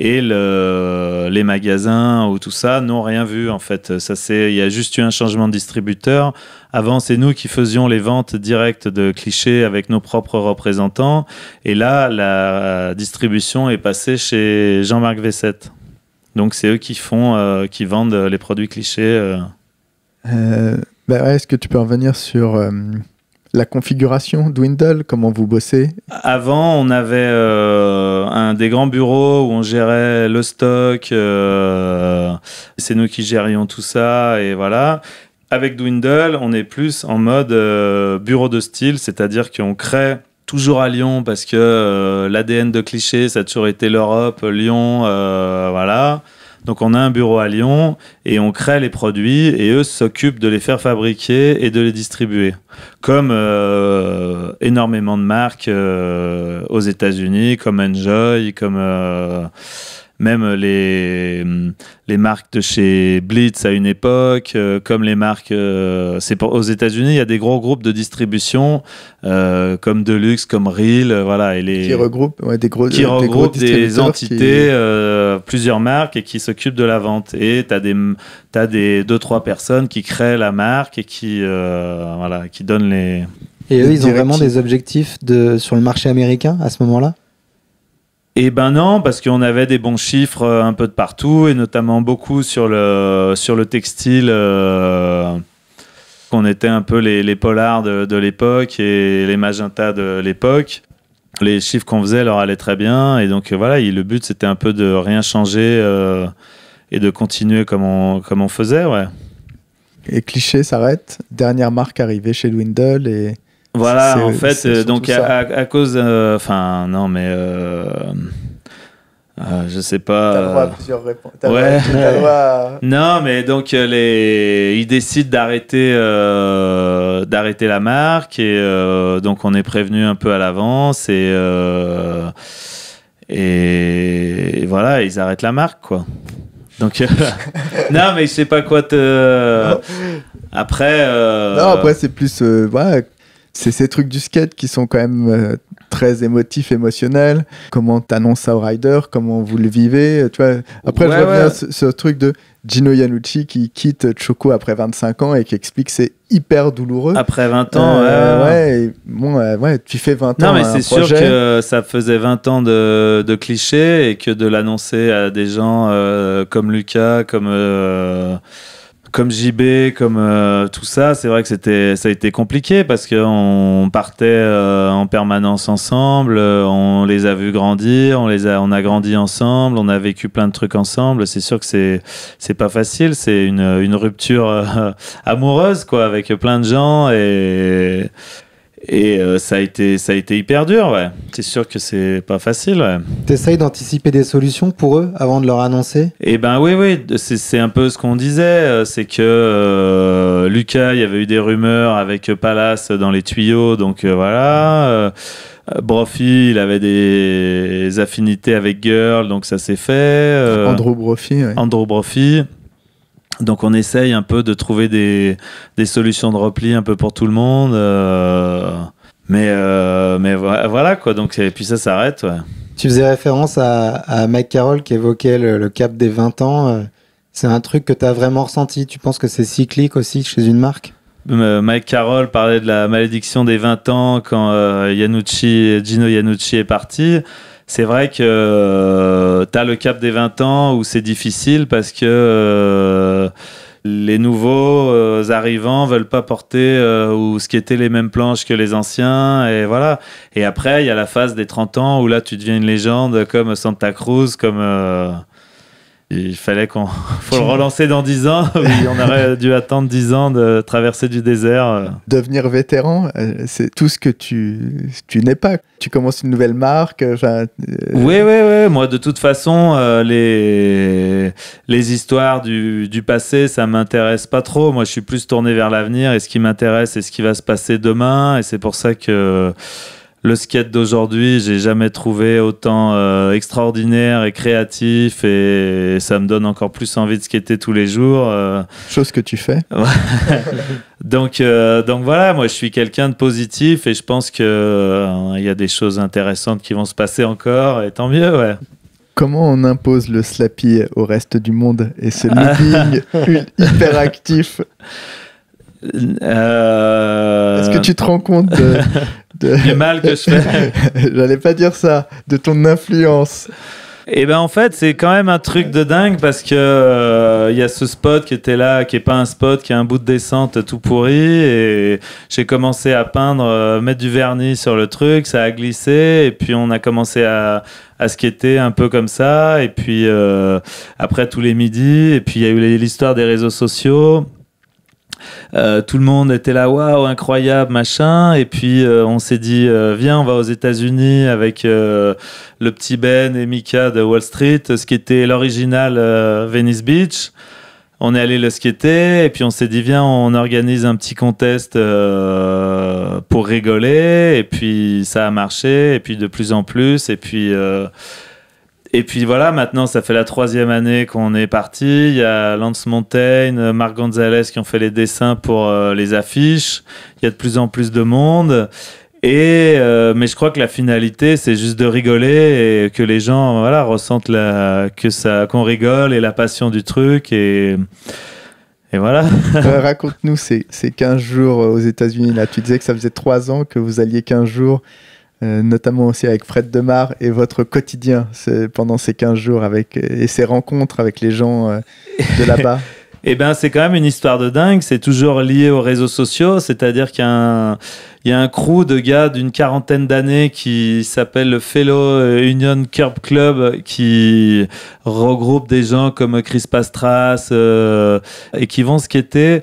et le, les magasins ou tout ça n'ont rien vu en fait. Ça c'est, il y a juste eu un changement de distributeur. Avant, c'est nous qui faisions les ventes directes de clichés avec nos propres représentants, et là, la euh, distribution est passée chez Jean-Marc Vessette. Donc c'est eux qui font, euh, qui vendent les produits clichés. Euh. Ben est-ce que tu peux revenir sur la configuration Dwindle Comment vous bossez Avant, on avait un des grands bureaux où on gérait le stock. Euh, c'est nous qui gérions tout ça et voilà. Avec Dwindle, on est plus en mode euh, bureau de style, c'est-à-dire qu'on crée toujours à Lyon parce que euh, l'ADN de cliché, ça a toujours été l'Europe, Lyon, voilà. Donc on a un bureau à Lyon et on crée les produits et eux s'occupent de les faire fabriquer et de les distribuer. Comme euh, énormément de marques euh, aux États-Unis, comme Enjoy, comme euh, même les, les marques de chez Blitz à une époque, euh, comme les marques. Euh, c'est aux États-Unis, il y a des gros groupes de distribution euh, comme Deluxe, comme Real, voilà, et les qui regroupent des des, entités, plusieurs marques et qui s'occupent de la vente. Et tu des t'as des deux trois personnes qui créent la marque et qui voilà qui donnent les et eux, ils ont vraiment des objectifs de, sur le marché américain à ce moment-là eh ben non, parce qu'on avait des bons chiffres euh, un peu de partout, et notamment beaucoup sur le, sur le textile, euh, qu'on était un peu les, polars de, l'époque et les magentas de l'époque. Les chiffres qu'on faisait leur allaient très bien, et donc euh, voilà, le but c'était un peu de rien changer et de continuer comme on, comme on faisait, ouais. Et cliché s'arrête, dernière marque arrivée chez Dwindle, et voilà, en fait, euh, donc à, cause. Euh, enfin, non, mais. Euh, je sais pas. T'as droit à plusieurs réponses. ouais. Non, mais donc les... ils décident d'arrêter d'arrêter la marque et donc on est prévenu un peu à l'avance et, et voilà ils arrêtent la marque quoi. Donc non mais je sais pas quoi te après. Non après c'est plus voilà c'est ces trucs du skate qui sont quand même euh, très émotifs, émotionnels. Comment t'annonces ça au rider, comment vous le vivez, euh, tu vois. Après, je reviens bien ce, truc de Gino Yanucci qui quitte Choco après 25 ans et qui explique que c'est hyper douloureux. Après 20 ans, euh, ouais. ouais bon, ouais, tu fais 20 ans. Non, mais c'est sûr que ça faisait 20 ans de, de clichés et que de l'annoncer à des gens comme Lucas, comme comme JB, comme euh, tout ça, c'est vrai que c'était, ça a été compliqué parce qu'on partait euh, en permanence ensemble, euh, on les a vus grandir, on les a, on a grandi ensemble, on a vécu plein de trucs ensemble. C'est sûr que c'est, c'est pas facile, c'est une, une rupture amoureuse quoi, avec plein de gens et et euh, ça, a été, ça a été hyper dur, ouais. C'est sûr que c'est pas facile, ouais. T'essayes d'anticiper des solutions pour eux avant de leur annoncer Eh ben oui, oui, c'est un peu ce qu'on disait. Euh, c'est que euh, Lucas, il y avait eu des rumeurs avec Palace dans les tuyaux, donc voilà. Brophy, il avait des affinités avec Girl, donc ça s'est fait. Andrew Brophy, ouais. Andrew Brophy. Donc on essaye un peu de trouver des, solutions de repli un peu pour tout le monde. Euh, mais, euh, voilà quoi, donc et puis ça s'arrête. Tu faisais référence à, Mike Carroll qui évoquait le, cap des 20 ans. Euh, c'est un truc que tu as vraiment ressenti. Tu penses que c'est cyclique aussi chez une marque Mike Carroll parlait de la malédiction des 20 ans quand Gino Yanucci est parti c'est vrai que euh, t'as tu as le cap des 20 ans où c'est difficile parce que euh, les nouveaux euh, arrivants veulent pas porter ou ce qui était les mêmes planches que les anciens et voilà. Et après, il y a la phase des 30 ans où là tu deviens une légende comme Santa Cruz, comme il fallait qu'on faut le relancer dans 10 ans. on aurait dû attendre 10 ans de traverser du désert. Euh. Devenir vétéran, euh, c'est tout ce que tu, tu n'es pas. Tu commences une nouvelle marque. Euh, oui, oui, oui. Moi, de toute façon, les, les histoires du, passé, ça m'intéresse pas trop. Moi, je suis plus tourné vers l'avenir et ce qui m'intéresse, c'est ce qui va se passer demain. Et c'est pour ça que le skate d'aujourd'hui, j'ai jamais trouvé autant euh, extraordinaire et créatif et ça me donne encore plus envie de skater tous les jours. Euh. Chose que tu fais. donc, euh, donc voilà, moi je suis quelqu'un de positif et je pense qu'il il y a des choses intéressantes qui vont se passer encore et tant mieux, Comment on impose le slappy au reste du monde et ce hyper hyperactif euh, Est-ce que tu te rends compte de, mal que je fais J'allais pas dire ça, de ton influence. Et eh ben en fait, c'est quand même un truc de dingue parce que il euh, y a ce spot qui était là, qui est pas un spot, qui a un bout de descente tout pourri. Et j'ai commencé à peindre, euh, mettre du vernis sur le truc, ça a glissé. Et puis on a commencé à, à skater un peu comme ça. Et puis après tous les midis. Et puis il y a eu l'histoire des réseaux sociaux. Euh, tout le monde était là, waouh, incroyable, machin. Et puis euh, on s'est dit, euh, viens, on va aux États-Unis avec le petit Ben et Mika de Wall Street, ce qui était l'original Venice Beach. On est allé le skater et puis on s'est dit viens on organise un petit contest pour rigoler et puis ça a marché et puis de plus en plus et puis et puis voilà, maintenant, ça fait la troisième année qu'on est parti. Il y a Lance Montaigne, Marc Gonzalez qui ont fait les dessins pour euh, les affiches. Il y a de plus en plus de monde. Et euh, mais je crois que la finalité, c'est juste de rigoler et que les gens, voilà, ressentent que ça, qu'on rigole et la passion du truc et et voilà. Euh, raconte-nous ces, 15 jours aux États-Unis. Là, tu disais que ça faisait trois ans que vous alliez 15 jours euh, notamment aussi avec Fred Demar et votre quotidien pendant ces 15 jours avec, et ces rencontres avec les gens euh, de là-bas Eh bien, c'est quand même une histoire de dingue. C'est toujours lié aux réseaux sociaux, c'est-à-dire qu'un il y a un crew de gars d'une quarantaine d'années qui s'appelle le Fellow euh, Union Curb Club qui regroupe des gens comme Chris Pastras euh, et qui vont skater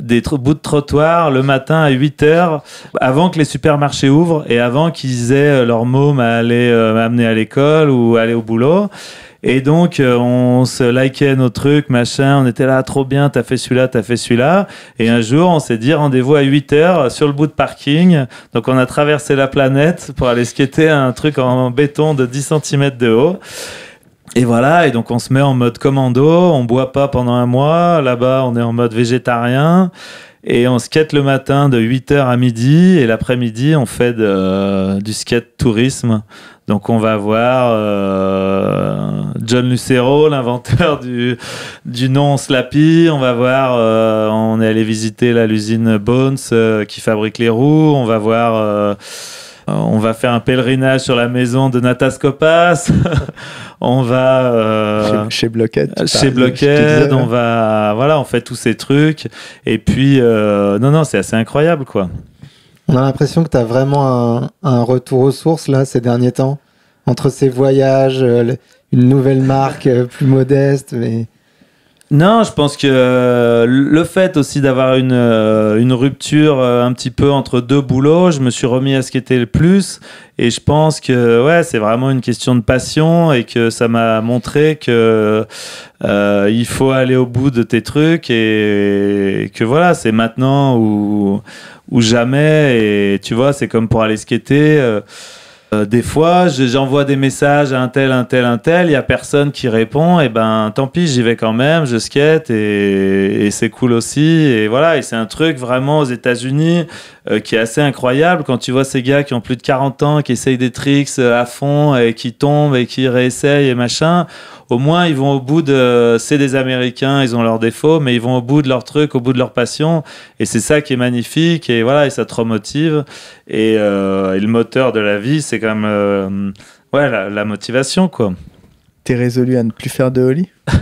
des bouts de trottoir le matin à 8 h avant que les supermarchés ouvrent et avant qu'ils aient euh, leur môme à aller amener à l'école ou aller au boulot. Et donc, on se likait nos trucs, machin. On était là, trop bien, t'as fait celui-là, t'as fait celui-là. Et un jour, on s'est dit rendez-vous à 8 heures sur le bout de parking donc on a traversé la planète pour aller skater un truc en béton de 10 cm de haut. Et voilà, et donc on se met en mode commando, on boit pas pendant un mois, là-bas on est en mode végétarien, et on skate le matin de 8h à midi, et l'après-midi on fait euh, du skate tourisme donc on va voir euh, John Lucero, l'inventeur du, du nom Slappy. On va voir, euh, on est allé visiter l'usine Bones euh, qui fabrique les roues. On va voir, on va faire un pèlerinage sur la maison de Natas Kopas. on va chez, chez Chez Blockhead, on va, voilà, on fait tous ces trucs. Et puis, non, non, c'est assez incroyable quoi. On a l'impression que tu as vraiment un, un, retour aux sources là ces derniers temps, entre ces voyages, euh, une nouvelle marque euh, plus modeste, mais non, je pense que euh, le fait aussi d'avoir une, euh, une rupture euh, un petit peu entre deux boulots, je me suis remis à skater le plus. Et je pense que ouais, c'est vraiment une question de passion et que ça m'a montré que il faut aller au bout de tes trucs et, que voilà, c'est maintenant ou, ou jamais. Et tu vois, c'est comme pour aller skater euh, des fois, j'envoie des messages à un tel, un tel, un tel, il n'y a personne qui répond, et ben tant pis, j'y vais quand même, je skate, et, et c'est cool aussi. Et voilà, c'est un truc vraiment aux États-Unis euh, qui est assez incroyable quand tu vois ces gars qui ont plus de 40 ans, qui essayent des tricks euh, à fond, et qui tombent, et qui réessayent, et machin au moins ils vont au bout de. C'est des Américains, ils ont leurs défauts, mais ils vont au bout de leur truc, au bout de leur passion. Et c'est ça qui est magnifique. Et voilà, et ça te remotive. Et, euh, le moteur de la vie, c'est quand même euh, la, motivation, quoi. T'es résolu à ne plus faire de holly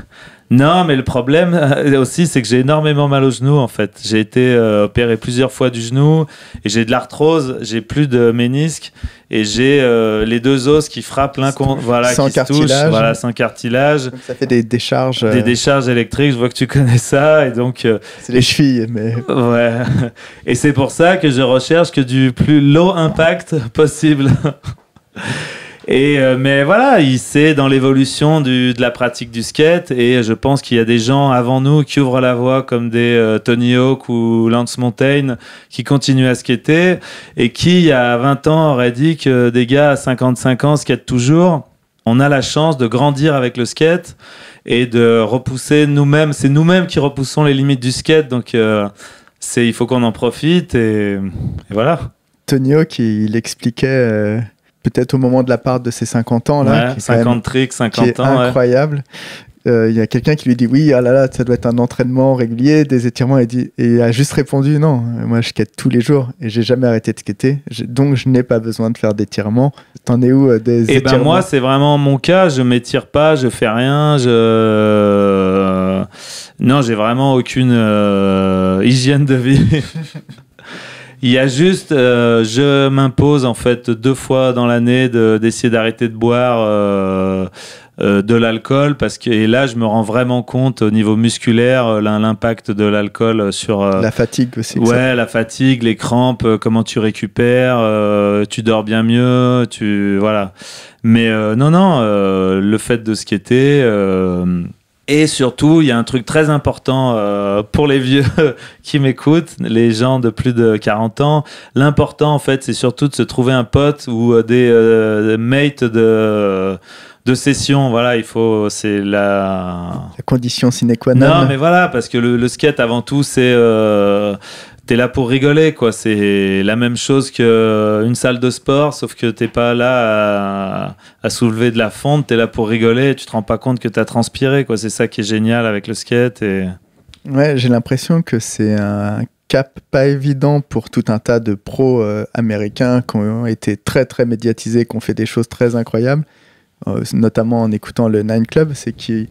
Non, mais le problème euh, aussi, c'est que j'ai énormément mal au genou en fait. J'ai été euh, opéré plusieurs fois du genou et j'ai de l'arthrose, j'ai plus de ménisque et j'ai euh, les deux os qui frappent l'un contre voilà sans qui voilà sans cartilage. ça fait des décharges. Des décharges électriques. Je vois que tu connais ça et donc. c'est les chevilles, mais. Ouais. Et c'est pour ça que je recherche que du plus low impact possible. Et euh, mais voilà, il sait dans l'évolution de la pratique du skate et je pense qu'il y a des gens avant nous qui ouvrent la voie comme des euh, Tony Hawk ou Lance Mountain qui continuent à skater et qui il y a 20 ans auraient dit que des gars à 55 ans skatent toujours. On a la chance de grandir avec le skate et de repousser nous-mêmes. C'est nous-mêmes qui repoussons les limites du skate, donc euh, c'est il faut qu'on en profite et, et voilà. Tony Hawk, il expliquait peut-être au moment de la part de ses 50 ans là, 50 tricks, 50 ans, incroyable. Euh, il y a quelqu'un qui lui dit oui, ah là là, ça doit être un entraînement régulier, des étirements, et, il a juste répondu non, moi je skate tous les jours et j'ai jamais arrêté de skater, donc je n'ai pas besoin de faire d'étirements. T'en es où euh, des et eh ben, moi c'est vraiment mon cas, je m'étire pas, je fais rien, je euh, non j'ai vraiment aucune hygiène de vie. Il y a juste, euh, je m'impose en fait deux fois dans l'année d'essayer d'arrêter de boire euh, euh, de l'alcool parce que et là je me rends vraiment compte au niveau musculaire l'impact de l'alcool sur la fatigue aussi. Ouais, la fatigue, les crampes, comment tu récupères, tu dors bien mieux, tu voilà. Mais non non, le fait de ce skater. Et surtout, il y a un truc très important euh, pour les vieux qui m'écoutent, les gens de plus de 40 ans. L'important, en fait, c'est surtout de se trouver un pote ou euh, euh, des, mates de, de session. Voilà, il faut. C'est la... la. condition sine qua non. Non, mais voilà, parce que le, le skate, avant tout, c'est t'es là pour rigoler, quoi. C'est la même chose qu'une euh, salle de sport, sauf que t'es pas là à, soulever de la fonte, tu es là pour rigoler, tu te rends pas compte que tu as transpiré, quoi. C'est ça qui est génial avec le skate. Et... Ouais, j'ai l'impression que c'est un cap pas évident pour tout un tas de pros euh, américains qui ont été très très médiatisés, qui ont fait des choses très incroyables, euh, notamment en écoutant le Nine Club, c'est qui?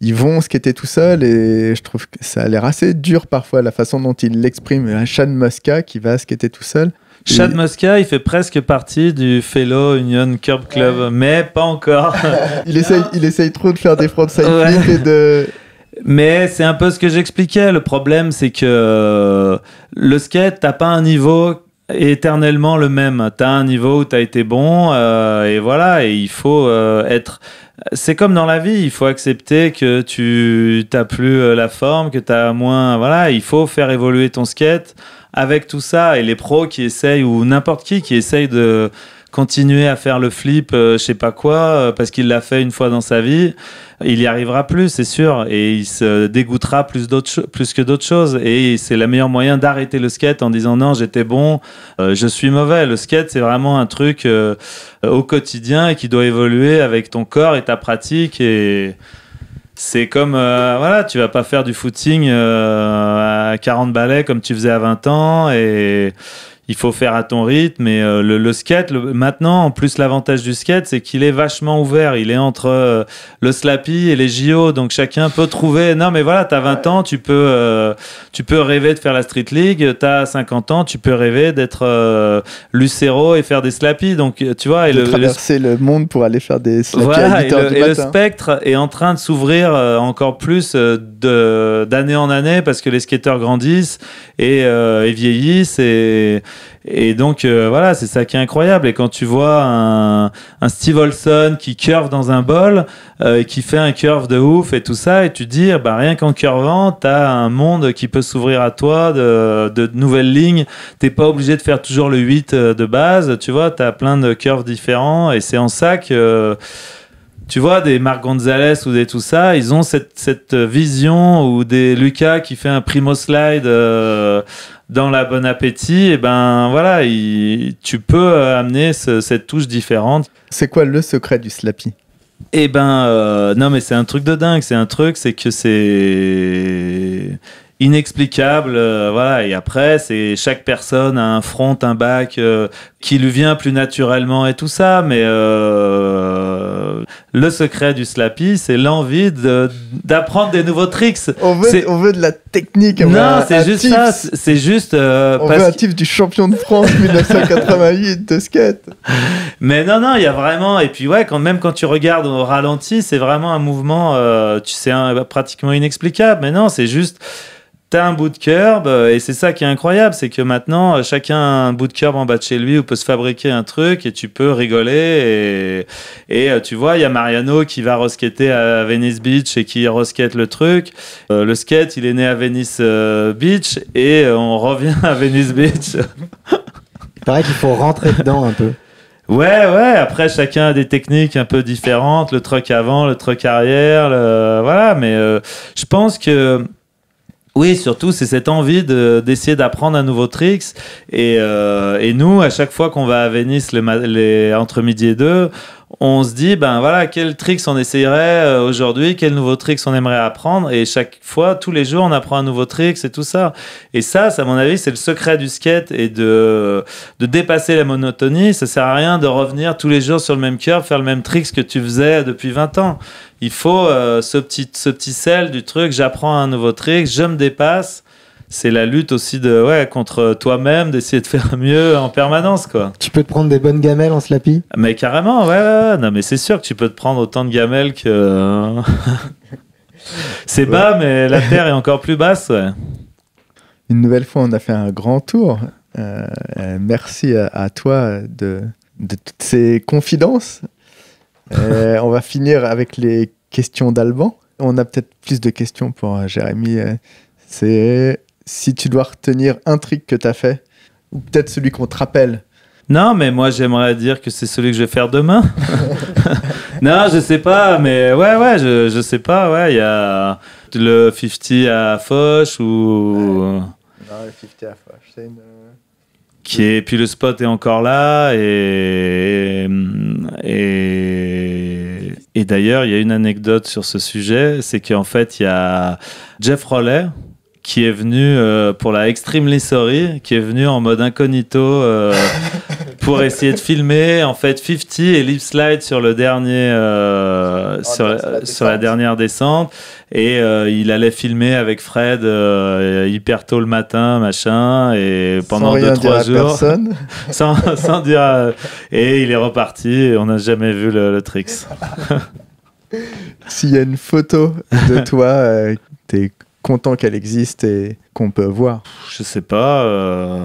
ils vont skater tout seul et je trouve que ça a l'air assez dur parfois la façon dont ils l'expriment. Chad Mosca qui va skater tout seul. Chad Mosca, il fait presque partie du Fellow Union Curb Club, mais pas encore. il, essaye, trop de faire des frontside et de. Mais c'est un peu ce que j'expliquais. Le problème, c'est que le skate, t'as pas un niveau éternellement le même. T'as un niveau où t'as été bon, euh, et voilà, et il faut euh, être c'est comme dans la vie, il faut accepter que tu t'as plus euh, la forme, que tu as moins. Voilà, il faut faire évoluer ton skate avec tout ça et les pros qui essayent ou n'importe qui qui essaye de continuer à faire le flip, euh, je sais pas quoi, euh, parce qu'il l'a fait une fois dans sa vie, il y arrivera plus, c'est sûr, et il se dégoûtera plus, plus que d'autres choses. Et c'est le meilleur moyen d'arrêter le skate en disant non, j'étais bon, euh, je suis mauvais. Le skate, c'est vraiment un truc au quotidien et qui doit évoluer avec ton corps et ta pratique et c'est comme voilà, tu vas pas faire du footing à 40 balais comme tu faisais à 20 ans et il faut faire à ton rythme. Et euh, le, skate, maintenant, en plus, l'avantage du skate, c'est qu'il est vachement ouvert. Il est entre euh, le slappy et les JO. Donc chacun peut trouver. Non, mais voilà, t'as 20 ans, tu peux, euh, tu peux rêver de faire la Street League. T'as 50 ans, tu peux rêver d'être lucero et faire des slappy. Donc tu vois. Et le, traverser le... monde pour aller faire des slappy et, le spectre est en train de s'ouvrir encore plus d'année en année parce que les skateurs grandissent et, et vieillissent. Et et donc euh, voilà, c'est ça qui est incroyable. Et quand tu vois un, Steve Olson qui curve dans un bol, et euh, qui fait un curve de ouf et tout ça, et tu te dis, bah, rien qu'en curvant, t'as un monde qui peut s'ouvrir à toi de, nouvelles lignes. T'es pas obligé de faire toujours le 8 euh, de base, tu vois, t'as plein de curves différents. Et c'est en ça que... tu vois, des Marc Gonzalez ou des tout ça, ils ont cette, vision ou des Lucas qui fait un primo slide dans la bonne Appétit, et eh ben voilà, tu peux euh, amener cette touche différente. C'est quoi le secret du slappy Eh ben euh, non, mais c'est un truc de dingue. C'est un truc, c'est que c'est inexplicable. Euh, voilà. Et après, c'est chaque personne a un front, un bac qui lui vient plus naturellement et tout ça. Mais le secret du slappy, c'est l'envie d'apprendre des nouveaux tricks. On veut, de la technique. Non, c'est juste ça. C'est juste. Euh, un du champion de France 1988 de skate. Mais non, non, il y a vraiment. Et puis, ouais, quand même quand tu regardes au ralenti, c'est vraiment un mouvement, euh, tu sais, un, pratiquement inexplicable. Mais non, c'est juste. T'as un bout de curb euh, et c'est ça qui est incroyable, c'est que maintenant euh, chacun a un bout de curb en bas de chez lui où peut se fabriquer un truc et tu peux rigoler et, et euh, tu vois il y a Mariano qui va reskater à Venice Beach et qui reskate le truc. le skate il est né à Venice Beach et on revient à Venice Beach. il paraît qu'il faut rentrer dedans un peu. Ouais, ouais. Après, chacun a des techniques un peu différentes. Le truc avant, le truc arrière, voilà. Mais je pense que oui, surtout, c'est cette envie d'essayer d'apprendre un nouveau tricks. Euh, et, nous, à chaque fois qu'on va à Venise les, entre midi et deux, on se dit, ben voilà, quel tricks on essayerait euh, aujourd'hui, quel nouveau tricks on aimerait apprendre. Et chaque fois, tous les jours, on apprend un nouveau trick, c'est tout ça. Et ça, à mon avis, c'est le secret du skate et de, de dépasser la monotonie. Ça sert à rien de revenir tous les jours sur le même curve, faire le même trick que tu faisais depuis 20 ans. Il faut euh, ce, petit, ce petit sel du truc, j'apprends un nouveau trick, je me dépasse c'est la lutte aussi de ouais contre toi-même d'essayer de faire mieux en permanence quoi. Tu peux te prendre des bonnes gamelles en slappy Mais carrément ouais, ouais, non mais c'est sûr que tu peux te prendre autant de gamelles que c'est bas mais la terre est encore plus basse Une nouvelle fois on a fait un grand tour. Euh, merci à toi de, de toutes ces confidences. Euh, on va finir avec les questions d'Alban. On a peut-être plus de questions pour euh, Jérémy. C'est si tu dois retenir un trick que tu as fait, ou peut-être celui qu'on te rappelle. Non, mais moi j'aimerais dire que c'est celui que je vais faire demain. non, je sais pas, mais ouais, ouais, je, je sais pas, ouais, il y a le 50 à Foch ou. Non, le 50 à Foch, c'est une. Euh, Qui puis le spot est encore là et et, d'ailleurs il y a une anecdote sur ce sujet c'est qu'en fait il y a Jeff Roller qui est venu euh, pour la Extremely Sorry, qui est venu en mode incognito euh, pour essayer de filmer en fait 50 et Lip Slide sur le dernier euh, oh, sur, la, dernière descente et il allait filmer avec Fred hyper tôt le matin machin et pendant 2 trois jours sans, sans dire à, et il est reparti et on n'a jamais vu le, le tricks. S'il y a une photo de toi, t'es content qu'elle existe et qu'on peut voir Je sais pas. Euh,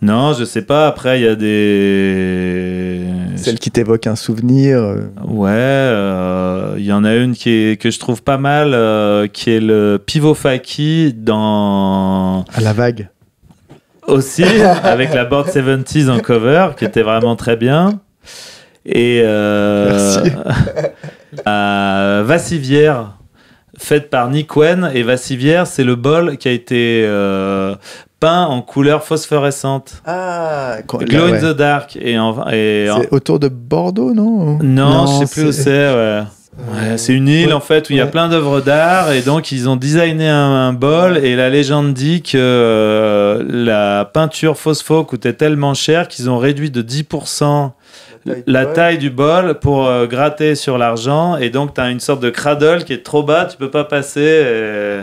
non, je sais pas. Après, il y a des. celles qui t'évoque un souvenir. Euh. Ouais, euh, il y en a une qui est, que je trouve pas mal, qui est le pivot faki dans. À la vague. Aussi, avec la board 70s en cover, qui était vraiment très bien. Et. Vassivière faite par Nick Wen et Vassivière. C'est le bol qui a été euh, peint en couleur phosphorescente. Ah, Glow in the Dark. Et, et autour de Bordeaux, non Non, je ne sais plus où c'est. c'est une île en fait où il y a plein d'œuvres d'art et donc ils ont designé un, bol et la légende dit que euh, la peinture phosphore coûtait tellement cher qu'ils ont réduit de 10% la taille du bol pour euh, gratter sur l'argent. Et donc, tu as une sorte de cradle qui est trop bas, tu peux pas passer. Euh.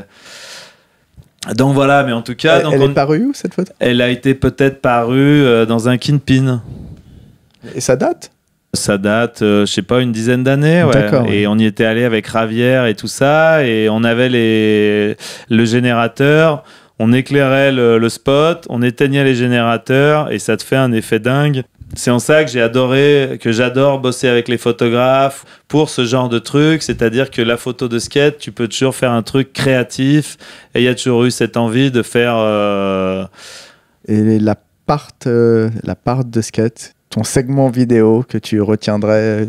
Donc voilà, mais en tout cas. Elle, est parue où cette photo Elle a été peut-être parue euh, dans un kinpin. Et ça date ça date, je je sais pas, une dizaine d'années. Ouais. Et on y était allé avec Ravière et tout ça. Et on avait les... le générateur. On éclairait le, spot, on éteignait les générateurs et ça te fait un effet dingue. C'est en ça que j'ai adoré, que j'adore bosser avec les photographes pour ce genre de truc. C'est-à-dire que la photo de skate, tu peux toujours faire un truc créatif. Et il y a toujours eu cette envie de faire. Euh, et la part, euh, la part de skate, ton segment vidéo que tu retiendrais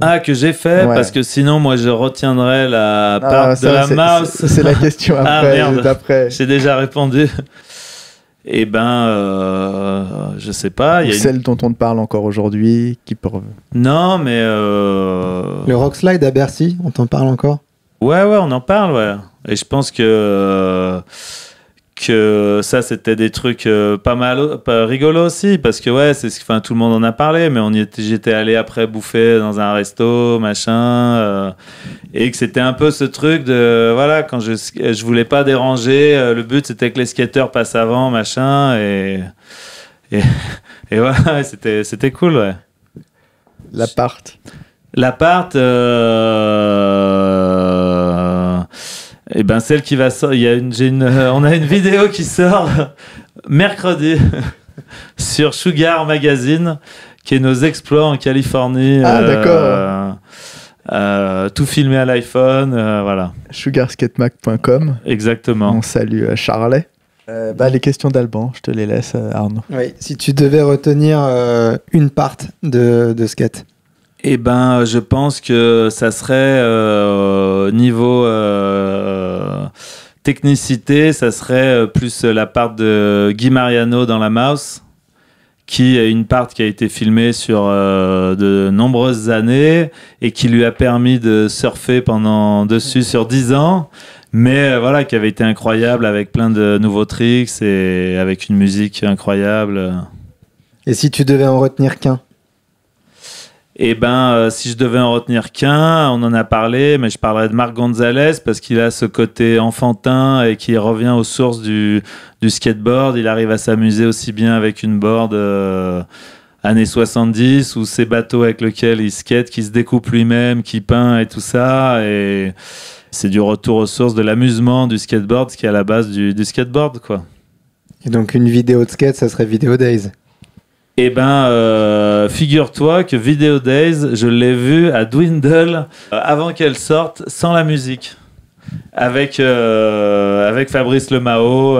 Ah, que j'ai fait Parce que sinon, moi, je retiendrais la ah, part de la mouse. C'est la question ah, après. ah, J'ai déjà répondu eh ben, euh, je sais pas. celle dont on te parle encore aujourd'hui, qui peut... Non, mais euh, le rock slide à Bercy, on t'en parle encore. Ouais, ouais, on en parle, ouais. Et je pense que euh, que euh, ça, c'était des trucs euh, pas mal, pas rigolos aussi, parce que ouais, c'est enfin tout le monde en a parlé, mais on y était, j'étais allé après bouffer dans un resto, machin, euh, et que c'était un peu ce truc de voilà, quand je je voulais pas déranger, le but c'était que les skateurs passent avant, machin, et et, voilà, c'était c'était cool, ouais. L'appart. L'appart. Et eh ben celle qui va sortir, y a une, euh, on a une vidéo qui sort mercredi sur Sugar Magazine, qui est nos exploits en Californie. Ah euh, d'accord. Euh, tout filmé à l'iPhone, voilà. Sugarskatemac.com. Exactement. On salue Charlet. Bah, les questions d'Alban, je te les laisse Arnaud. Oui, si tu devais retenir une part de, de skate. Eh ben, je pense que ça serait euh, niveau euh, euh, technicité, ça serait plus la part de Guy Mariano dans La Mouse, qui est une part qui a été filmée sur de nombreuses années et qui lui a permis de surfer pendant dessus sur 10 ans. Mais voilà, qui avait été incroyable avec plein de nouveaux tricks et avec une musique incroyable. Et si tu devais en retenir qu'un eh ben, euh, si je devais en retenir qu'un, on en a parlé, mais je parlerai de Marc Gonzalez parce qu'il a ce côté enfantin et qui revient aux sources du, skateboard. Il arrive à s'amuser aussi bien avec une board euh, années 70 ou ses bateaux avec lesquels il skate, qui se découpe lui-même, qui peint et tout ça. Et c'est du retour aux sources de l'amusement du skateboard, ce qui est à la base du, skateboard, quoi. Et donc une vidéo de skate, ça serait Video Days. Eh ben, euh, figure-toi que Video Days, je l'ai vu à Dwindle euh, avant qu'elle sorte, sans la musique, avec euh, avec Fabrice Lemao.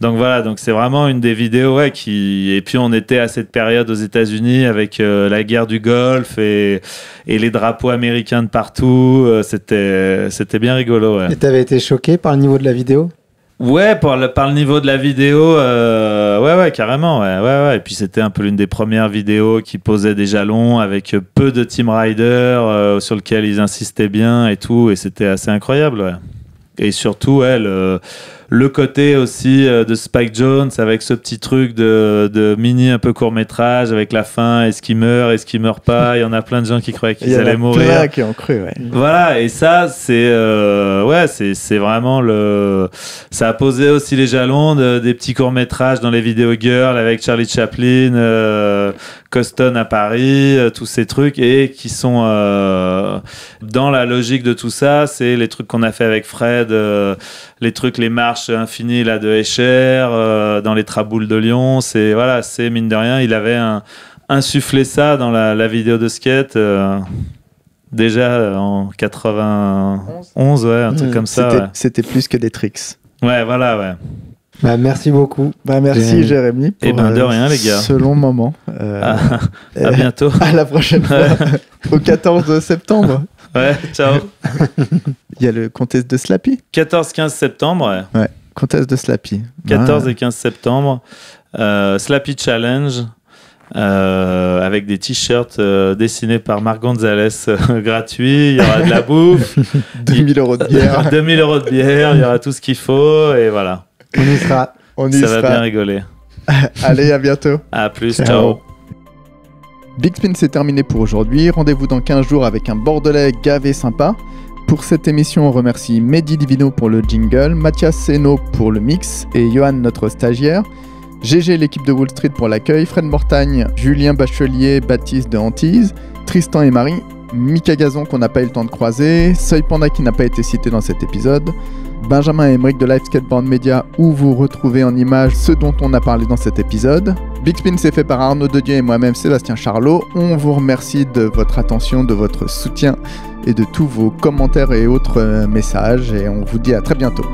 donc voilà, donc c'est vraiment une des vidéos qui et puis on était à cette période aux États-Unis avec la guerre du Golfe et, les drapeaux américains de partout. c'était c'était bien rigolo. Ouais. Et t'avais été choqué par le niveau de la vidéo Ouais, par le, par le niveau de la vidéo, euh, ouais, ouais, carrément, ouais, ouais, ouais. Et puis c'était un peu l'une des premières vidéos qui posait des jalons avec peu de Team Rider euh, sur lequel ils insistaient bien et tout, et c'était assez incroyable, ouais. Et surtout, elle. Euh, le côté aussi euh, de Spike Jones avec ce petit truc de, mini un peu court métrage avec la fin est-ce qu'il meurt est-ce qu'il meurt pas il y en a plein de gens qui croyaient qu'ils allaient mourir plein qui ont cru ouais. voilà et ça c'est euh, ouais c'est vraiment le ça a posé aussi les jalons des petits courts métrages dans les vidéos girls avec Charlie Chaplin euh, Coston à Paris tous ces trucs et qui sont dans la logique de tout ça c'est les trucs qu'on a fait avec Fred les trucs les marches marche infinie là de Escher, euh, dans les traboules de Lyon, c'est voilà, c'est mine de rien, il avait un, insufflé ça dans la, vidéo de skate. Euh, déjà en 91, ouais, un truc mmh. comme ça. C'était, plus que des tricks. Ouais, voilà, ouais. Bah, merci beaucoup. Bah, merci Jérémy eh pour et ben, de euh, rien, les gars. ce long moment. Ah, à, à bientôt. À la prochaine fois, au 14 septembre. Ouais, ciao. Il y a le comtesse de Slappy. 14-15 septembre. Ouais. ouais, comtesse de Slappy. 14 et 15 septembre. Euh, Slappy Challenge. Euh, avec des t-shirts euh, dessinés par Marc Gonzalez gratuits. Il y aura de la bouffe. 2000 euros de bière. 2000 euros de bière, il y aura tout ce qu'il faut et voilà. On y sera. On Ça va bien rigoler. Allez, à bientôt. À plus, ciao. Big Spin, c'est terminé pour aujourd'hui. Rendez-vous dans 15 jours avec un Bordelais gavé sympa. Pour cette émission, on remercie Mehdi Divino pour le jingle, Mathias Seno pour le mix et Johan, notre stagiaire. GG, l'équipe de Wall Street pour l'accueil, Fred Mortagne, Julien Bachelier, Baptiste de Hantise, Tristan et Marie, Mika Gazon qu'on n'a pas eu le temps de croiser, Seuil Panda qui n'a pas été cité dans cet épisode. Benjamin Emmerich de Live Skateboard Media où vous retrouvez en image ce dont on a parlé dans cet épisode. Big Spin c'est fait par Arnaud Dedieu et moi-même Sébastien Charlot. On vous remercie de votre attention, de votre soutien et de tous vos commentaires et autres euh, messages et on vous dit à très bientôt.